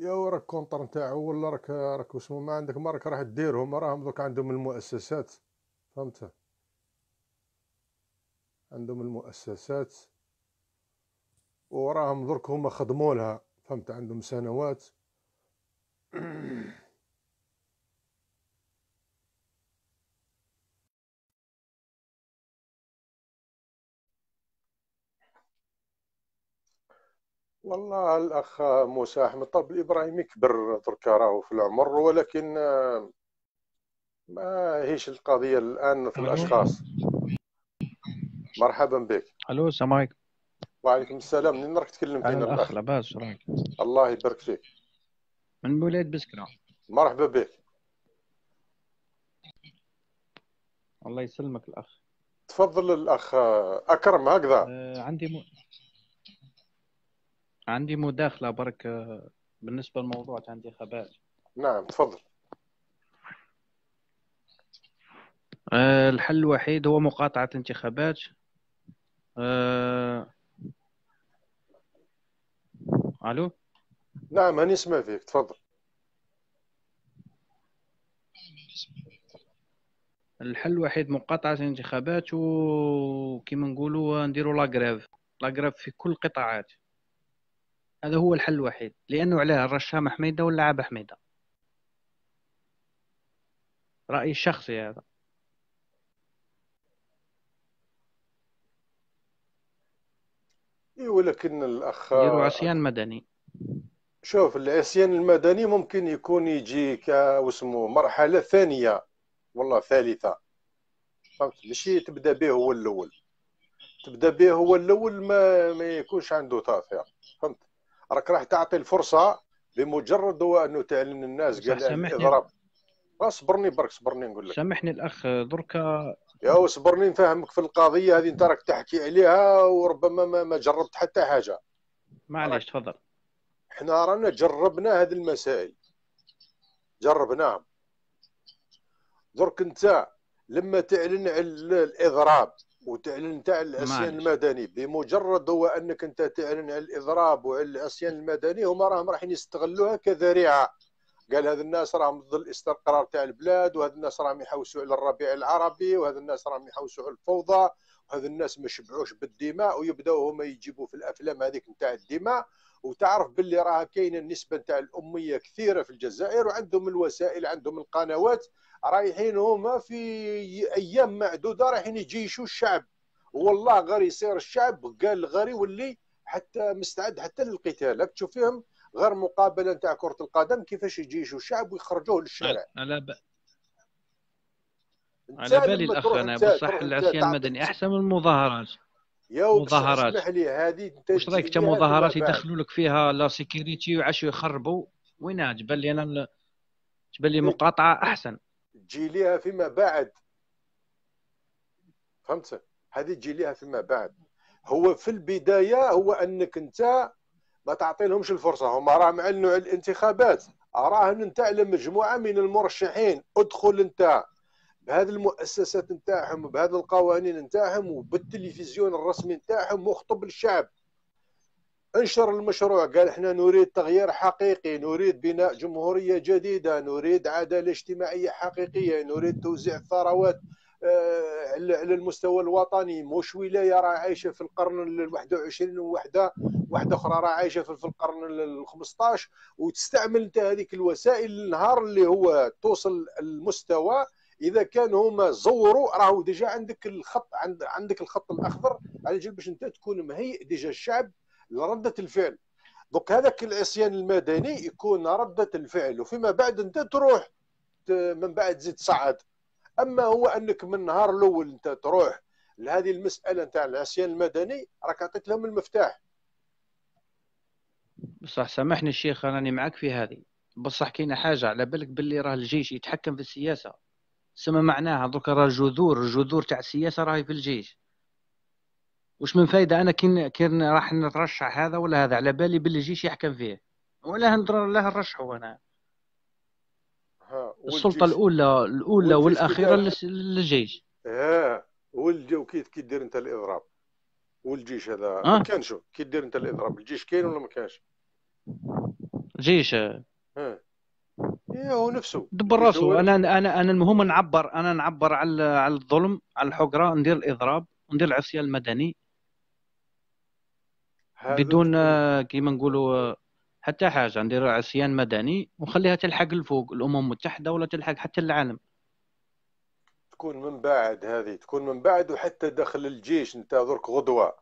يا راك كونطر نتاعو ولا راك راك واش ما عندك ما راك راح ديرهم راهم دوك عندهم المؤسسات فهمت عندهم المؤسسات وراهم درك هما خدموا لها فهمت عندهم سنوات <clears throat> والله الاخ موسى احمد طلب الابراهيمي كبر تركا راهو في العمر ولكن آه، ما هيش القضيه الان في الاشخاص مرحبا بك الو السلام عليكم وعليكم السلام منين راك تكلمت فينا الاخ لاباس رايك الله يبارك فيك من ولايه بسكره مرحبا بك الله يسلمك الاخ تفضل الاخ اكرم هكذا آه، عندي م... عندي مداخله برك بالنسبه للموضوع عندي الانتخابات نعم تفضل آه، الحل الوحيد هو مقاطعه الانتخابات أه... الو نعم أنا نسمع فيك تفضل الحل الوحيد مقاطعة الانتخابات وكما نقولوا نديروا لاغريف لاغريف في كل القطاعات هذا هو الحل الوحيد لأنه علاه رشام حميدة ولا عاب حميدة رأيي الشخصي هذا اي ولكن الأخ يديروا عصيان مدني شوف العصيان المدني ممكن يكون يجي كوسمو مرحلة ثانية والله ثالثة فهمت ماشي تبدا به هو الأول تبدا به هو الأول ما, ما يكونش عنده تاثير فهمت راك راح تعطي الفرصه بمجرد هو انه تعلن الناس قال اضرب اصبرني برك صبرني نقول لك سامحني الاخ دركا يا صبرني نفهمك في القضيه هذه انت راك تحكي عليها وربما ما, ما جربت حتى حاجه معليش تفضل احنا رانا جربنا هذه المسائل جربناها درك انت لما تعلن على الاضراب وتعلن تاع العصيان المدني بمجرد هو انك انت تعلن على الاضراب وعلى العصيان المدني هما راهم رايحين يستغلوها كذريعه قال هذ الناس راهم ضد الاستقرار تاع البلاد وهذ الناس راهم يحوسوا على الربيع العربي وهذ الناس راهم يحوسوا على الفوضى وهذ الناس ما شبعوش بالدماء ويبداو هما يجيبوا في الافلام هذيك نتاع الدماء وتعرف باللي راه كاينه النسبه نتاع الاميه كثيره في الجزائر وعندهم الوسائل عندهم القنوات رايحين هما في ايام معدوده رايحين يجيشوا الشعب والله غير يصير الشعب قال غير يولي حتى مستعد حتى للقتال تشوف فيهم غير مقابله نتاع كره القدم كيفاش يجيشوا الشعب ويخرجوه للشارع على ب... على بالي الاخ انا بصح العصيان المدني احسن من المظاهرات يا مظاهرات اسمح لي هذه واش رايك حتى مظاهرات يدخلوا لك فيها لا سيكيوريتي وعاشوا يخربوا وينها تبان لي انا تبان لي مقاطعه احسن تجي ليها فيما بعد فهمت هذه تجي ليها فيما بعد هو في البدايه هو انك انت ما تعطي لهمش الفرصه هما راهم اعلنوا على الانتخابات راهم انت على مجموعه من المرشحين ادخل انت بهذه المؤسسات نتاعهم بهذه القوانين نتاعهم وبالتلفزيون الرسمي نتاعهم مخطب للشعب انشر المشروع قال احنا نريد تغيير حقيقي نريد بناء جمهوريه جديده نريد عداله اجتماعيه حقيقيه نريد توزيع الثروات آه، على المستوى الوطني مش ولايه راه عايشه في القرن ال 21 وحده واحده اخرى راه عايشه في القرن ال 15 وتستعمل انت هذيك الوسائل النهار اللي هو توصل المستوى اذا كان هما زوروا راهو ديجا عندك الخط عند عندك الخط الاخضر على جال باش انت تكون مهيئ ديجا الشعب لرده الفعل دوك هذاك العصيان المدني يكون رده الفعل وفيما بعد انت تروح من بعد تزيد تصعد اما هو انك من النهار الاول انت تروح لهذه المساله نتاع العصيان المدني راك عطيت لهم المفتاح بصح سامحني الشيخ راني معك في هذه بصح كاينه حاجه على بالك باللي راه الجيش يتحكم في السياسه سما معناها دوك راه الجذور الجذور تاع السياسه راهي في الجيش واش من فايده انا كي كي راح نترشح هذا ولا هذا على بالي باللي الجيش يحكم فيه ولا هندر لا نرشحه انا السلطه الاولى الاولى والاخيره للجيش اه ولدي كي كي دير انت الاضراب والجيش هذا آه. كانش كي دير انت الاضراب الجيش كاين ولا ما كانش جيش اه إيه، هو نفسه دبر راسه انا انا انا المهم نعبر انا نعبر على على الظلم على الحقره ندير الاضراب ندير العصيان المدني بدون كيما نقولوا حتى حاجه ندير عصيان مدني ونخليها تلحق الفوق الامم المتحده ولا تلحق حتى العالم تكون من بعد هذه تكون من بعد وحتى داخل الجيش انت درك غدوه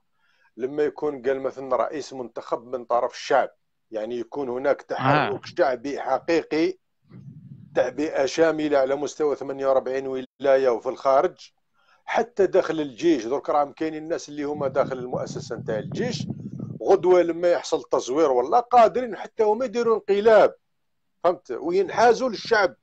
لما يكون قال مثلا رئيس منتخب من طرف الشعب يعني يكون هناك آه. تحرك آه. شعبي حقيقي تعبئة شاملة على مستوى 48 ولاية وفي الخارج حتى داخل الجيش درك راهم كاينين الناس اللي هما داخل المؤسسة نتاع الجيش غدوة لما يحصل تزوير ولا قادرين حتى هما يديروا انقلاب فهمت وينحازوا للشعب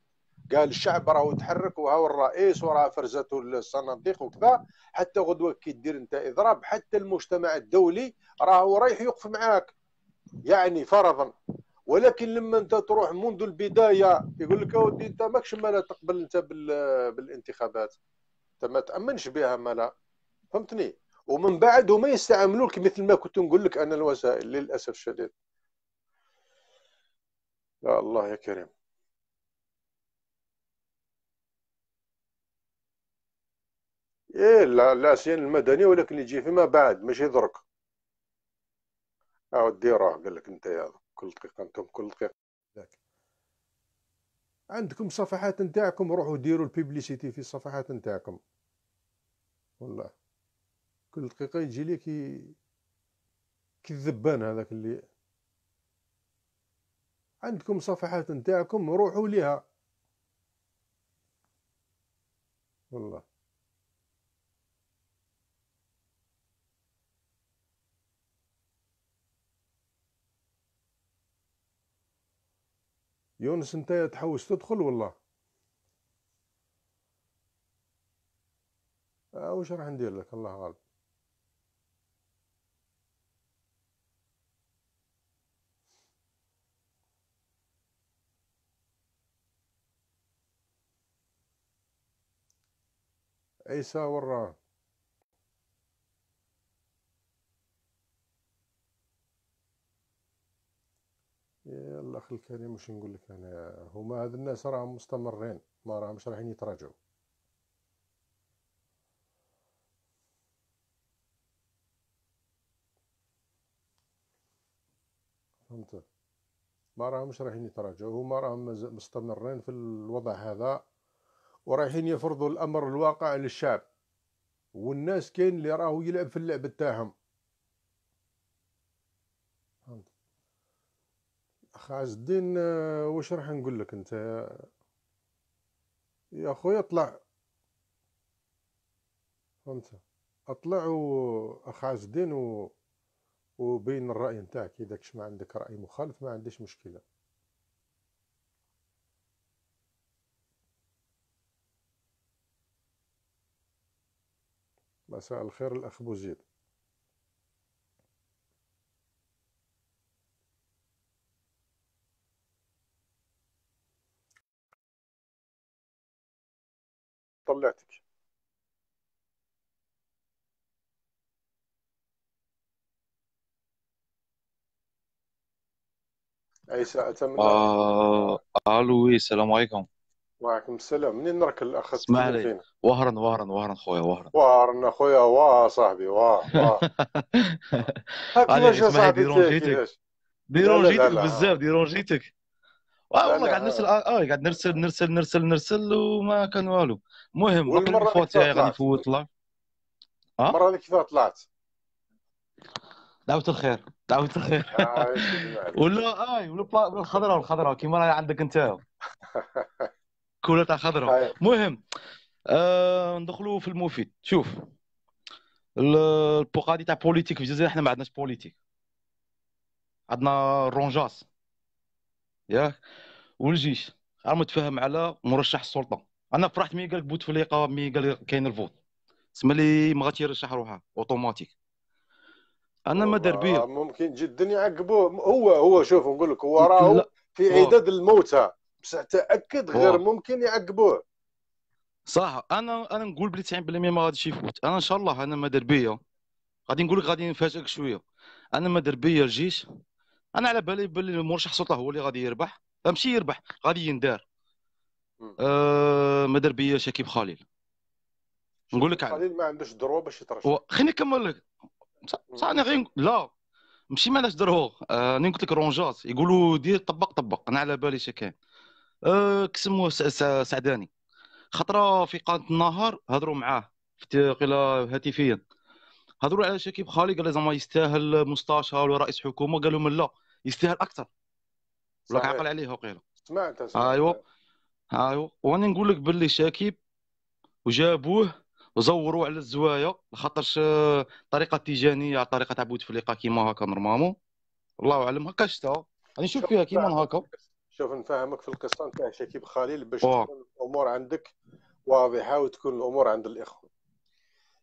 قال الشعب راهو تحرك وهاو الرئيس وراه فرزته الصناديق وكذا حتى غدوه كي دير انت اضراب حتى المجتمع الدولي راهو رايح يوقف معاك يعني فرضا ولكن لما انت تروح منذ البدايه يقول لك اودي انت ماكش مالا تقبل انت بالانتخابات انت ما تامنش بها مالا فهمتني ومن بعد هما يستعملوك مثل ما كنت نقول لك انا الوسائل للاسف الشديد يا الله يا كريم ايه لا العصيان المدني ولكن يجي فيما بعد ماشي درك اودي راه قال لك انت هذا كل دقيقه انتم كل دقيقه عندكم صفحات نتاعكم روحوا ديروا البيبليسيتي في الصفحات نتاعكم والله كل دقيقه يجي لي كي كذبان هذاك اللي عندكم صفحات نتاعكم روحوا ليها والله يونس انت تحوس تدخل والله آه، وش راح ندير لك الله غالب عيسى وراه الاخ الكريم واش نقول لك انا هما هاد الناس راهم مستمرين ما راهمش رايحين يتراجعوا فهمت ما راهمش رايحين يتراجعوا هما راهم مستمرين في الوضع هذا ورايحين يفرضوا الامر الواقع للشعب والناس كاين اللي راهو يلعب في اللعب تاعهم اخ عز الدين آه، واش راح نقول لك انت يا خويا اطلع فهمت اطلع و اخ عز الدين و وبين الراي نتاعك اذا كش ما عندك راي مخالف ما عنديش مشكله مساء الخير الاخ بوزيد طلعتك أي ساعة تم نعم. آه... الو آه، السلام عليكم وعليكم السلام منين راك الاخ اسمع لي وهرا وهرا وهرا خويا وهرا وهرا خويا واه صاحبي واه واه <laughs> هاك صاحبي ديرونجيتك ديرونجيتك بزاف ديرونجيتك اه والله قاعد نرسل اه قاعد نرسل نرسل نرسل نرسل وما كان والو المهم واقيلا فوت غادي نفوت لايف اه المره اللي كثر طلعت دعوة الخير دعوة الخير <laughs> ولا اي ولا الخضراء والخضراء كيما راه عندك انت <laughs> كولا تاع خضراء المهم طيب. آه ندخلوا في المفيد شوف البوغادي تاع بوليتيك في الجزائر حنا ما عندناش بوليتيك عندنا رونجاس ياك والجيش راه متفاهم على مرشح السلطه انا فرحت ملي قال لك بوتفليقه ملي قال لي كاين الفوت تسمى لي ما غاتيرشح روحها اوتوماتيك انا ما دار بيا ممكن جدا يعقبوه هو هو شوف نقول لك هو راهو في عداد الموتى بصح تاكد غير ممكن يعقبوه صح انا انا نقول بلي 90% ما غاديش يفوت انا ان شاء الله انا ما دار بيا غادي نقول لك غادي نفاجئك شويه انا ما دار بيا الجيش انا على بالي باللي المرشح سلطه هو اللي غادي يربح أه، ماشي يربح غادي يندار أه، ما دار بيا شكيب خليل نقول لك خليل ما عندوش درو باش يترشح و... خليني نكمل لك صح انا غير لا ماشي ما عندهاش درو أه، انا قلت لك رونجات يقولوا دير طبق طبق انا على بالي شكان آه كسموه سعداني خطره في قناه النهار هضروا معاه قيل هاتفيا هضروا على شكيب خالي قال زعما يستاهل مستشار ولا رئيس حكومه قالوا لهم لا يستاهل اكثر ولا عقل عليه وقيله سمعت ايوا ايوا أيوه. وانا نقول لك باللي شاكيب وجابوه وزوروا على الزوايا خاطرش آه، طريقه تيجانيه طريقه تاع بوتفليقه كيما هكا نورمالمون الله اعلم هكا شتا راني نشوف فيها كيما هكا شوف نفهمك في القصه نتاع شكيب خليل باش تكون الامور عندك واضحه وتكون الامور عند الاخوه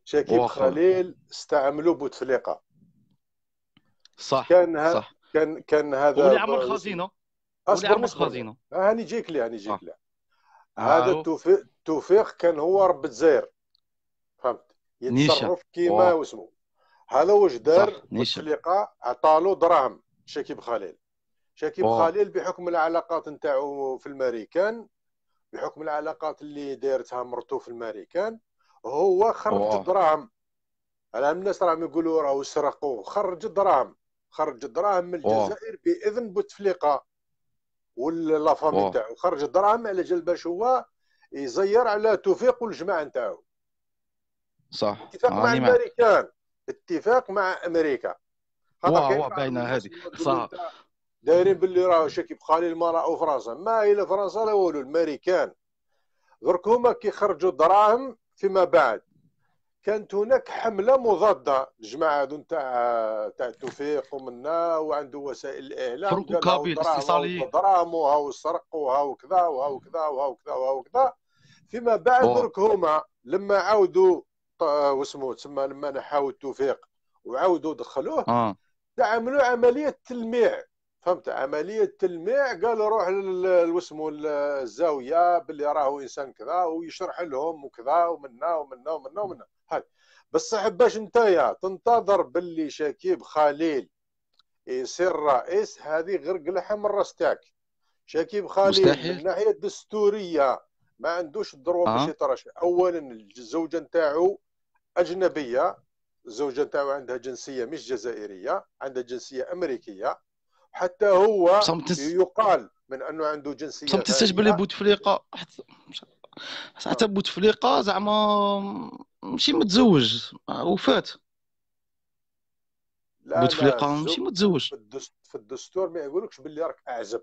شكيب خليل استعملوا بوتفليقه صح كان صح كان كان هذا ولي عمر خزينه اصبر عمر خزينه آه، هاني جيك لي هاني آه. جيك لي آه. هذا التوفيق التوفيق كان هو رب الجزائر فهمت يتصرف كيما واسمو هذا واش دار التليقه له دراهم شكيب خليل شكيب أوه. خليل بحكم العلاقات نتاعو في الماريكان بحكم العلاقات اللي دارتها مرتو في الماريكان هو خرج الدراهم على الناس راهم يقولوا راهو سرقوا خرج الدراهم خرج الدراهم من الجزائر باذن بوتفليقه ولا فامي تاعو خرج الدراهم على جال باش هو يزير على توفيق والجماعه نتاعو صح اتفاق مع الامريكان اتفاق مع امريكا واه هو باينه هذه صح دايرين باللي راهو شكي لي ما راهو فرنسا ما الى فرنسا لا والو الامريكان درك هما كيخرجوا الدراهم فيما بعد كانت هناك حمله مضاده الجماعه هذو نتاع تاع التوفيق ومنا وعنده وسائل الاعلام فرقوا كابيل وها وسرق وها وكذا وها وكذا وها وكذا وها وكذا فيما بعد درك هما لما عاودوا واسمو تسمى لما نحاو التوفيق وعاودوا دخلوه آه. عمليه تلميع فهمت عمليه تلميع قال روح واسمه الزاويه باللي راهو انسان كذا ويشرح لهم وكذا ومنا ومنا ومنا ومنا هاي بصح باش نتايا تنتظر باللي شكيب خليل يصير رئيس هذه غرق لحم الراس تاعك شكيب خليل مستحيل. من الناحيه الدستوريه ما عندوش الدروه آه. باش يترشح اولا الزوجه نتاعو اجنبيه الزوجه نتاعو عندها جنسيه مش جزائريه عندها جنسيه امريكيه حتى هو يقال من انه عنده جنسيه صمت تستجبل بوتفليقه حتى آه. بوتفليقه زعما ماشي متزوج وفات بوتفليقه ماشي متزوج في الدستور ما يقولكش باللي راك اعزب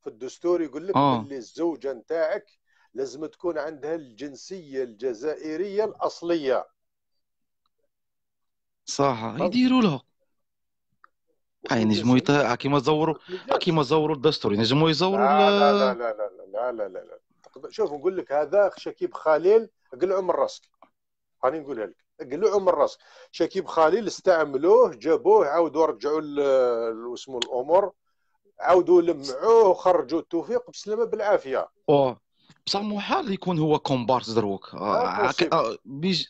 في الدستور يقول لك آه. باللي الزوجه نتاعك لازم تكون عندها الجنسيه الجزائريه الاصليه صح يديروا لها اي آه، يعني نجمو يط... كيما زوروا كيما زوروا الدستور ينجموا يزوروا لا لا لا لا لا لا لا, لا. شوف نقول لك هذا شكيب خليل قلعوا من راسك راني نقولها لك قلعوا من راسك شكيب خليل استعملوه جابوه عاودوا رجعوا اسمه الامور عاودوا لمعوه وخرجوا التوفيق بسلامه بالعافيه اوه بصح محال يكون هو كومبارس دروك آه آه بيج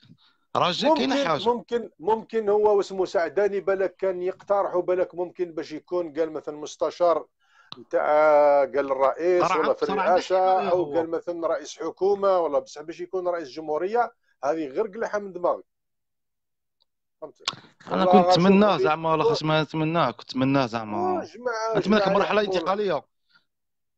رجع كاين حاجه ممكن ممكن هو واسمه سعداني بالك كان يقترحوا بالك ممكن باش يكون قال مثلا مستشار نتاع قال الرئيس ولا في الرئاسه او قال مثلا رئيس حكومه ولا بصح باش يكون رئيس جمهوريه هذه غير قلحه من دماغي انا كنت نتمناه زعما ولا خاص ما نتمناه كنت نتمناه زعما نتمنى كمرحله انتقاليه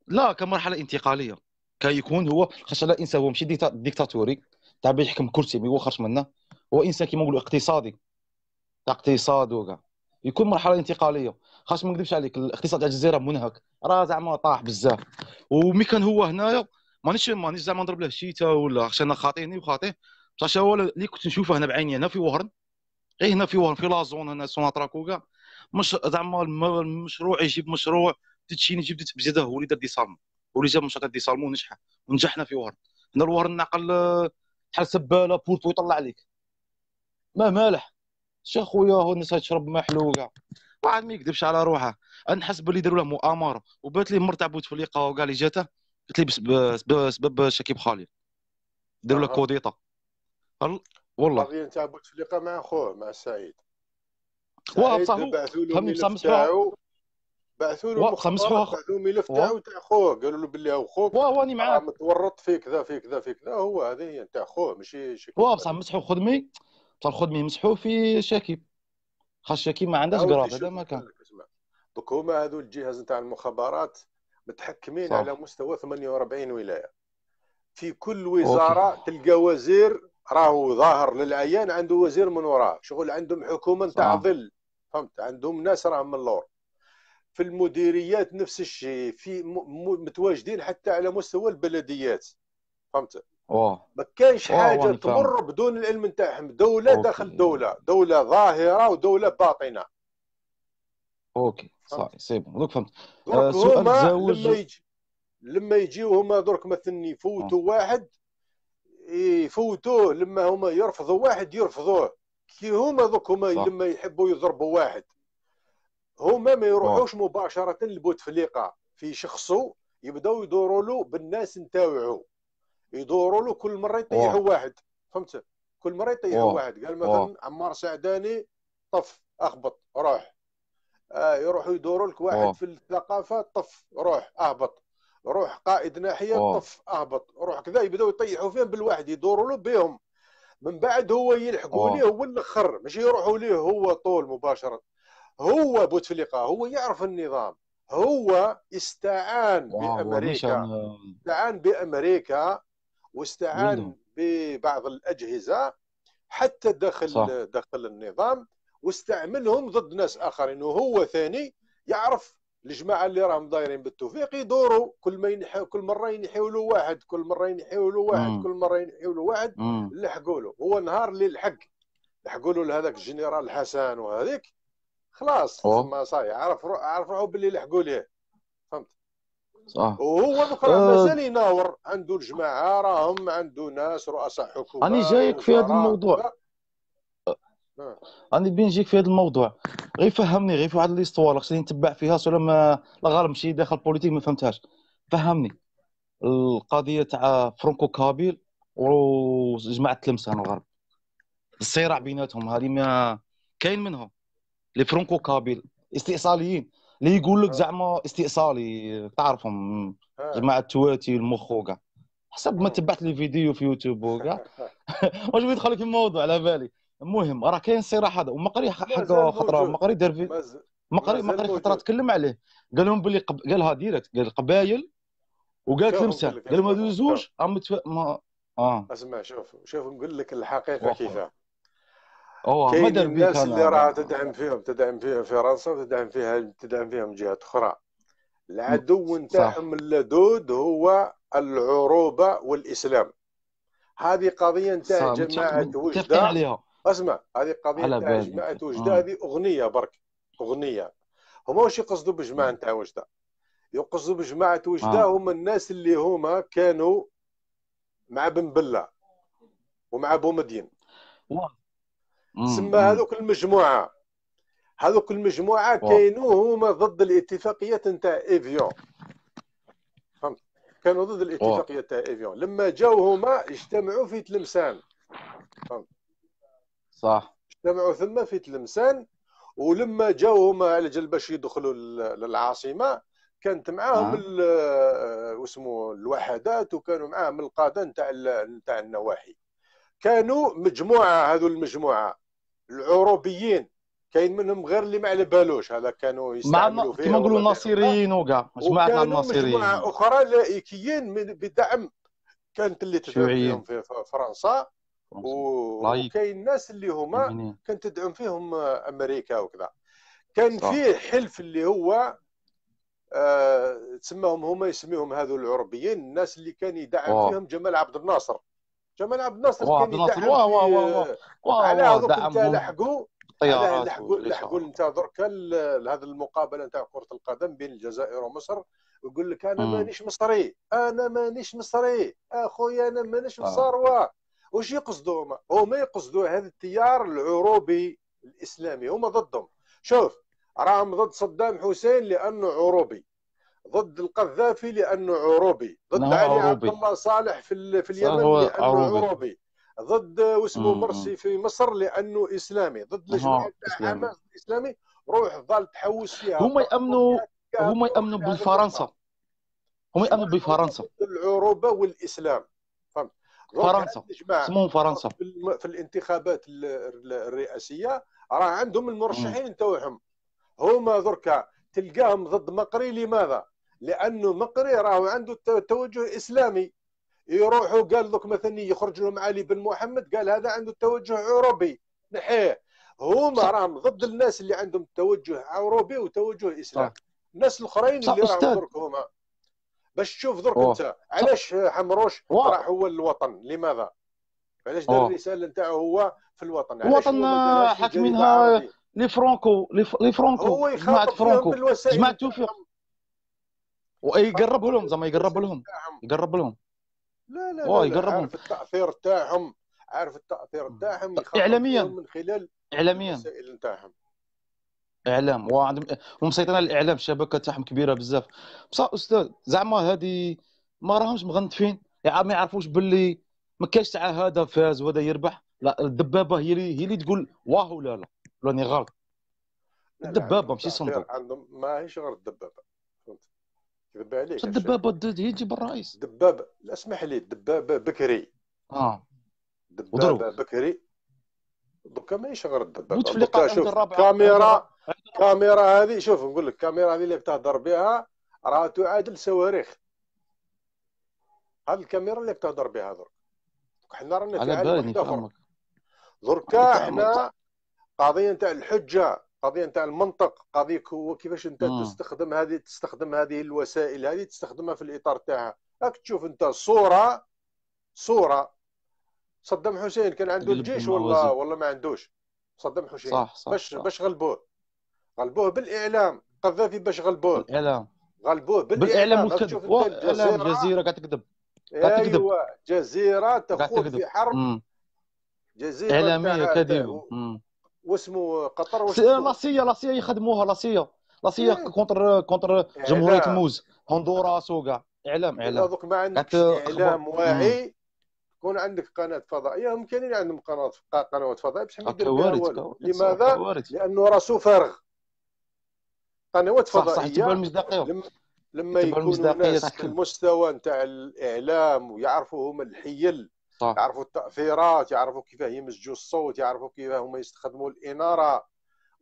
لا كمرحله انتقاليه كيكون هو خاص انسان هو ماشي ديكتاتوري تاع بيحكم كرسي ما يوخرش منه هو انسان كيما نقولوا اقتصادي تاع اقتصاد وكاع يكون مرحله انتقاليه خاص ما نكذبش عليك الاقتصاد تاع الجزيره منهك راه زعما طاح بزاف ومي كان هو هنايا مانيش مانيش زعما نضرب له شيته ولا عشان انا خاطيني وخاطيه بصح هو اللي كنت نشوفه هنا بعيني هنا في وهرن غير إيه، هنا في وهرن في لازون هنا سوناطراك وكاع مش زعما المشروع يجيب مشروع تتشيني يجيب بزاف هو اللي دار دي سالمون هو اللي جاب مشروع دي سالمون ونجحه ونجحنا في وهرن هنا الوهرن نعقل بحال سباله بولت ويطلع عليك ما مالح شي خويا هو الناس تشرب ما كاع واحد ما يكذبش على روحه نحس باللي داروا له مؤامره وبات لي مر تاع بوتفليقه وكاع اللي جاته قلت لي بسبب شكيب خالي داروا له آه. كوديطا والله القضيه نتاع بوتفليقه مع خوه مع سعيد واه بصح فهمني بصح بعثوا له خمسحوها بعثوا ملف تاعو تاع خوه قالوا له باللي هو خوك واني معاه آه، متورط في كذا في كذا في كذا هو هذه هي تاع خوه ماشي شي واه بصح مسحوا خدمي بصح الخدمي مسحوه في شاكيب خاص شاكيب ما عندهاش قراب هذا ما كان دوك هما هذو الجهاز نتاع المخابرات متحكمين صح. على مستوى 48 ولايه في كل وزاره أوكي. تلقى وزير راهو ظاهر للعيان عنده وزير من وراه شغل عندهم حكومه نتاع ظل فهمت عندهم ناس راهم من اللور في المديريات نفس الشيء في متواجدين حتى على مستوى البلديات فهمت ما كانش حاجه تمر بدون العلم نتاعهم دوله أوكي. داخل دوله دوله ظاهره ودوله باطنه اوكي صافي سي بون دوك فهمت آه، سؤال تزوج لما يجي لما يجيو هما درك مثلا يفوتوا آه. واحد يفوتوه لما هما يرفضوا واحد يرفضوه كي هما دوك هما لما يحبوا يضربوا واحد هما ما يروحوش مباشره لبوتفليقه في شخصه يبداو يدوروا له بالناس نتاوعو يدوروا له كل مره يطيحوا واحد فهمت كل مره يطيحوا واحد قال مثلا عمار سعداني طف اخبط روح آه يروحوا يدوروا لك واحد أوه. في الثقافه طف روح اهبط روح قائد ناحيه أوه. طف اهبط روح كذا يبداو يطيحوا فيهم بالواحد يدوروا له بهم من بعد هو يلحقوا ليه هو الاخر ماشي يروحوا ليه هو طول مباشره هو بوتفليقه هو يعرف النظام هو استعان بامريكا استعان بامريكا واستعان ببعض الاجهزه حتى داخل صح. داخل النظام واستعملهم ضد ناس اخرين وهو ثاني يعرف الجماعه اللي راهم دايرين بالتوفيق يدوروا كل ما ينح... كل مره ينحيولوا واحد كل مره ينحيولوا واحد مم. كل مره ينحيولوا واحد لحقوا له هو نهار اللي لحق لحقوا له لهذاك الجنرال حسن وهذيك خلاص ما صاي عرف رو... عرف روحو باللي لحقوا ليه فهمت صح وهو دوك راه مازال يناور عنده الجماعه راهم عنده ناس رؤساء حكومه راني جايك في هذا الموضوع راني أه. نعم. بين في هذا الموضوع غير فهمني غير في واحد ليستوار خصني نتبع فيها ولا ما لا غير مشي داخل البوليتيك ما فهمتهاش فهمني القضيه تاع فرانكو كابيل وجماعه تلمسان الغرب الصراع بيناتهم هذه ما كاين منهم لي فرونكو كابيل استئصاليين اللي يقول لك آه. زعما استئصالي تعرفهم آه. جماعه التواتي المخ وكاع حسب ما آه. تبعت لي فيديو في يوتيوب وكاع <laughs> <laughs> واش بيدخل في الموضوع على بالي المهم راه كاين صراع هذا ومقري حق خطره مقري دار في مقري مقري خطره تكلم عليه قال لهم باللي قب... قالها ديريكت قال القبايل وقالت لمسه قال لهم هذو زوج ما اه اسمع شوف شوف نقول لك الحقيقه كيفاه هو كاين الناس اللي راه تدعم فيهم تدعم فيها فرنسا وتدعم فيها تدعم فيها من جهات اخرى العدو نتاعهم اللدود هو العروبه والاسلام هذه قضيه نتاع جماعه وجده اسمع هذه قضيه نتاع جماعه آه. وجده هذه اغنيه برك اغنيه هما واش يقصدوا بجماعه آه. نتاع وجده يقصدوا بجماعه وجده آه. هما الناس اللي هما كانوا مع بن بله ومع بومدين تسمى هذوك المجموعه هذوك المجموعه كاينو هما ضد الاتفاقيه نتاع ايفيون فهمت كانوا ضد الاتفاقيه تاع ايفيون لما جاو هما اجتمعوا في تلمسان فهمت صح اجتمعوا ثم في تلمسان ولما جاو هما على جال باش يدخلوا للعاصمه كانت معاهم نعم. آه. الوحدات وكانوا معاهم القاده نتاع نتاع النواحي كانوا مجموعه هذو المجموعه العروبيين كاين منهم غير اللي ما على بالوش هذا كانوا يستعملوا فيه كما نقولوا الناصريين وكاع مجموعه الناصريين مجموعه اخرى لائكيين بدعم كانت اللي تدعم فيهم في فرنسا وكاين الناس اللي هما كانت تدعم فيهم امريكا وكذا كان صح. فيه حلف اللي هو آه تسماهم هما يسميهم هذو العربيين الناس اللي كان يدعم أوه. فيهم جمال عبد الناصر جمال عبد الناصر كان عبد الناصر واه واه واه واه على هذوك انت لحقوا لحقوا لحقوا انت درك لهذه المقابله نتاع كره القدم بين الجزائر ومصر ويقول لك انا مانيش مصري انا مانيش مصري اخويا انا مانيش آه. مصاروه واش يقصدوا هما هما يقصدوا هذا التيار العروبي الاسلامي هما ضدهم شوف راهم ضد صدام حسين لانه عروبي ضد القذافي لانه عروبي ضد علي عبد الله صالح في في اليمن لانه عروبي, عروبي. ضد واسمه مرسي في مصر لانه اسلامي ضد الجماعه حماس الاسلامي روح ظل تحوس فيها هما يامنوا هما يامنوا يعني بالفرنسا هما يامنوا بفرنسا العروبه والاسلام فهمت يعني فرنسا اسمهم فرنسا في الانتخابات الرئاسيه راه عندهم المرشحين تاعهم هما دركا تلقاهم ضد مقري لماذا؟ لانه مقري راهو عنده توجه اسلامي يروحوا قال لك مثلا يخرج لهم علي بن محمد قال هذا عنده توجه عربي نحيه هما راهم ضد الناس اللي عندهم توجه عربي وتوجه اسلامي الناس الاخرين اللي راهم درك هما باش تشوف درك انت علاش حمروش راح هو الوطن لماذا؟ علاش دار الرساله نتاعو هو في الوطن؟ الوطن حاكمينها لي فرونكو لي فرونكو جماعه فرونكو جماعة توفي ويقرب لهم زعما يقرب لهم يقرب لهم لا لا, لا, يقرب عارف التاثير تاعهم عارف التاثير تاعهم اعلاميا من خلال اعلاميا تاعهم اعلام وعندهم ومسيطرين على الاعلام الشبكه تاعهم كبيره بزاف بصح استاذ زعما هذه ما راهمش مغنتفين يعني ما يعرفوش باللي ما كاش تاع هذا فاز وهذا يربح لا الدبابه هي اللي هي اللي تقول واه ولا لا لوني غلط الدبابه ماشي صندوق عندهم ماهيش غير الدبابه فهمت كذب عليك الدبابه هي تجيب الرئيس دبابه لا اسمح لي دبابه بكري اه دبابه بكري دوكا ماهيش غير الدبابه دوكا شوف كاميرا كاميرا هذه شوف نقول لك الكاميرا هذه اللي بتهضر بها راه تعادل صواريخ هذه الكاميرا اللي بتهضر بها درك حنا راني في عالم درك حنا قضيه نتاع الحجه قضيه نتاع المنطق قضيه هو كيفاش انت آه. تستخدم هذه تستخدم هذه الوسائل هذه تستخدمها في الاطار تاعها راك تشوف انت صوره صوره صدام حسين كان عنده الجيش ولا ولا ما عندوش صدام حسين صح صح باش صح. باش غلبوه غلبوه بالاعلام قذافي باش غلبوه بالاعلام غلبوه بالاعلام والكذب الجزيره قاعد تكذب قاعد أيوة، تكذب ايوه جزيره تخوض في حرب جزيره اعلاميه كذبه واسمه قطر سي لاسيا لاسيا يخدموها لاسيا لاسيا إيه. كونتر كونتر جمهوريه الموز هندوراس وكاع اعلام اعلام هذوك ما عندك اعلام واعي كون عندك قناه فضائيه هم كاينين عندهم قنوات قنوات فضائيه بصح ما يديروا لماذا؟ لانه راسو فارغ قنوات فضائيه لما, لما يكون الناس المستوى نتاع الاعلام ويعرفوا هما الحيل طبعا. يعرفوا التاثيرات يعرفوا كيفاه يمزجوا الصوت يعرفوا كيفاه هما يستخدموا الاناره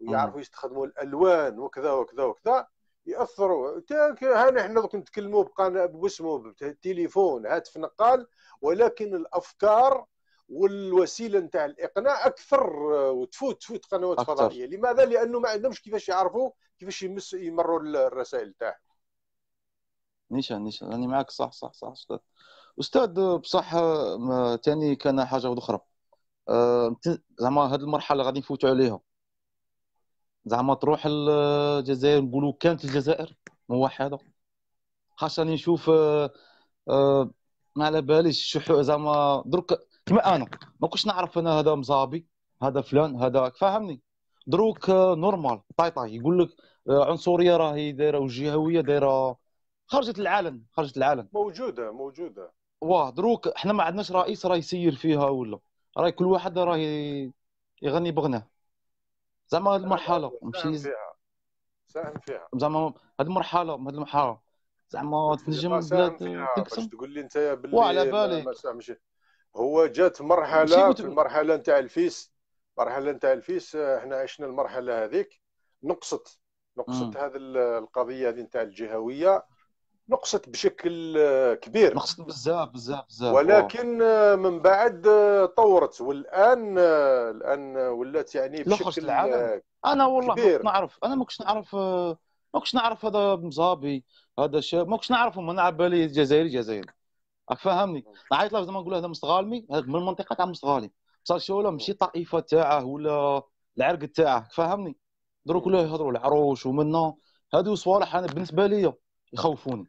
ويعرفوا يستخدموا الالوان وكذا وكذا وكذا ياثروا ها نحن دوك نتكلموا بقى بوسمو بالتليفون هاتف نقال ولكن الافكار والوسيله نتاع الاقناع اكثر وتفوت تفوت قنوات فضائيه لماذا لانه ما عندهمش كيفاش يعرفوا كيفاش يمس يمروا الرسائل تاعهم نيشان نيشان راني معك صح صح صح استاذ استاذ بصح ثاني كان حاجه اخرى أه، زعما هذه المرحله غادي نفوتوا عليها زعما تروح الجزائر نقولوا كانت الجزائر موحده خاصة نشوف أه، أه، ما على باليش زعما دروك كما انا ما كنتش نعرف انا هذا مزابي هذا فلان هذا فاهمني دروك نورمال طاي طاي يقول لك عنصريه راهي دايره وجهويه دايره خرجت العالم خرجت العالم موجوده موجوده واه دروك حنا ما عندناش رئيس راه يسير فيها ولا راه كل واحد راه يغني بغناه زعما هذه المرحله ماشي ساهم فيها زعما هذه المرحله هذه المرحله زعما تنجم باش تقول لي انت باللي وعلى بالي هو جات مرحله في المرحله نتاع الفيس مرحله نتاع الفيس احنا عشنا المرحله هذيك نقصت نقصت هذه القضيه هذه نتاع الجهويه نقصت بشكل آه، كبير نقصت بزاف بزاف بزاف ولكن آه، من بعد آه، طورت والان الان ولات يعني بشكل انا والله كبير. ما نعرف انا ما كنتش نعرف ما كنتش نعرف هذا مزابي هذا شاب ما كنتش نعرفهم انا على بالي جزائري جزائري راك فاهمني نعيط له زعما نقول له هذا مستغالمي من المنطقه تاع مستغالي صار شو ولا ماشي طائفه تاعه ولا العرق تاعه فاهمني دروك كلهم يهضروا العروش ومنه هذو صوالح انا بالنسبه لي يخوفوني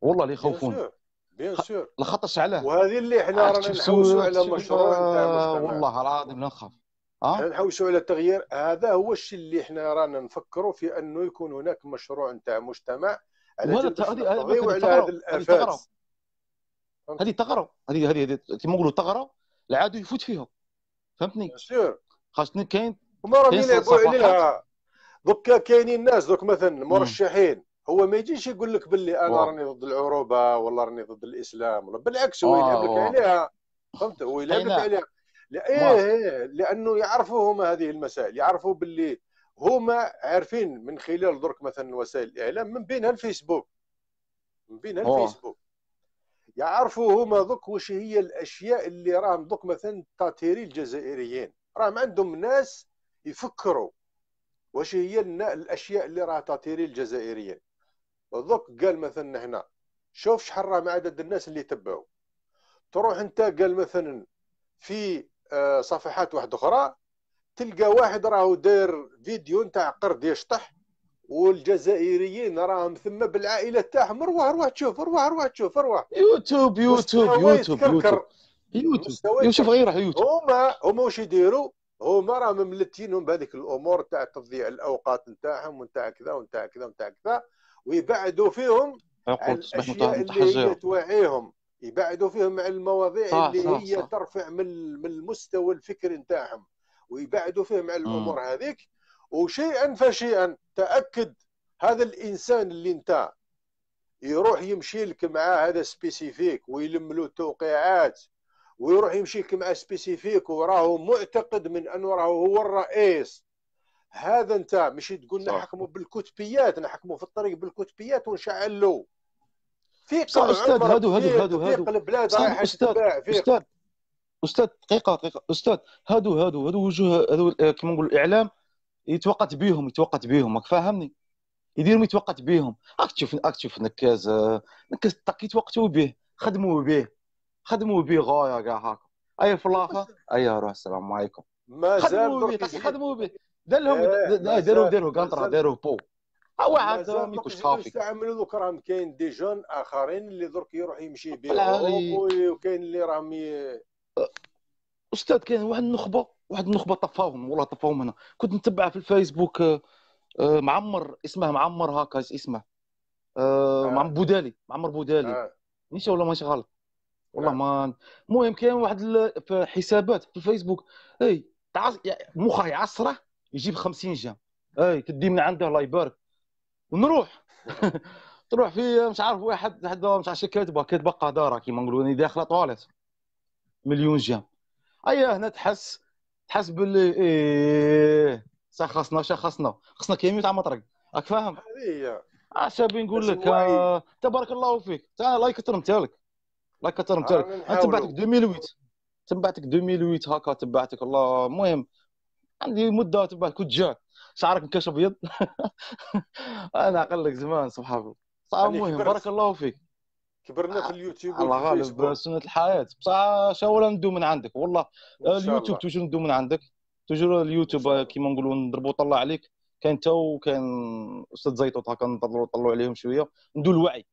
والله اللي يخوفون بيان سور لخاطرش علاه وهذه اللي حنا آه، رانا نحوسوا على مشروع والله العظيم نخاف أه؟ نحوسوا على التغيير هذا هو الشيء اللي حنا رانا نفكروا في انه يكون هناك مشروع نتاع مجتمع على وعلى هذه الافات هذه تغرو هذه هذه كيما نقولوا تغرو العدو يفوت فيهم فهمتني سور خاصني كاين هما راهم يلعبوا عليها دوكا كاينين ناس دوك مثلا مرشحين هو ما يجيش يقول لك باللي انا راني ضد العروبه ولا راني ضد الاسلام ولا بالعكس هو يلعب لك عليها فهمت هو يلعب لك عليها لا ايه, إيه، لانه يعرفوا هما هذه المسائل يعرفوا باللي هما عارفين من خلال درك مثلا وسائل الاعلام من بينها الفيسبوك من بينها الفيسبوك يعرفوا هما دوك وش هي الاشياء اللي راهم دوك مثلا تاتيري الجزائريين راهم عندهم ناس يفكروا وش هي الاشياء اللي راها تاتيري الجزائريين دوك قال مثلا هنا شوف شحال راه عدد الناس اللي تبعوا تروح انت قال مثلا في آه، صفحات واحده اخرى تلقى واحد راهو داير فيديو نتاع قرد يشطح والجزائريين راهم ثم بالعائله تاعهم روح روح تشوف روح روح تشوف روح يوتيوب يوتيوب يوتيوب يوتيوب يوتيوب شوف غير يوتيوب هما هما واش يديروا هما راهم ملتينهم بهذيك الامور تاع تضييع الاوقات نتاعهم ونتاع كذا ونتاع كذا ونتاع كذا ويبعدوا فيهم عن الاشياء اللي هي توعيهم يبعدوا فيهم عن المواضيع صح اللي صح هي صح. ترفع من من المستوى الفكري نتاعهم ويبعدوا فيهم عن الامور هذيك وشيئا فشيئا تاكد هذا الانسان اللي انت يروح يمشي لك مع هذا سبيسيفيك ويلم له التوقيعات ويروح يمشي لك مع سبيسيفيك وراه معتقد من انه راه هو الرئيس هذا انت ماشي تقول نحكموا بالكتبيات نحكموا في الطريق بالكتبيات ونشعلوا في استاذ هادو هادو هادو هادو البلاد رايحه استاذ استاذ استاذ دقيقه دقيقه استاذ هادو هادو هادو وجوه هادو آه، كما نقول الاعلام يتوقت بهم يتوقت بهم راك فاهمني يديروا يتوقت بهم راك تشوف راك تشوف نكاز آه، نكاز الطاق يتوقتوا به خدموا به خدموا به غايه كاع هاكا اي الاخر اي روح السلام عليكم مازال خدموا به خدموا به دار لهم دار داروا قنطره داروا بو هو عاد ما يكونش يستعملوا دوك راهم كاين دي جون اخرين اللي درك يروح يمشي بهم وكاين اللي راهم استاذ كاين واحد النخبه واحد النخبه طفاهم والله طفاهم هنا كنت نتبع في الفيسبوك معمر اسمه معمر هكا اسمه آه. معمر بودالي معمر بودالي آه. نيشان ولا ماشي غلط والله ما المهم كاين واحد حسابات في الفيسبوك اي تعص... مخه يعصره يجيب 50 جام اي تدي من عنده الله يبارك ونروح <laughs> تروح في مش عارف واحد حد مش عارف كاتبه كاتبه قداره كيما نقولوا انا يعني داخله طواليت مليون جام ايا أيوه، هنا تحس تحس باللي ايه شخصنا شخصنا خصنا كيميو تاع مطرق راك فاهم هذه عشابي نقول لك آه... تبارك الله فيك تاع الله يكثر متالك الله آه، يكثر متالك انت تبعتك 2008 تبعتك 2008 هكا تبعتك الله المهم عندي مده تبع كنت جوع شعرك مكشف ابيض <laughs> انا لك زمان سبحان الله يعني المهم بارك الله فيك كبرنا في آه، اليوتيوب الله غالب سنه الحياه بصح شاول ندو من عندك والله اليوتيوب توجور ندو من عندك توجور اليوتيوب كيما نقولوا نضربوا طلع عليك كان تو وكان استاذ زيتوت هكا نضلوا نطلعوا عليهم شويه ندو الوعي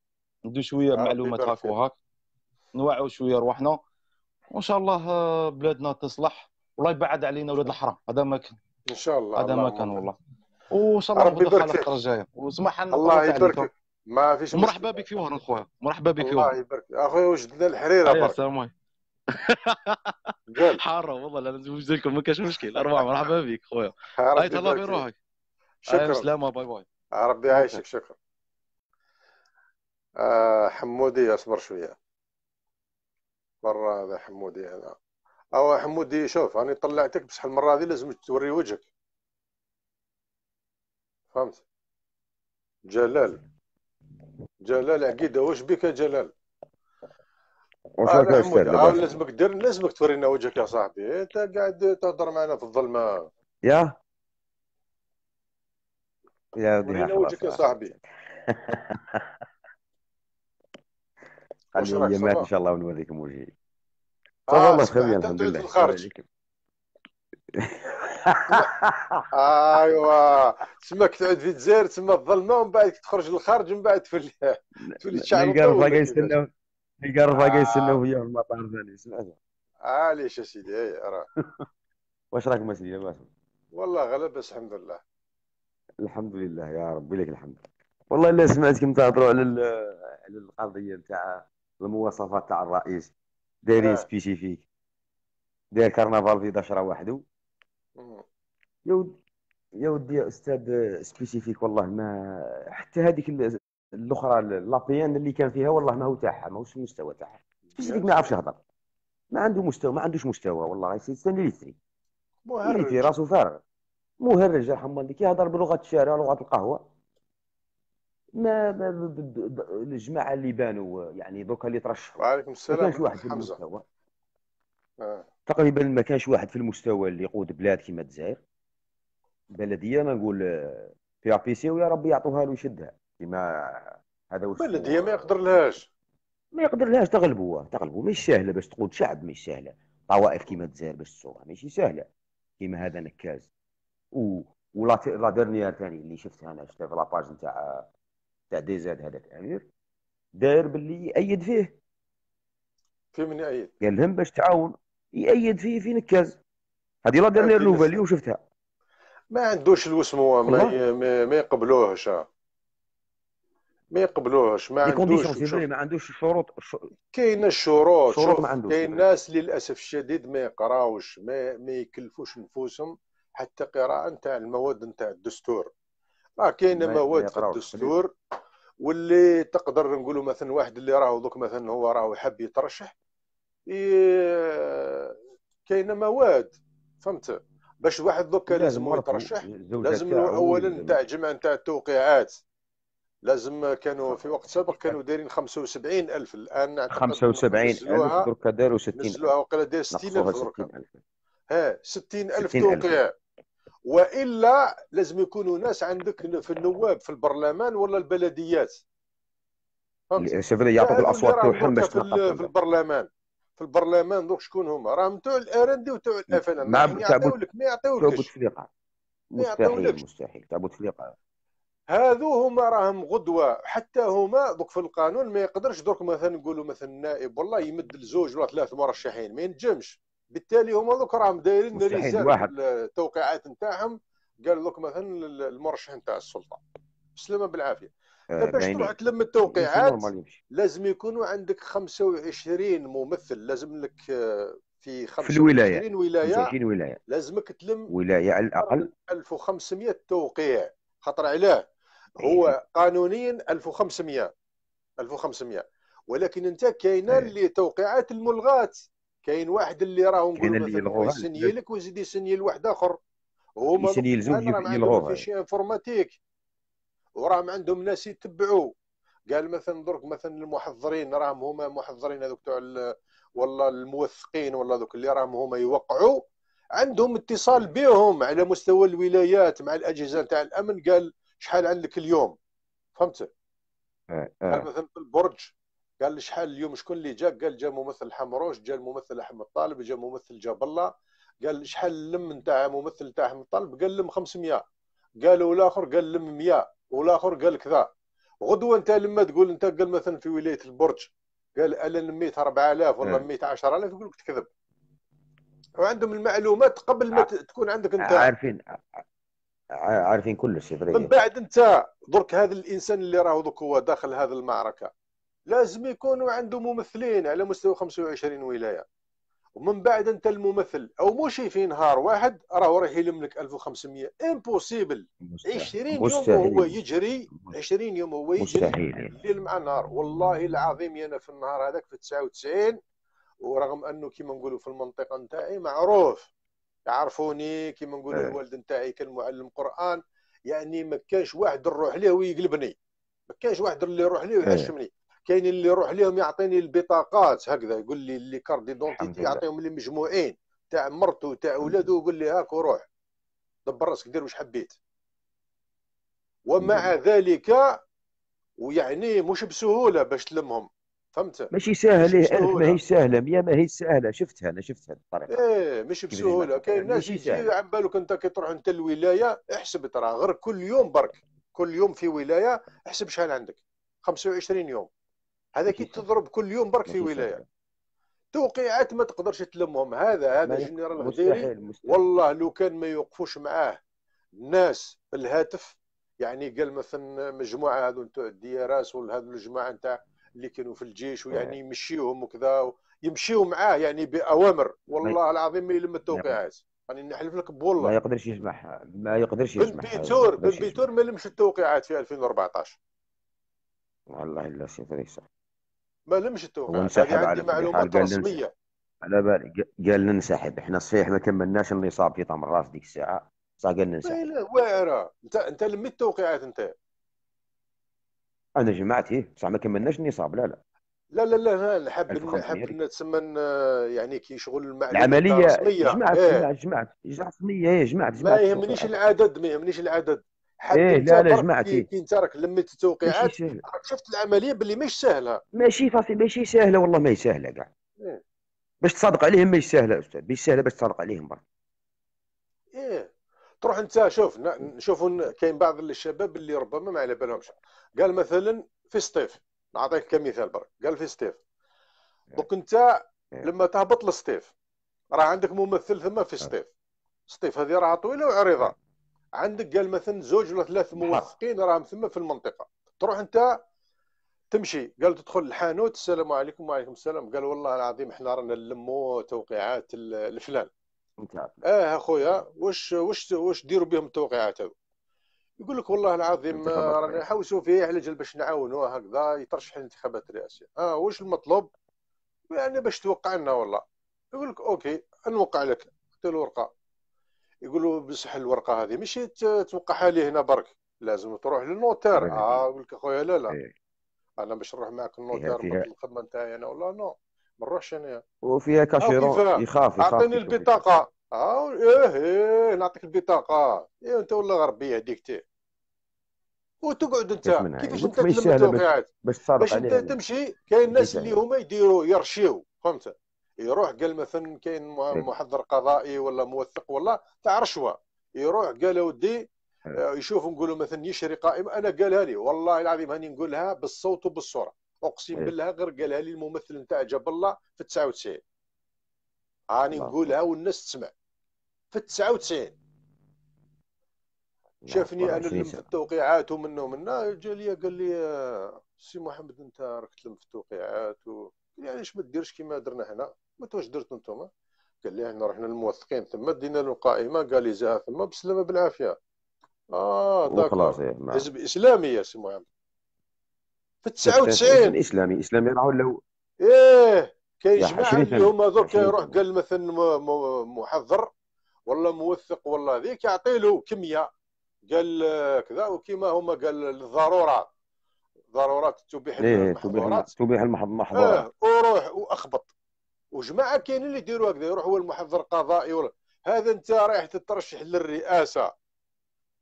ندو شويه معلومات هاك وهاك نوعوا شويه رواحنا وان شاء الله آه، بلادنا تصلح والله يبعد علينا ولاد الحرام هذا ما كان ان شاء الله هذا ما كان والله وان شاء الله ربي يبارك فيك الجايه وسمح لنا الله يبارك ما فيش مرحبا بك في وهران خويا مرحبا بك في وهران الله يبارك اخويا وجدنا الحريره أيوة، السلام عليكم <laughs> حاره والله لا نزوج لكم ما كاش مشكل اربعه مرحبا بك خويا هاي تهلا روحك شكرا سلامة باي باي آه، ربي يعيشك شكرا آه، حمودي اصبر شويه برا هذا حمودي هنا او حمودي شوف انا طلعتك بصح المره هذه لازم توري وجهك فهمت جلال جلال عقيده واش بك يا جلال واش حمود لازمك دير لازمك تورينا وجهك يا صاحبي انت قاعد تهضر معنا في الظلمه يا يا ورينا وجهك يا صاحبي <laughs> ان شاء الله ونوريكم وجهي آه، تفضل آه خويا الحمد لله الخارج ايوا تما تعود في الجزائر تسمى الظلمه ومن بعد تخرج للخارج ومن بعد تولي تولي تشعل نلقى الرفاقه يستناو نلقى الرفاقه آه. يستناو في المطار ثاني سمعت اه ليش اسيدي اي راه <laughs> واش راكم اسيدي لاباس والله غلا الحمد لله الحمد لله يا ربي لك الحمد والله الا سمعتكم تهضروا على على القضيه نتاع المواصفات تاع الرئيس دايرين آه. سبيسيفيك داير كرنفال في دشره وحده يا ودي يا ودي يا استاذ سبيسيفيك والله ما حتى هذيك الاخرى لابيان اللي كان فيها والله ما هو تاعها ماهوش المستوى تاعها سبيسيفيك ما عرفش يهضر ما عنده مستوى ما عندوش مستوى والله غير سيد ليتري ليتري راسه فارغ مهرج يرحم والديك يهضر بلغه الشارع لغه القهوه ما الجماعه اللي بانوا يعني دوكا اللي ترشحوا وعليكم السلام ما كانش واحد في حمزة. المستوى آه. تقريبا ما كانش واحد في المستوى اللي يقود بلاد كيما الجزائر بلديه انا نقول آه، فيها بيسي ويا ربي يعطوها له يشدها كيما هذا وش بلديه ما يقدر لهاش ما يقدر لهاش تغلبوا تغلبوا مش سهله باش تقود شعب مش سهله طوائف كيما الجزائر باش تصورها ماشي سهله كيما هذا نكاز و ولا لا ديرنيير ثاني اللي شفتها انا شفتها في لاباج نتاع تاع دي زاد هذاك امير داير باللي يأيد فيه في من يأيد قال لهم باش تعاون يأيد فيه في نكاز هذه لا ديرنيير نوفال اليوم شفتها ما عندوش الوسمو ما, ما يقبلوهش ما يقبلوهش ما عندوش ما عندوش الشروط كاين الشروط شروط ما عندوش كاين ناس للاسف الشديد ما يقراوش ما, ما يكلفوش نفوسهم حتى قراءه نتاع المواد نتاع الدستور راه كاين مواد في الدستور واللي تقدر نقولوا مثلا واحد اللي راهو دوك مثلا هو راهو حاب يترشح كاين مواد فهمت باش واحد دوكا لازم هو يترشح لازم اولا تاع جمع تاع التوقيعات لازم كانوا في وقت سابق كانوا دايرين 75 ألف الآن 75 ألف دركا داروا 60 نزلوها وقيلا داير 60 ألف دركا ها 60 ألف توقيع والا لازم يكونوا ناس عندك في النواب في البرلمان ولا البلديات شوف يعطوك الاصوات تاعهم باش في, في البرلمان في البرلمان دوك شكون هما راهم نتاع الار ان دي وتاع الاف ان ما يعطيولك ما يعطيولكش مستحيل مستحيل تاع بوتفليقه هذو هما راهم غدوه حتى هما دوك في القانون ما يقدرش دوك مثلا نقولوا مثلا نائب والله يمد لزوج ولا ثلاث مرشحين ما ينجمش بالتالي هما دوك راهم دايرين التوقيعات نتاعهم قال لك مثلا المرشح نتاع السلطه سلمة بالعافيه آه، باش تروح تلم التوقيعات لازم يكونوا عندك 25 ممثل لازم لك آه، في 25 ولايه 25 ولايه لازمك تلم ولايه على الاقل 1500 توقيع خاطر علاه إيه. هو قانونيا 1500 1500 ولكن انت كاينه اللي إيه. توقيعات الملغات كاين واحد اللي نقول نقولوا يسني لك ويزيد يسني لواحد اخر هما يسني لزوج يلغوها فيش انفورماتيك وراهم عندهم ناس يتبعوا قال مثلا درك مثلا المحضرين راهم هما محضرين هذوك تاع ولا الموثقين ولا ذوك اللي راهم هما يوقعوا عندهم اتصال بهم على مستوى الولايات مع الاجهزه تاع الامن قال شحال عندك اليوم فهمت آه. آه. مثلا في البرج قال لي شحال اليوم شكون اللي جا قال جا ممثل حمروش جا الممثل احمد طالب جا ممثل جاب الله قال شحال لم نتاع ممثل تاع احمد طالب قال لم 500 قالوا الاخر قال لم 100 والاخر قال كذا غدوه انت لما تقول انت قال مثلا في ولايه البرج قال انا نميت 4000 ولا نميت 10000 يقول لك تكذب وعندهم المعلومات قبل ما تكون عندك انت عارفين عارفين كلش من بعد انت درك هذا الانسان اللي راهو دوك هو داخل هذه المعركه لازم يكونوا عنده ممثلين على مستوى 25 ولايه ومن بعد انت الممثل او مشي في نهار واحد راه راح يلم لك 1500 امبوسيبل 20 يوم هو يجري 20 يوم هو يجري الليل مع نهار والله العظيم انا في النهار هذاك في 99 ورغم انه كيما نقولوا في المنطقه نتاعي معروف يعرفوني كيما نقولوا إيه. الوالد نتاعي كان معلم قران يعني ما كانش واحد نروح ليه ويقلبني ما كانش واحد اللي يروح ليه إيه. ويحشمني كاين اللي يروح لهم يعطيني البطاقات هكذا يقول لي اللي كارد ديدونتيتي يعطيهم لي مجموعين تاع مرته تاع ولاده ويقول لي هاك وروح دبر راسك دير واش حبيت ومع ذلك ويعني مش بسهوله باش تلمهم فهمت ماشي سهله الف ماهيش سهله 100 ماهيش سهله شفتها انا شفتها الطريقه ايه مش بسهوله كاين ناس يجي على بالك انت كي تروح انت الولايه احسب ترى غير كل يوم برك كل يوم في ولايه احسب شحال عندك 25 يوم هذا كي تضرب كل يوم برك في ولايه توقيعات ما تقدرش تلمهم هذا هذا الجنرال غديري والله لو كان ما يوقفوش معاه الناس بالهاتف يعني قال مثلا مجموعه هذو نتاع الدياراس راس هذو الجماعه نتاع اللي كانوا في الجيش ويعني نعم. يمشيهم وكذا يمشيو معاه يعني باوامر والله نعم. العظيم ما يلم التوقيعات راني يعني نحلف لك بوالله ما يقدرش يجمع ما يقدرش يجمع بن بيتور بن بيتور ما لمش التوقيعات في 2014 والله الا سي فريسه ما لمش التوقيع وانسحب يعني عندي معلومات رسميه على بالي قال ننسحب احنا صحيح ما كملناش اللي صاب في طمر راس ديك الساعه صح قال ننسحب واعره انت انت لميت التوقيعات انت انا ايه بصح ما كملناش النصاب لا لا لا لا لا لا حاب حاب تسمى يعني كي شغل المعلومات العمليه إيه. جمعت, جمعت جمعت جمعت رسميه جمعت جمعت ما يهمنيش العدد ما يهمنيش العدد ايه لا لا جمعتي كي انت راك لميت التوقيعات شفت العمليه باللي ماهيش سهله ماشي فاصي ماشي سهله والله ماهي سهله كاع إيه. باش تصادق عليهم ماهيش سهله استاذ ماهيش سهله باش تصادق عليهم برك ايه تروح انت شوف نشوفوا كاين بعض الشباب اللي ربما ما على بالهمش قال مثلا في سطيف نعطيك كمثال برك قال في سطيف إيه. دوك انت إيه. لما تهبط للسطيف راه عندك ممثل ثم في إيه. سطيف سطيف هذه راها طويله وعريضه عندك قال مثلا زوج ولا ثلاث نعم. موثقين راهم ثم في المنطقه تروح انت تمشي قال تدخل الحانوت السلام عليكم وعليكم السلام قال والله العظيم احنا رانا نلموا توقيعات الفلان نعم. اه اخويا واش واش واش ديروا بهم التوقيعات هذو يقول لك والله العظيم رانا نحوسوا فيه على جال باش نعاونوه هكذا يترشح الانتخابات الرئاسيه اه واش المطلوب يعني باش توقع لنا والله يقول لك اوكي نوقع لك له الورقه يقولوا بصح الورقه هذه ماشي توقعها لي هنا برك لازم تروح للنوتير اه يقول لك اخويا لا لا إيه. انا باش نروح معك النوتير الخدمه نتاعي انا ولا نو ما نروحش انا وفيها كاشيرون يخاف يخاف اعطيني البطاقه اه ايه ايه نعطيك البطاقه ايه انت ولا غربيه ديكتي وتقعد انت كيفاش انت تلم التوقيعات باش, باش انت تمشي كاين الناس اللي هما يديروا يرشيو فهمت يروح قال مثلا كاين إيه. محضر قضائي ولا موثق ولا تاع رشوه يروح قال ودي إيه. آه، يشوف نقولوا مثلا يشري قائمه انا قالها لي والله العظيم هاني نقولها بالصوت وبالصوره اقسم إيه. بالله غير قالها لي الممثل نتاع جاب الله في 99 راني نقولها والناس تسمع في 99 شافني انا نلم في التوقيعات ومنه ومنه جا لي قال لي آه، سي محمد انت راك تلم في التوقيعات و... يعني علاش ما ديرش كيما درنا هنا قلت واش درتو نتوما قال لي احنا رحنا للموثقين ثم دينا له قائمه جاها ثم بالسلامه بالعافيه اه داك إيه، حزب اسلامي يا سي محمد في 99 اسلامي اسلامي راه ولاو ايه كيجمع اللي هما درك يروح قال مثلا محضر ولا موثق ولا هذيك يعطي له كميه قال كذا وكما هما قال الضروره ضرورات تبيح إيه المحظورات تبيح إيه، المحظورات آه وروح واخبط وجماعه كاينين اللي يديروا هكذا يروح هو المحضر القضائي ولا هذا انت رايح تترشح للرئاسه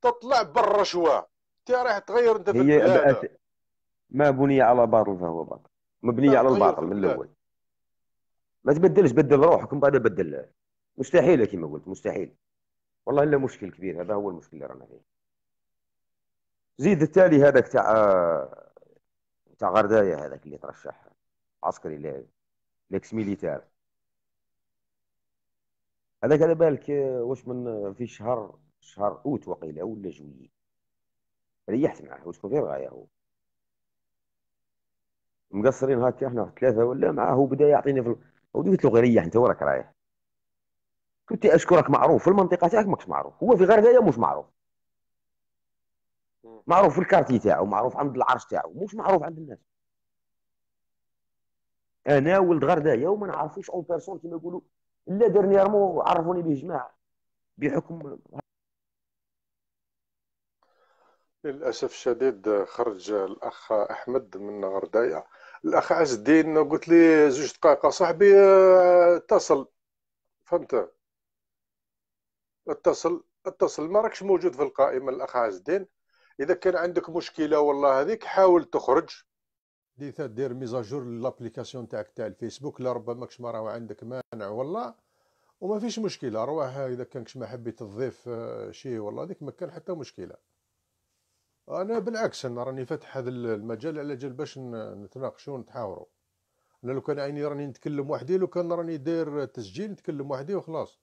تطلع بالرشوه انت رايح تغير انت في البلاد ما بني على باطل فهو باطل مبنيه على الباطل من الاول ما تبدلش بدل روحك ومن بعد بدل مستحيل كما قلت مستحيل والله الا مشكل كبير هذا هو المشكل اللي رانا فيه زيد التالي هذاك تاع تاع غردايه هذاك اللي ترشح عسكري لا ليكس ميليتار هذاك على بالك آه، واش من آه، في شهر شهر اوت وقيله ولا جويي ريحت معاه واش كنت غايه هو مقصرين هكا احنا ثلاثه ولا معاه هو بدا يعطيني في قلت له غير ريح انت وراك رايح كنت اشكرك معروف في المنطقه تاعك ماكش معروف هو في غرقايه مش معروف معروف في الكارتي تاعو معروف عند العرش تاعو مش معروف عند الناس انا ولد غردايه وما نعرفوش اون بيرسون كيما يقولوا لا ديرنييرمون عرفوني به جماعه بحكم للاسف الشديد خرج الاخ احمد من غردايا الاخ عز الدين قلت لي زوج دقائق صاحبي آه، اتصل فهمت اتصل اتصل ما راكش موجود في القائمه الاخ عز الدين اذا كان عندك مشكله والله هذيك حاول تخرج ديتا دير ميزاجور لابليكاسيون تاعك تاع الفيسبوك لا ربما كش ما راهو عندك مانع والله وما فيش مشكله روح اذا كش ما حبيت تضيف آه، شيء والله ديك ما كان حتى مشكله انا بالعكس انا راني فاتح هذا المجال على جال باش نتناقشوا ونتحاوروا انا لو كان عيني راني نتكلم وحدي لو كان راني داير تسجيل نتكلم وحدي وخلاص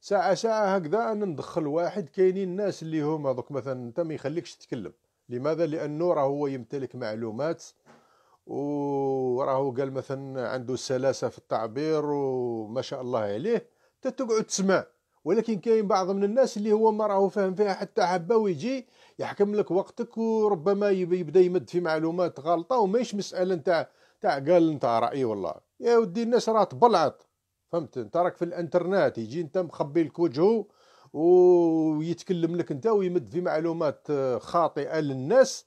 ساعه ساعه هكذا انا ندخل واحد كاينين الناس اللي هما دوك مثلا انت ما يخليكش تتكلم لماذا لانه راه هو يمتلك معلومات وراه قال مثلا عنده سلاسه في التعبير وما شاء الله عليه تتقعد تسمع ولكن كاين بعض من الناس اللي هو ما راهو فاهم فيها حتى حبه ويجي يحكم لك وقتك وربما يبدا يمد في معلومات غلطه وماهيش مساله نتاع تاع قال نتاع رايي والله يا ودي الناس راه تبلعط فهمت انت راك في الانترنت يجي انت مخبي لك وجهه ويتكلم لك انت ويمد في معلومات آه، خاطئه للناس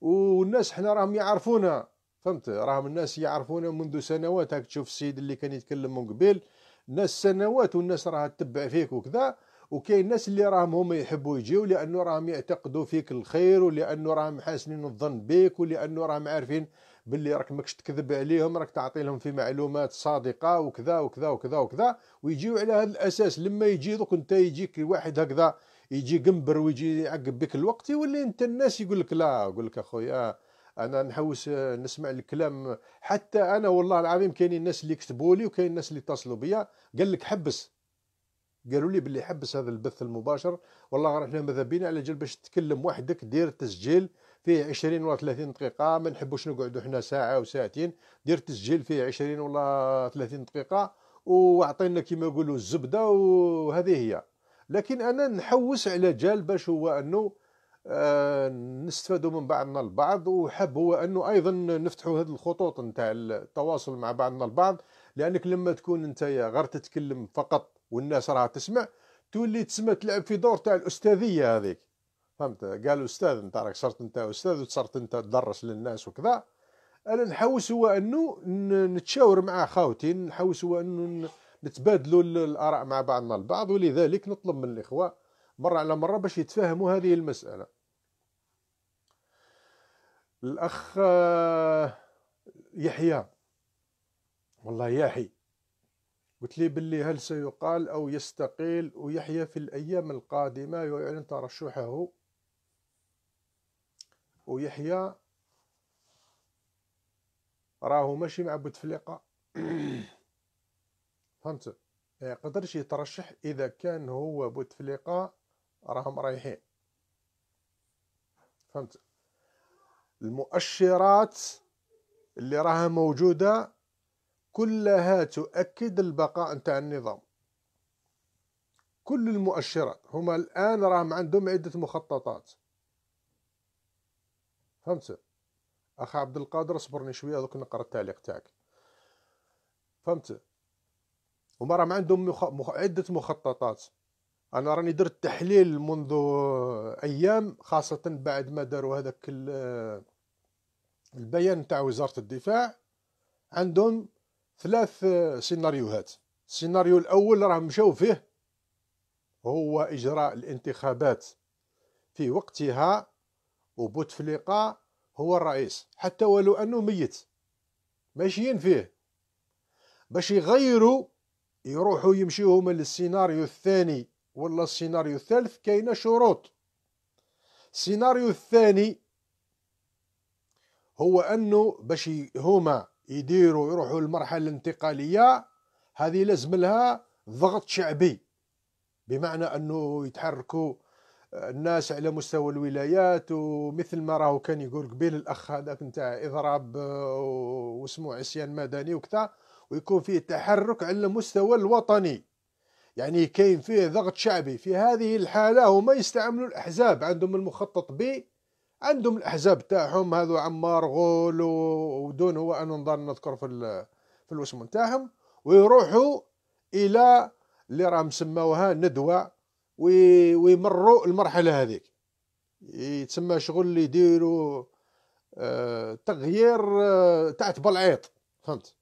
والناس حنا راهم يعرفونا فهمت راهم الناس يعرفونا منذ سنوات هاك تشوف السيد اللي كان يتكلم من قبل ناس سنوات والناس راها تتبع فيك وكذا وكاين الناس اللي راهم هما يحبوا يجيو لانه راهم يعتقدوا فيك الخير ولانه راهم حاسنين الظن بك ولانه راهم عارفين باللي راك ماكش تكذب عليهم راك تعطي لهم في معلومات صادقه وكذا وكذا وكذا وكذا ويجيو على هذا الاساس لما يجي دوك انت يجيك واحد هكذا يجي قنبر ويجي يعقب بك الوقت يولي انت الناس يقول لك لا يقول لك اخويا آه، انا نحوس آه، نسمع الكلام حتى انا والله العظيم كاينين الناس اللي كتبوا لي وكاين الناس اللي اتصلوا بيا قال لك حبس قالوا لي باللي حبس هذا البث المباشر والله حنا ماذا بينا على جال باش تتكلم وحدك دير تسجيل فيه 20 ولا 30 دقيقة ما نحبوش نقعدوا حنا ساعة وساعتين دير تسجيل فيه 20 ولا 30 دقيقة واعطينا كيما يقولوا الزبدة وهذه هي لكن أنا نحوس على جال باش هو أنه آه، نستفادوا من بعضنا البعض وحب هو أنه أيضا نفتحوا هذه الخطوط نتاع التواصل مع بعضنا البعض لأنك لما تكون أنت غير تتكلم فقط والناس راها تسمع تولي تسمى تلعب في دور تاع الأستاذية هذيك فهمت قال استاذ انت راك صرت انت استاذ وصرت انت تدرس للناس وكذا انا نحوس هو انه نتشاور مع خاوتي نحوس هو انه نتبادلوا الاراء مع بعضنا البعض ولذلك نطلب من الاخوه مره على مره باش يتفاهموا هذه المساله الاخ آه، يحيى والله يحيى قلت لي باللي هل سيقال او يستقيل ويحيى في الايام القادمه يعلن ترشحه ويحيى راهو ماشي مع بوتفليقه <clears throat> فهمت ما يعني يقدرش يترشح اذا كان هو بوتفليقه راهم رايحين فهمت المؤشرات اللي راها موجوده كلها تؤكد البقاء نتاع النظام كل المؤشرات هما الان راهم عندهم عده مخططات فهمت اخ عبد القادر صبرني شويه دوك نقرا التعليق تاعك فهمت هما راهم عندهم مخ... مخ... عده مخططات انا راني درت تحليل منذ ايام خاصه بعد ما داروا هذاك ال... البيان تاع وزاره الدفاع عندهم ثلاث سيناريوهات السيناريو الاول راهم مشاو فيه هو اجراء الانتخابات في وقتها وبوتفليقة هو الرئيس حتى ولو أنه ميت ماشيين فيه باش يغيروا يروحوا يمشيو هما للسيناريو الثاني ولا السيناريو الثالث كاينه شروط السيناريو الثاني هو انه باش هما يديروا يروحوا للمرحله الانتقاليه هذه لازم لها ضغط شعبي بمعنى انه يتحركوا الناس على مستوى الولايات ومثل ما راهو كان يقول قبيل الاخ هذاك نتاع اضراب آه، واسمه عصيان مدني وكذا ويكون فيه تحرك على المستوى الوطني يعني كاين فيه ضغط شعبي في هذه الحاله هما يستعملوا الاحزاب عندهم المخطط ب عندهم الاحزاب تاعهم هذو عمار غول ودون هو ان نظن نذكر في ال... في الاسم تاعهم ويروحوا الى اللي راهم سماوها ندوه ويمروا المرحله هذيك يتسمى شغل اللي يديروا آه، تغيير آه، تاع بلعيط فهمت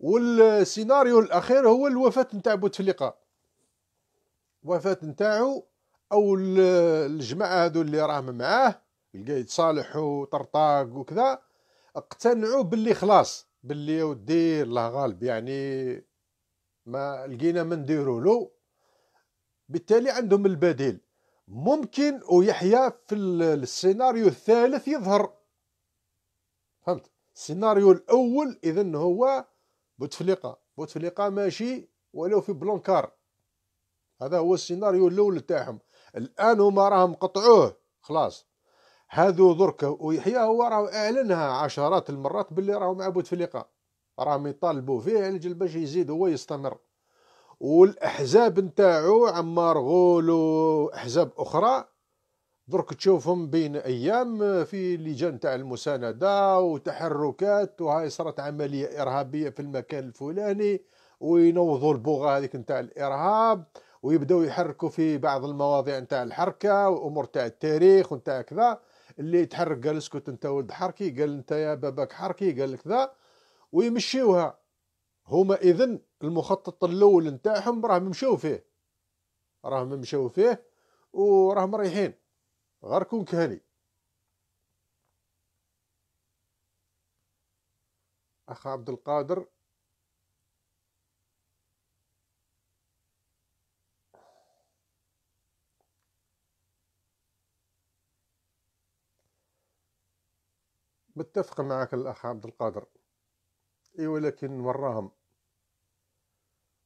والسيناريو الاخير هو الوفاه نتاع بوتفليقه وفاه نتاعو او الجماعه هذو اللي راهم معاه القايد صالح وطرطاق وكذا اقتنعوا باللي خلاص باللي ودي الله غالب يعني ما لقينا ما نديروا له بالتالي عندهم البديل ممكن ويحيى في السيناريو الثالث يظهر فهمت السيناريو الاول اذا هو بوتفليقه بوتفليقه ماشي ولو في بلونكار هذا هو السيناريو الاول تاعهم الان هما راهم قطعوه خلاص هذو درك ويحيى هو راه اعلنها عشرات المرات باللي راهو مع بوتفليقه راهم يطالبوا فيه على باش يزيد هو يستمر والاحزاب نتاعو عمار غول واحزاب اخرى درك تشوفهم بين ايام في لجان تاع المسانده وتحركات وهاي صارت عمليه ارهابيه في المكان الفلاني وينوضوا البوغه هذيك نتاع الارهاب ويبداو يحركوا في بعض المواضيع نتاع الحركه وامور تاع التاريخ ونتاع كذا اللي تحرك قال اسكت انت ولد حركي قال انت يا باباك حركي قال كذا ويمشيوها هما اذن المخطط الاول نتاعهم راهم مشاو فيه راهم مشاو فيه وراهم رايحين غير كون كهني اخ عبد القادر متفق معك الاخ عبد القادر اي ولكن وراهم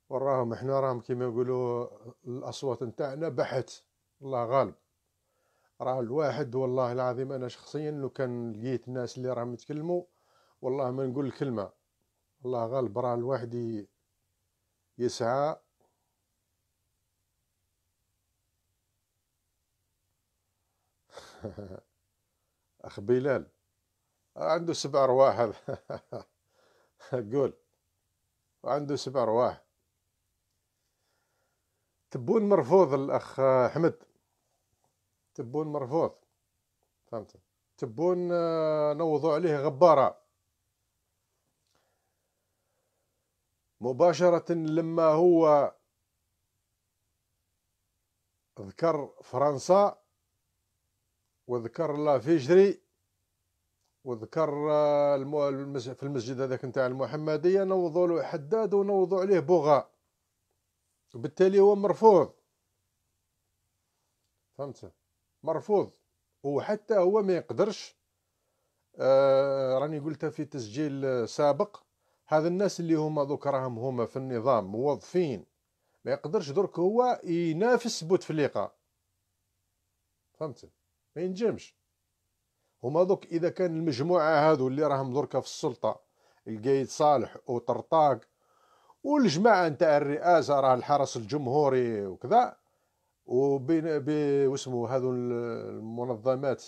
وراهم احنا راهم كيما يقولوا الاصوات نتاعنا بحت الله غالب راه الواحد والله العظيم انا شخصيا لو كان لقيت الناس اللي راهم يتكلموا والله ما نقول كلمه الله غالب راه الواحد يسعى <laughs> اخ بلال عنده سبع ارواح <laughs> قول عنده سبع ارواح تبون مرفوض الاخ احمد آه، تبون مرفوض فهمت تبون آه، نوضوا عليه غباره مباشره لما هو ذكر فرنسا وذكر فيجري وذكر آه، في المسجد هذاك نتاع المحمديه نوضوا له حداد ونوضوا عليه بوغا وبالتالي هو مرفوض فهمت مرفوض وحتى هو ما يقدرش آه راني قلتها في تسجيل سابق هذا الناس اللي هما دوك راهم هما في النظام موظفين ما يقدرش درك هو ينافس بوتفليقه فهمت ما ينجمش هما دوك اذا كان المجموعه هذو اللي راهم دركا في السلطه القايد صالح وطرطاق والجماعه نتاع الرئاسه راه الحرس الجمهوري وكذا وبين واسمو هذو المنظمات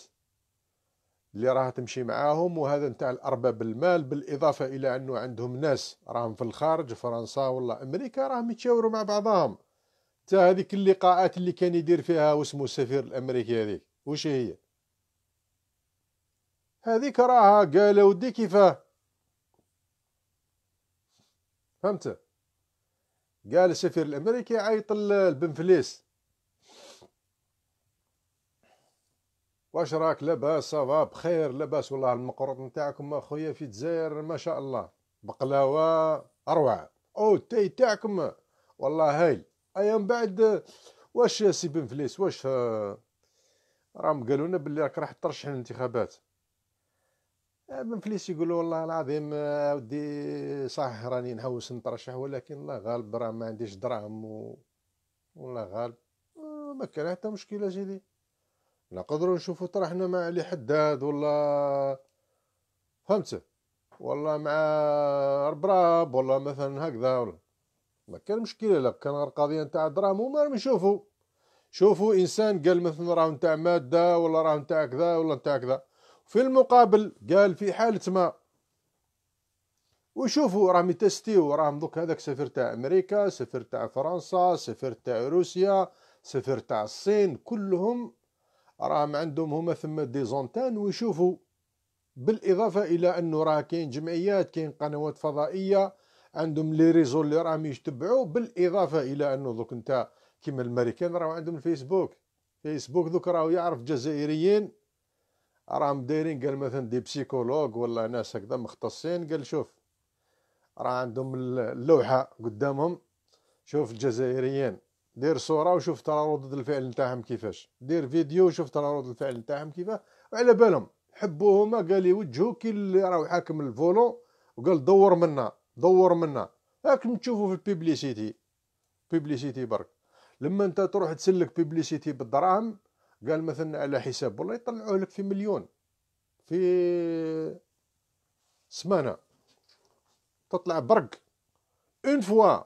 اللي راها تمشي معاهم وهذا نتاع الارباب المال بالاضافه الى انه عندهم ناس راهم في الخارج فرنسا ولا امريكا راهم يتشاوروا مع بعضهم حتى هذيك اللقاءات اللي كان يدير فيها واسمو السفير الامريكي هذيك وش هي هذيك راها قالوا دي كيفاه فهمت قال السفير الامريكي عيط البنفليس واش راك لاباس صافا بخير لاباس والله المقرط نتاعكم اخويا في الجزائر ما شاء الله بقلاوه اروع او تي تاعكم والله هايل ايا من بعد واش سي بنفليس واش آه، راهم قالوا لنا بلي راك راح ترشح للانتخابات آه، من فليس يقولوا والله العظيم آه، ودي صح راني نهوس نترشح ولكن الله غالب راه ما عنديش دراهم والله غالب آه، ما كان حتى مشكله سيدي نقدروا نشوفوا طرحنا مع علي حداد ولا فهمت والله مع ربراب والله مثلا هكذا ولا ما كان مشكله لا كان غير قضيه نتاع دراهم وما نشوفوا شوفوا انسان قال مثلا راه نتاع ماده ولا راه نتاع كذا ولا نتاع كذا في المقابل قال في حالة ما وشوفوا راهم يتستيو راهم دوك هذاك سفير تاع امريكا سفير تاع فرنسا سفير تاع روسيا سفير تاع الصين كلهم راهم عندهم هما ثم دي زونتان ويشوفوا بالاضافه الى انه راه كاين جمعيات كاين قنوات فضائيه عندهم لي ريزو اللي راهم يتبعوا بالاضافه الى انه دوك نتا كيما الامريكان راهو عندهم الفيسبوك فيسبوك دوك راهو يعرف جزائريين راهم دايرين قال مثلا دي بسيكولوج ولا ناس هكذا مختصين قال شوف راه عندهم اللوحه قدامهم شوف الجزائريين دير صوره وشوف ترى ردود الفعل نتاعهم كيفاش دير فيديو وشوف ترى ردود الفعل نتاعهم كيفاه وعلى بالهم حبوهما قال يوجهو كي اللي راهو حاكم الفولو وقال دور منا دور منا راكم تشوفوا في البيبليسيتي بيبليسيتي برك لما انت تروح تسلك بيبليسيتي بالدراهم قال مثلا على حساب والله يطلعوه لك في مليون في سمانه تطلع برك اون فوا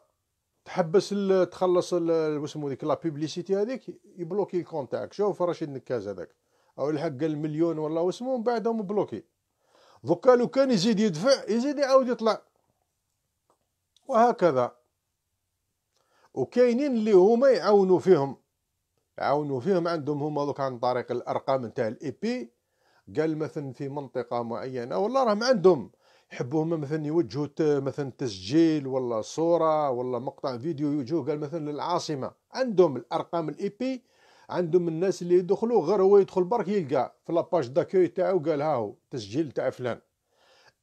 تحبس تخلص واسمو ديك لابيبليسيتي بيبليسيتي هذيك يبلوكي الكونتاك شوف رشيد نكاز هذاك او الحق المليون والله واسمو من بعد بلوكي دوكا لو كان يزيد يدفع يزيد يعاود يطلع وهكذا وكاينين اللي هما يعاونوا فيهم عاونوا فيهم عندهم هما دوك عن طريق الارقام نتاع الاي بي قال مثلا في منطقه معينه والله راهم عندهم يحبوا هما مثلا يوجهوا مثلا تسجيل ولا صوره ولا مقطع فيديو يوجهوه قال مثلا للعاصمه عندهم الارقام الاي بي عندهم الناس اللي يدخلوا غير هو يدخل برك يلقى في لاباج داكوي تاعو قال ها هو تسجيل تاع فلان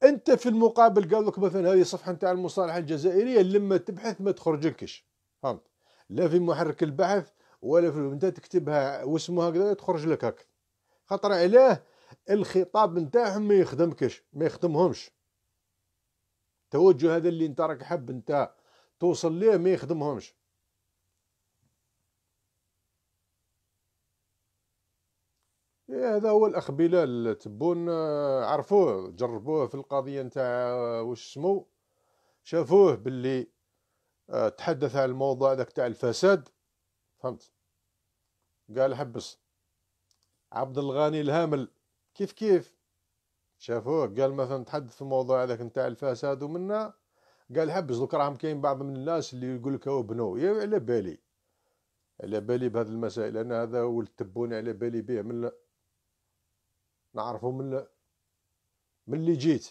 انت في المقابل قال لك مثلا هذه صفحه نتاع المصالحه الجزائريه لما تبحث ما تخرجلكش فهمت لا في محرك البحث ولا في انت تكتبها واسمها هكذا تخرج لك هكا خاطر علاه الخطاب نتاعهم ما يخدمكش ما يخدمهمش التوجه هذا اللي انت راك حاب انت توصل ليه ما يخدمهمش إيه، هذا هو الاخ بلال التبون آه، عرفوه جربوه في القضيه نتاع آه، واش سمو شافوه باللي آه، تحدث على الموضوع هذاك تاع الفساد فهمت قال حبس عبد الغني الهامل كيف كيف شافوه قال مثلا تحدث في الموضوع هذاك نتاع الفساد ومنا قال حبس دوك راهم كاين بعض من الناس اللي يقول لك بنو يا على بالي على بالي بهذه المسائل انا هذا ولد تبوني على بالي به من نعرفه من من اللي جيت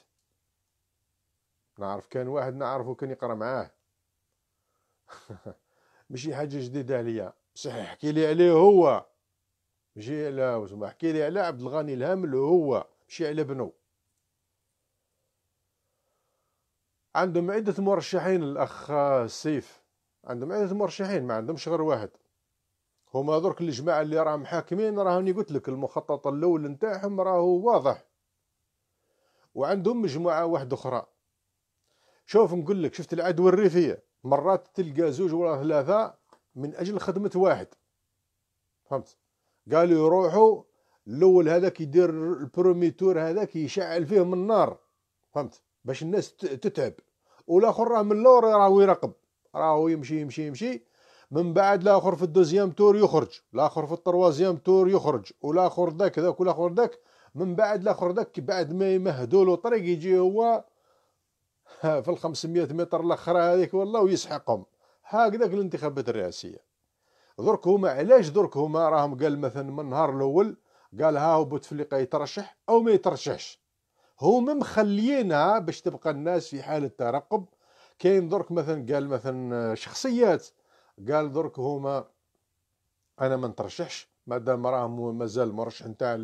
نعرف كان واحد نعرفه كان يقرا معاه <laughs> ماشي حاجه جديده عليا بصح يحكي لي عليه هو جي على وسمع حكي لي على عبد الغني الهامل هو ماشي على بنو عندهم عدة مرشحين الأخ سيف عندهم عدة مرشحين ما عندهمش غير واحد هما درك الجماعة اللي راهم حاكمين راهوني قلت لك المخطط الأول نتاعهم راهو واضح وعندهم مجموعة واحدة أخرى شوف نقول لك شفت العدوى الريفية مرات تلقى زوج ولا ثلاثة من اجل خدمه واحد فهمت قالوا يروحوا الاول هذاك يدير البرومي تور هذاك يشعل من النار فهمت باش الناس تتعب والاخر راه من اللور راهو يراقب راهو يمشي يمشي يمشي من بعد الاخر في الدوزيام تور يخرج الاخر في التروازيام تور يخرج والاخر ذاك ذاك والاخر ذاك من بعد الاخر ذاك بعد ما يمهدوا له طريق يجي هو <laughs> في ال 500 متر الاخرى هذيك والله ويسحقهم هكذاك الانتخابات الرئاسيه درك هما علاش درك هما راهم قال مثلا من النهار الاول قال ها بوتفليقه يترشح او ما يترشحش هما مخليينها باش تبقى الناس في حاله ترقب كاين درك مثلا قال مثلا شخصيات قال درك هما انا ما نترشحش مادام راهم مازال المرشح نتاع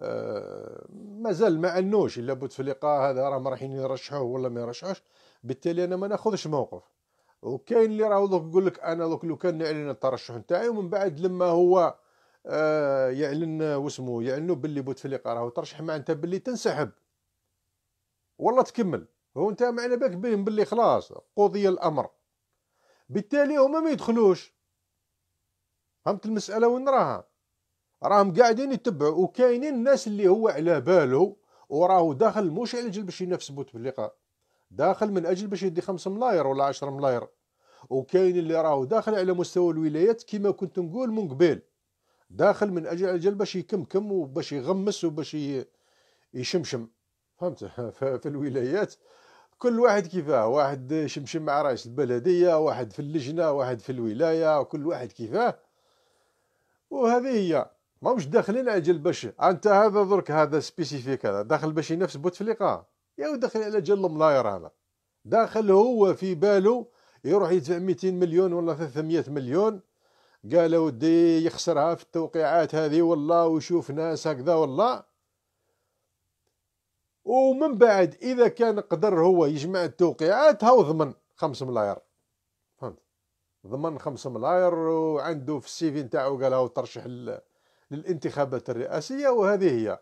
آه، مازال ما عنوش الا بوتفليقه هذا راهم رايحين يرشحوه ولا ما يرشحوش بالتالي انا ما ناخذش موقف وكاين اللي راهو دوك يقول لك انا دوك لو كان نعلن الترشح نتاعي ومن بعد لما هو آه يعلن واسمو يعلنوا باللي بوتفليقه راهو ترشح معناتها باللي تنسحب والله تكمل هو انت معنا بالك بهم باللي خلاص قضي الامر بالتالي هما ما يدخلوش فهمت المساله وين راها راهم قاعدين يتبعوا وكاينين الناس اللي هو على باله وراهو داخل مش على جل باش ينافس بوتفليقه داخل من اجل باش يدي 5 ملاير ولا 10 ملاير وكاين اللي راهو داخل على مستوى الولايات كما كنت نقول من قبل داخل من اجل اجل باش يكمكم وباش يغمس وباش يشمشم فهمت <laughs> في الولايات كل واحد كيفاه واحد يشمشم مع رئيس البلديه واحد في اللجنه واحد في الولايه وكل واحد كيفاه وهذه هي ماهوش داخلين على باش انت هذا درك هذا سبيسيفيك هذا داخل باش ينافس بوتفليقه يا داخل على جل الملاير هذا داخل هو في باله يروح يدفع 200 مليون ولا 300 مليون قال ودي يخسرها في التوقيعات هذه والله ويشوف ناس هكذا والله ومن بعد اذا كان قدر هو يجمع التوقيعات هاو ضمن 5 ملاير فهمت ضمن 5 ملاير وعنده في السيفي نتاعو قال هاو ترشح للانتخابات الرئاسيه وهذه هي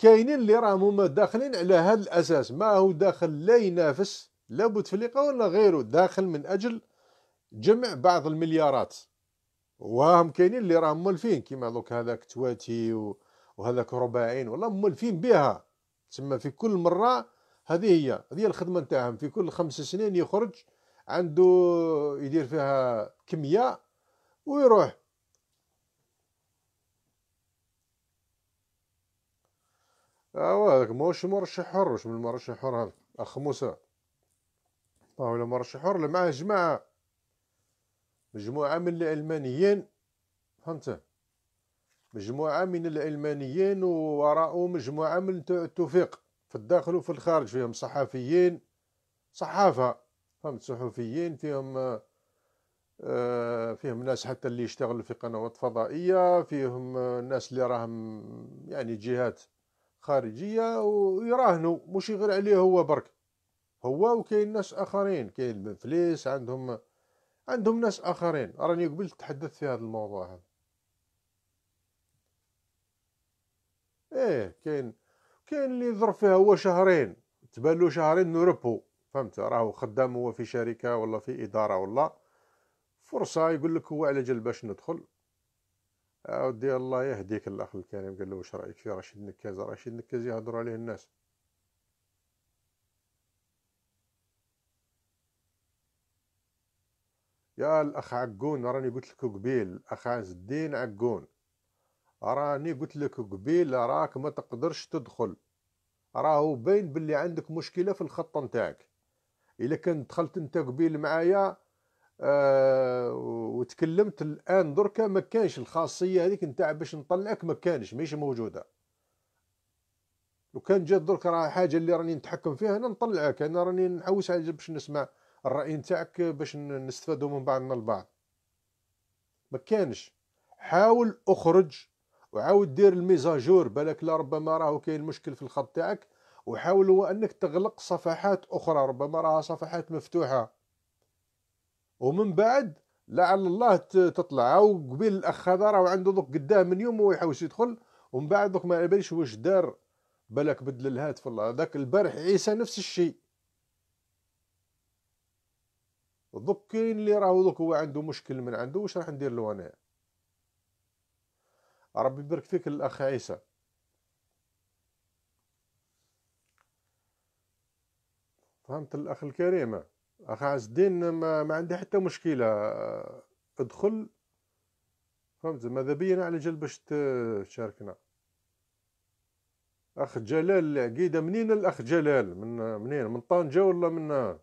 كاينين اللي راهم هما داخلين على هذا الاساس ما هو داخل لا ينافس لا بوتفليقه ولا غيره داخل من اجل جمع بعض المليارات وهم كاينين اللي راهم مولفين كيما دوك هذاك تواتي وهذاك رباعين والله مولفين بها تسمى في كل مره هذه هي هذه الخدمه نتاعهم في كل خمس سنين يخرج عنده يدير فيها كميه ويروح اوا هذاك ماهوش مرشح حر واش من مرشح حر هذا اخ موسى طاو ولا مرشح حر معاه جماعه مجموعه من العلمانيين فهمت مجموعه من العلمانيين وراءه مجموعه من التوفيق في الداخل وفي الخارج فيهم صحفيين صحافه فهمت صحفيين فيهم آه، فيهم ناس حتى اللي يشتغلوا في قنوات فضائيه فيهم آه، ناس اللي راهم يعني جهات خارجيه ويراهنوا مش غير عليه هو برك هو وكاين ناس اخرين كاين بن فليس عندهم عندهم ناس اخرين راني قبلت تحدثت في هذا الموضوع هذا ايه كاين كاين اللي يضرب فيها هو شهرين تبان شهرين نوربو فهمت راهو خدام هو في شركه ولا في اداره ولا فرصه يقول لك هو على جال باش ندخل اودي الله يهديك الاخ الكريم قال له واش رايك في رشيد نكاز رشيد نكاز يهضروا عليه الناس يا الاخ عقون راني قلت لك قبيل اخ عز الدين عقون راني قلت لك قبيل راك ما تقدرش تدخل راهو باين باللي عندك مشكله في الخطه نتاعك الا كان دخلت انت قبيل معايا آه، وتكلمت الان دركا ما كانش الخاصيه هذيك نتاع باش نطلعك ما كانش ماشي موجوده لو جات دركا راه حاجه اللي راني نتحكم فيها انا نطلعك انا راني نحوس على باش نسمع الراي نتاعك باش نستفادوا من بعضنا البعض ما كانش حاول اخرج وعاود دير الميزاجور بالك لا ربما راهو كاين مشكل في الخط تاعك وحاول هو انك تغلق صفحات اخرى ربما راها صفحات مفتوحه ومن بعد لعل الله تطلع قبيل الاخ هذا راه عنده دوك قداه من يوم هو يحوس يدخل ومن بعد دوك ما على باليش واش دار بالك بدل الهاتف الله ذاك البارح عيسى نفس الشيء دوك كاين اللي راهو دوك هو عنده مشكل من عنده واش راح ندير له انا ربي يبارك فيك الاخ عيسى فهمت الاخ الكريم اخي عز الدين ما, ما عندي حتى مشكله ادخل فهمت ماذا بينا على جال باش تشاركنا اخ جلال العقيده منين الاخ جلال من منين من طنجه ولا من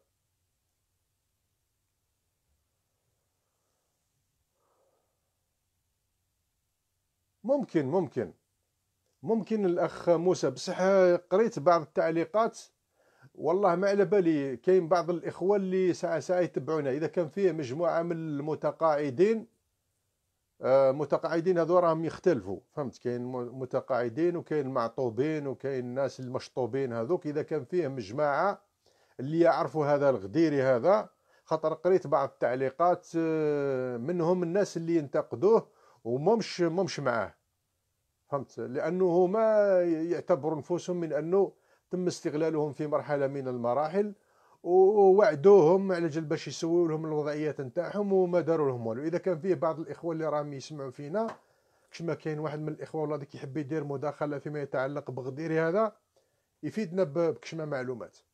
ممكن ممكن ممكن الاخ موسى بصح قريت بعض التعليقات والله ما على بالي كاين بعض الاخوه اللي ساعه ساعه يتبعونا اذا كان فيه مجموعه من المتقاعدين آه، متقاعدين هذو راهم يختلفوا فهمت كاين متقاعدين وكاين معطوبين وكاين الناس المشطوبين هذوك اذا كان فيه مجموعه اللي يعرفوا هذا الغديري هذا خاطر قريت بعض التعليقات آه، منهم الناس اللي ينتقدوه وممش ممش معاه فهمت لانه هما يعتبروا نفوسهم من انه تم استغلالهم في مرحله من المراحل ووعدوهم على جل باش يسووا لهم الوضعيات نتاعهم وما داروا لهم والو اذا كان فيه بعض الاخوه اللي راهم يسمعوا فينا كش ما كاين واحد من الاخوه والله ديك يحب يدير مداخله فيما يتعلق بغديري هذا يفيدنا بكشما معلومات <coughs>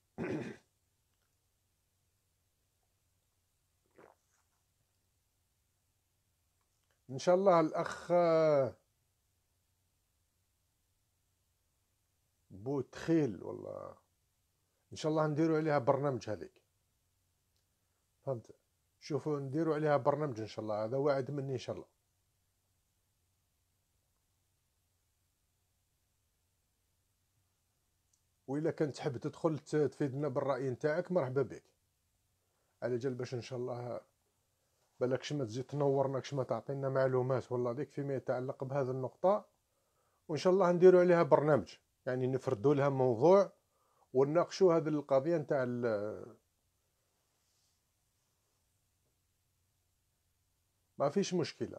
ان شاء الله الاخ بو تخيل والله ان شاء الله نديروا عليها برنامج هذيك فهمت شوفوا نديروا عليها برنامج ان شاء الله هذا وعد مني ان شاء الله وإلا كان تحب تدخل تفيدنا بالرأي نتاعك مرحبا بك على جال باش ان شاء الله بالك ما تزيد تنورنا كشما تعطينا معلومات والله ديك فيما يتعلق بهذه النقطة وان شاء الله نديروا عليها برنامج يعني نفردوا لها موضوع ونناقشوا هذه القضيه نتاع ما فيش مشكله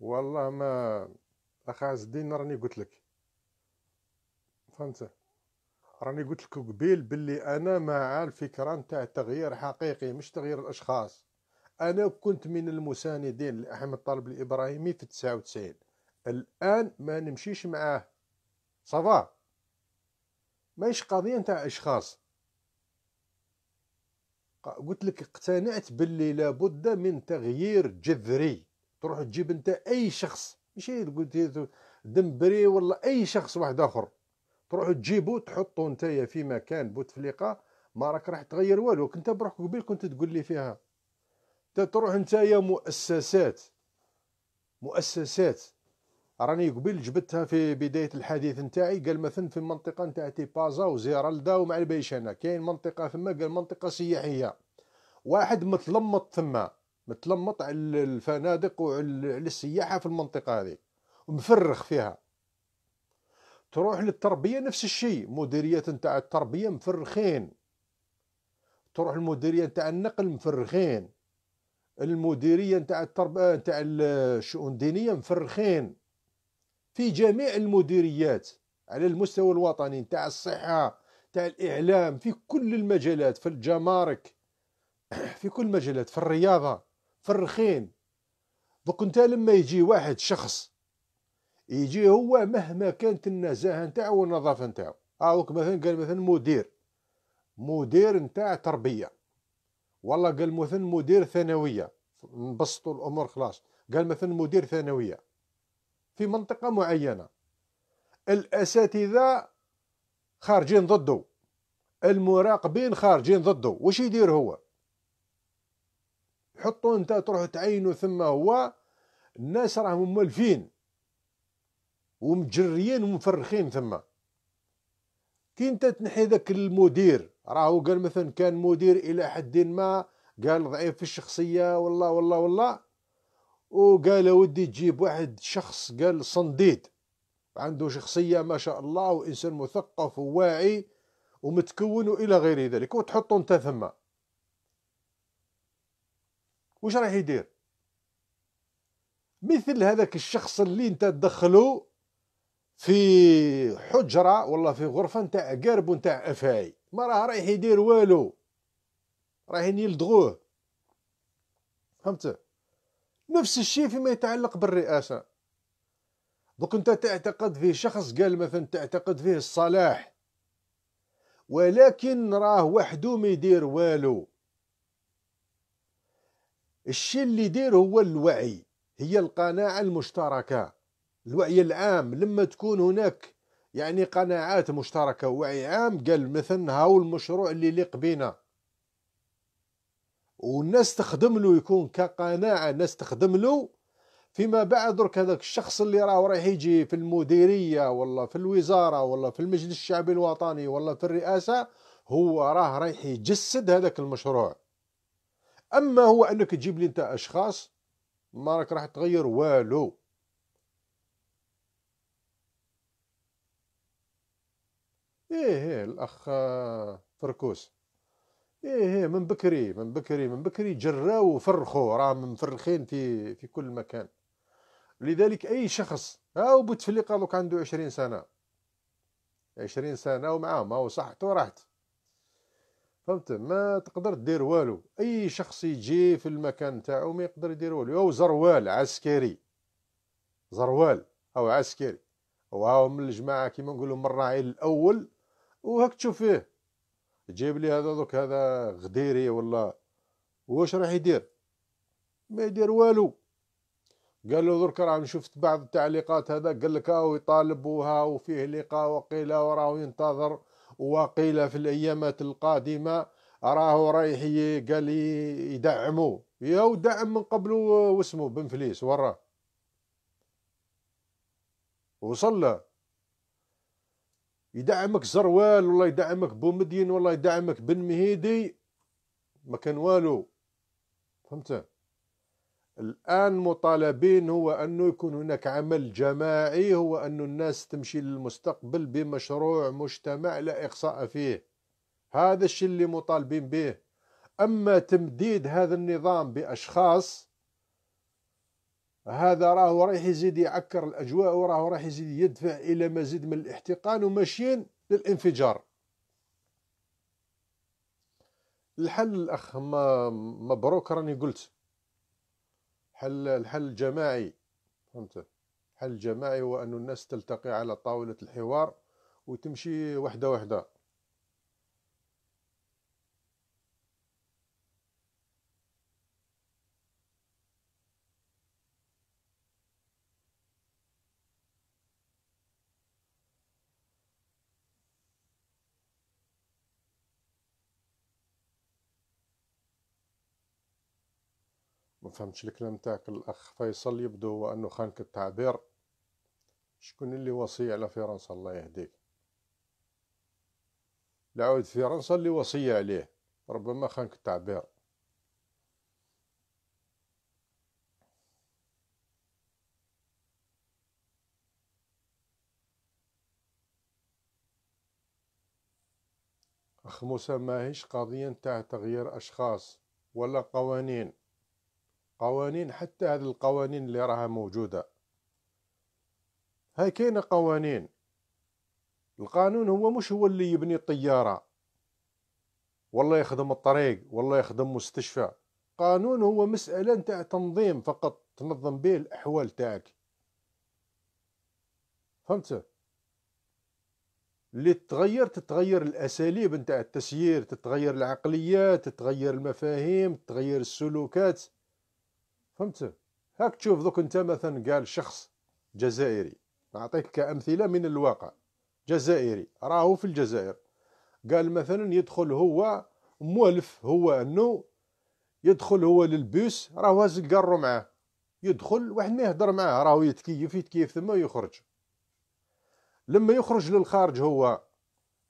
والله ما اخ عز الدين راني قلت لك فهمت راني قلت لك قبيل باللي انا مع الفكره نتاع تغيير حقيقي مش تغيير الاشخاص انا كنت من المساندين لاحمد طالب الابراهيمي في 99 الان ما نمشيش معاه صفا ماهيش قضيه نتاع اشخاص قلت لك اقتنعت باللي لابد من تغيير جذري تروح تجيب انت اي شخص ماشي قلت دمبري ولا اي شخص واحد اخر تروحوا تجيبوا تحطوا نتايا في مكان بوتفليقه ما راك راح تغير والو كنت بروحك قبيل كنت تقول لي فيها تروح نتايا مؤسسات مؤسسات راني قبيل جبتها في بدايه الحديث نتاعي قال مثلا في المنطقه نتاع تيبازا وزيرالدا ومع البيشانه كاين منطقه ثما قال منطقه سياحيه واحد متلمط ثما متلمط على الفنادق وعلى السياحه في المنطقه هذه ومفرخ فيها تروح للتربية نفس الشيء مديريات نتاع التربية مفرخين تروح المديرية نتاع النقل مفرخين المديرية نتاع الترب... نتاع الشؤون الدينية مفرخين في جميع المديريات على المستوى الوطني نتاع الصحة نتاع الإعلام في كل المجالات في الجمارك <clears throat> في كل المجالات في الرياضة فرخين دوك نتا لما يجي واحد شخص يجي هو مهما كانت النزاهه نتاعو والنظافه نتاعو هاوك مثلا قال مثلا مدير مدير نتاع تربيه والله قال مثلا مدير ثانويه نبسطوا الامور خلاص قال مثلا مدير ثانويه في منطقه معينه الاساتذه خارجين ضده المراقبين خارجين ضده وش يدير هو حطوا انت تروح تعينوا ثم هو الناس راهم مولفين ومجريين ومفرخين ثما كي انت تنحي ذاك المدير راهو قال مثلا كان مدير الى حد ما قال ضعيف في الشخصيه والله والله والله وقال ودي تجيب واحد شخص قال صنديد عنده شخصيه ما شاء الله وانسان مثقف وواعي ومتكون الى غير ذلك وتحطه انت ثما واش راح يدير مثل هذاك الشخص اللي انت تدخله في حجره ولا في غرفه نتاع قارب نتاع افاي ما راه رايح يدير والو رايحين يلدغوه فهمت نفس الشيء فيما يتعلق بالرئاسه دوك انت تعتقد فيه شخص قال مثلا تعتقد فيه الصلاح ولكن راه وحده ما يدير والو الشيء اللي يدير هو الوعي هي القناعه المشتركه الوعي العام لما تكون هناك يعني قناعات مشتركة ووعي عام قال مثلا هاو المشروع اللي يليق بينا والناس تخدم له يكون كقناعة الناس تخدم له فيما بعد درك هذاك الشخص اللي راه رايح يجي في المديرية ولا في الوزارة ولا في المجلس الشعبي الوطني ولا في الرئاسة هو راه رايح يجسد هذاك المشروع أما هو أنك تجيب لي أنت أشخاص ما راك راح تغير والو ايه ايه الاخ آه، فركوس ايه ايه من بكري من بكري من بكري جراو وفرخوا راهم مفرخين في في كل مكان لذلك اي شخص هاو بوتفليقه دوك عنده 20 سنه 20 سنه ومعاهم هاو وصحته راحت فهمت ما تقدر دير والو اي شخص يجي في المكان تاعو ما يقدر يدير والو او زروال عسكري زروال او عسكري وهاو من الجماعه كيما نقولوا من الراعي الاول وهاك تشوف فيه جيب لي هذا دوك هذا غديري ولا واش راح يدير ما يدير والو قال له درك راه شفت بعض التعليقات هذا قال لك آه، يطالب يطالبوها وفيه لقاء وقيل وراه ينتظر وقيل في الايامات القادمه راه رايح قال يدعمو يا دعم من قبل واسمه بن فليس وراه وصل له يدعمك زروال والله يدعمك بومدين والله يدعمك بن مهيدي ما كان والو فهمت الان مطالبين هو انه يكون هناك عمل جماعي هو انه الناس تمشي للمستقبل بمشروع مجتمع لا اقصاء فيه هذا الشيء اللي مطالبين به اما تمديد هذا النظام باشخاص هذا راه رايح يزيد يعكر الاجواء وراه رايح يزيد يدفع الى مزيد من الاحتقان وماشيين للانفجار الحل الاخ مبروك راني قلت حل الحل الجماعي فهمت الحل الجماعي هو ان الناس تلتقي على طاوله الحوار وتمشي وحده وحده فهمتش الكلام تاعك الاخ فيصل يبدو هو انه خانك التعبير شكون اللي وصي على فرنسا الله يهديك لعود فرنسا اللي وصي عليه ربما خانك التعبير أخ موسى ماهيش قضية نتاع تغيير أشخاص ولا قوانين قوانين حتى هذه القوانين اللي راها موجودة هاي كاينة قوانين القانون هو مش هو اللي يبني الطيارة والله يخدم الطريق والله يخدم مستشفى قانون هو مسألة تاع تنظيم فقط تنظم به الأحوال تاعك فهمت اللي تتغير تتغير الأساليب نتاع التسيير تتغير العقليات تتغير المفاهيم تتغير السلوكات فهمت هاك تشوف دوك انت مثلا قال شخص جزائري نعطيك كامثله من الواقع جزائري راهو في الجزائر قال مثلا يدخل هو مولف هو انه يدخل هو للبيس راهو هاز قارو معاه يدخل واحد ما يهضر معاه راهو يتكيف يتكيف ثم يخرج لما يخرج للخارج هو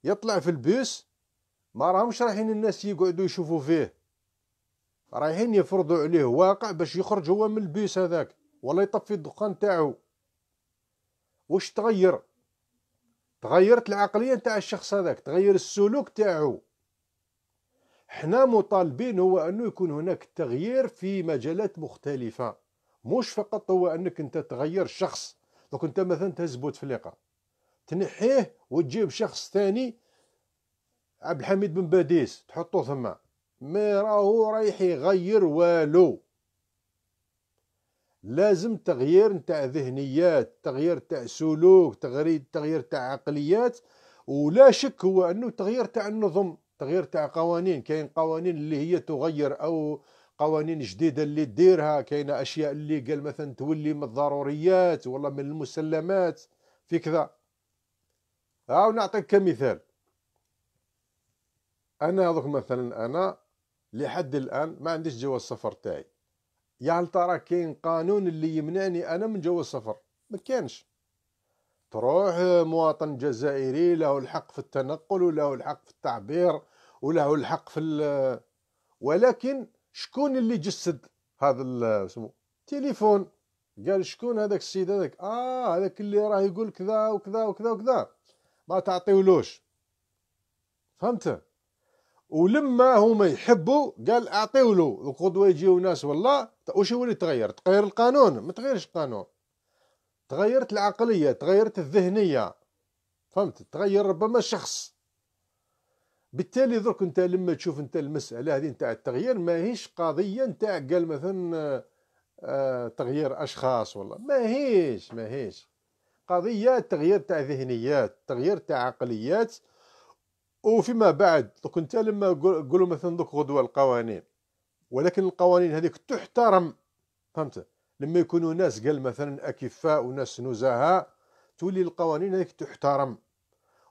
يطلع في البيس ما راهمش رايحين الناس يقعدوا يشوفوا فيه رايحين يفرضوا عليه واقع باش يخرج هو من البيس هذاك ولا يطفي الدخان تاعو واش تغير تغيرت العقليه نتاع الشخص هذاك تغير السلوك تاعو حنا مطالبين هو انه يكون هناك تغيير في مجالات مختلفه مش فقط هو انك انت تغير شخص لو كنت مثلا تهز بوتفليقه تنحيه وتجيب شخص ثاني عبد الحميد بن باديس تحطه ثما ما راهو رايح يغير والو لازم تغيير نتاع ذهنيات تغيير تاع سلوك تغيير تغيير تاع عقليات ولا شك هو انه تغيير تاع النظم تغيير تاع قوانين كاين قوانين اللي هي تغير او قوانين جديده اللي ديرها كاينه اشياء اللي قال مثلا تولي من الضروريات ولا من المسلمات في كذا ها نعطيك كمثال انا دوك مثلا انا لحد الان ما عنديش جواز سفر تاعي يا يعني ترى كاين قانون اللي يمنعني انا من جواز السفر ما كانش تروح مواطن جزائري له الحق في التنقل وله الحق في التعبير وله الحق في ولكن شكون اللي جسد هذا اسمه تليفون قال شكون هذاك السيد هذاك اه هذاك اللي راه يقول كذا وكذا وكذا وكذا ما تعطيولوش فهمت ولما هما يحبوا قال اعطيو له القدوه يجيو ناس والله واش هو اللي تغير تغير القانون ما تغيرش القانون تغيرت العقليه تغيرت الذهنيه فهمت تغير ربما الشخص بالتالي درك انت لما تشوف انت المساله هذه نتاع التغيير ماهيش قضيه نتاع قال مثلا آه تغيير اشخاص والله ماهيش ماهيش قضيه تغيير تاع ذهنيات تغيير تاع عقليات وفيما بعد دوك انت لما قولوا مثلا دوك غدوه القوانين ولكن القوانين هذيك تحترم فهمت لما يكونوا ناس قال مثلا اكفاء وناس نزهاء تولي القوانين هذيك تحترم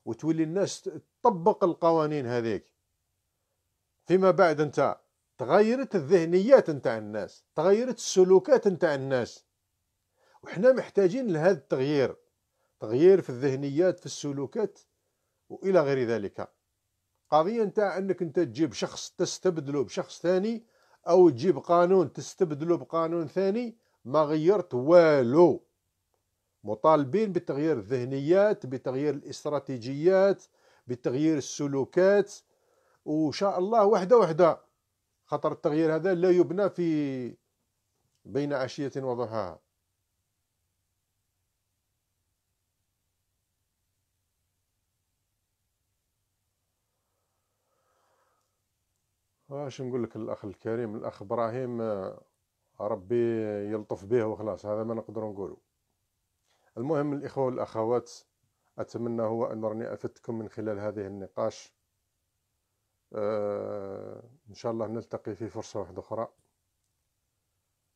وتولي الناس تطبق القوانين هذيك فيما بعد انت تغيرت الذهنيات نتاع الناس تغيرت السلوكات نتاع الناس وحنا محتاجين لهذا التغيير تغيير في الذهنيات في السلوكات والى غير ذلك قضيه نتاع انك انت تجيب شخص تستبدله بشخص ثاني او تجيب قانون تستبدله بقانون ثاني ما غيرت والو مطالبين بتغيير الذهنيات بتغيير الاستراتيجيات بتغيير السلوكات وان شاء الله وحده وحده خطر التغيير هذا لا يبنى في بين عشيه وضحاها آه، واش نقول لك الاخ الكريم الاخ ابراهيم آه، ربي يلطف به وخلاص هذا ما نقدر نقوله المهم الاخوه والاخوات اتمنى هو ان راني افدتكم من خلال هذه النقاش آه ان شاء الله نلتقي في فرصه واحده اخرى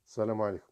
السلام عليكم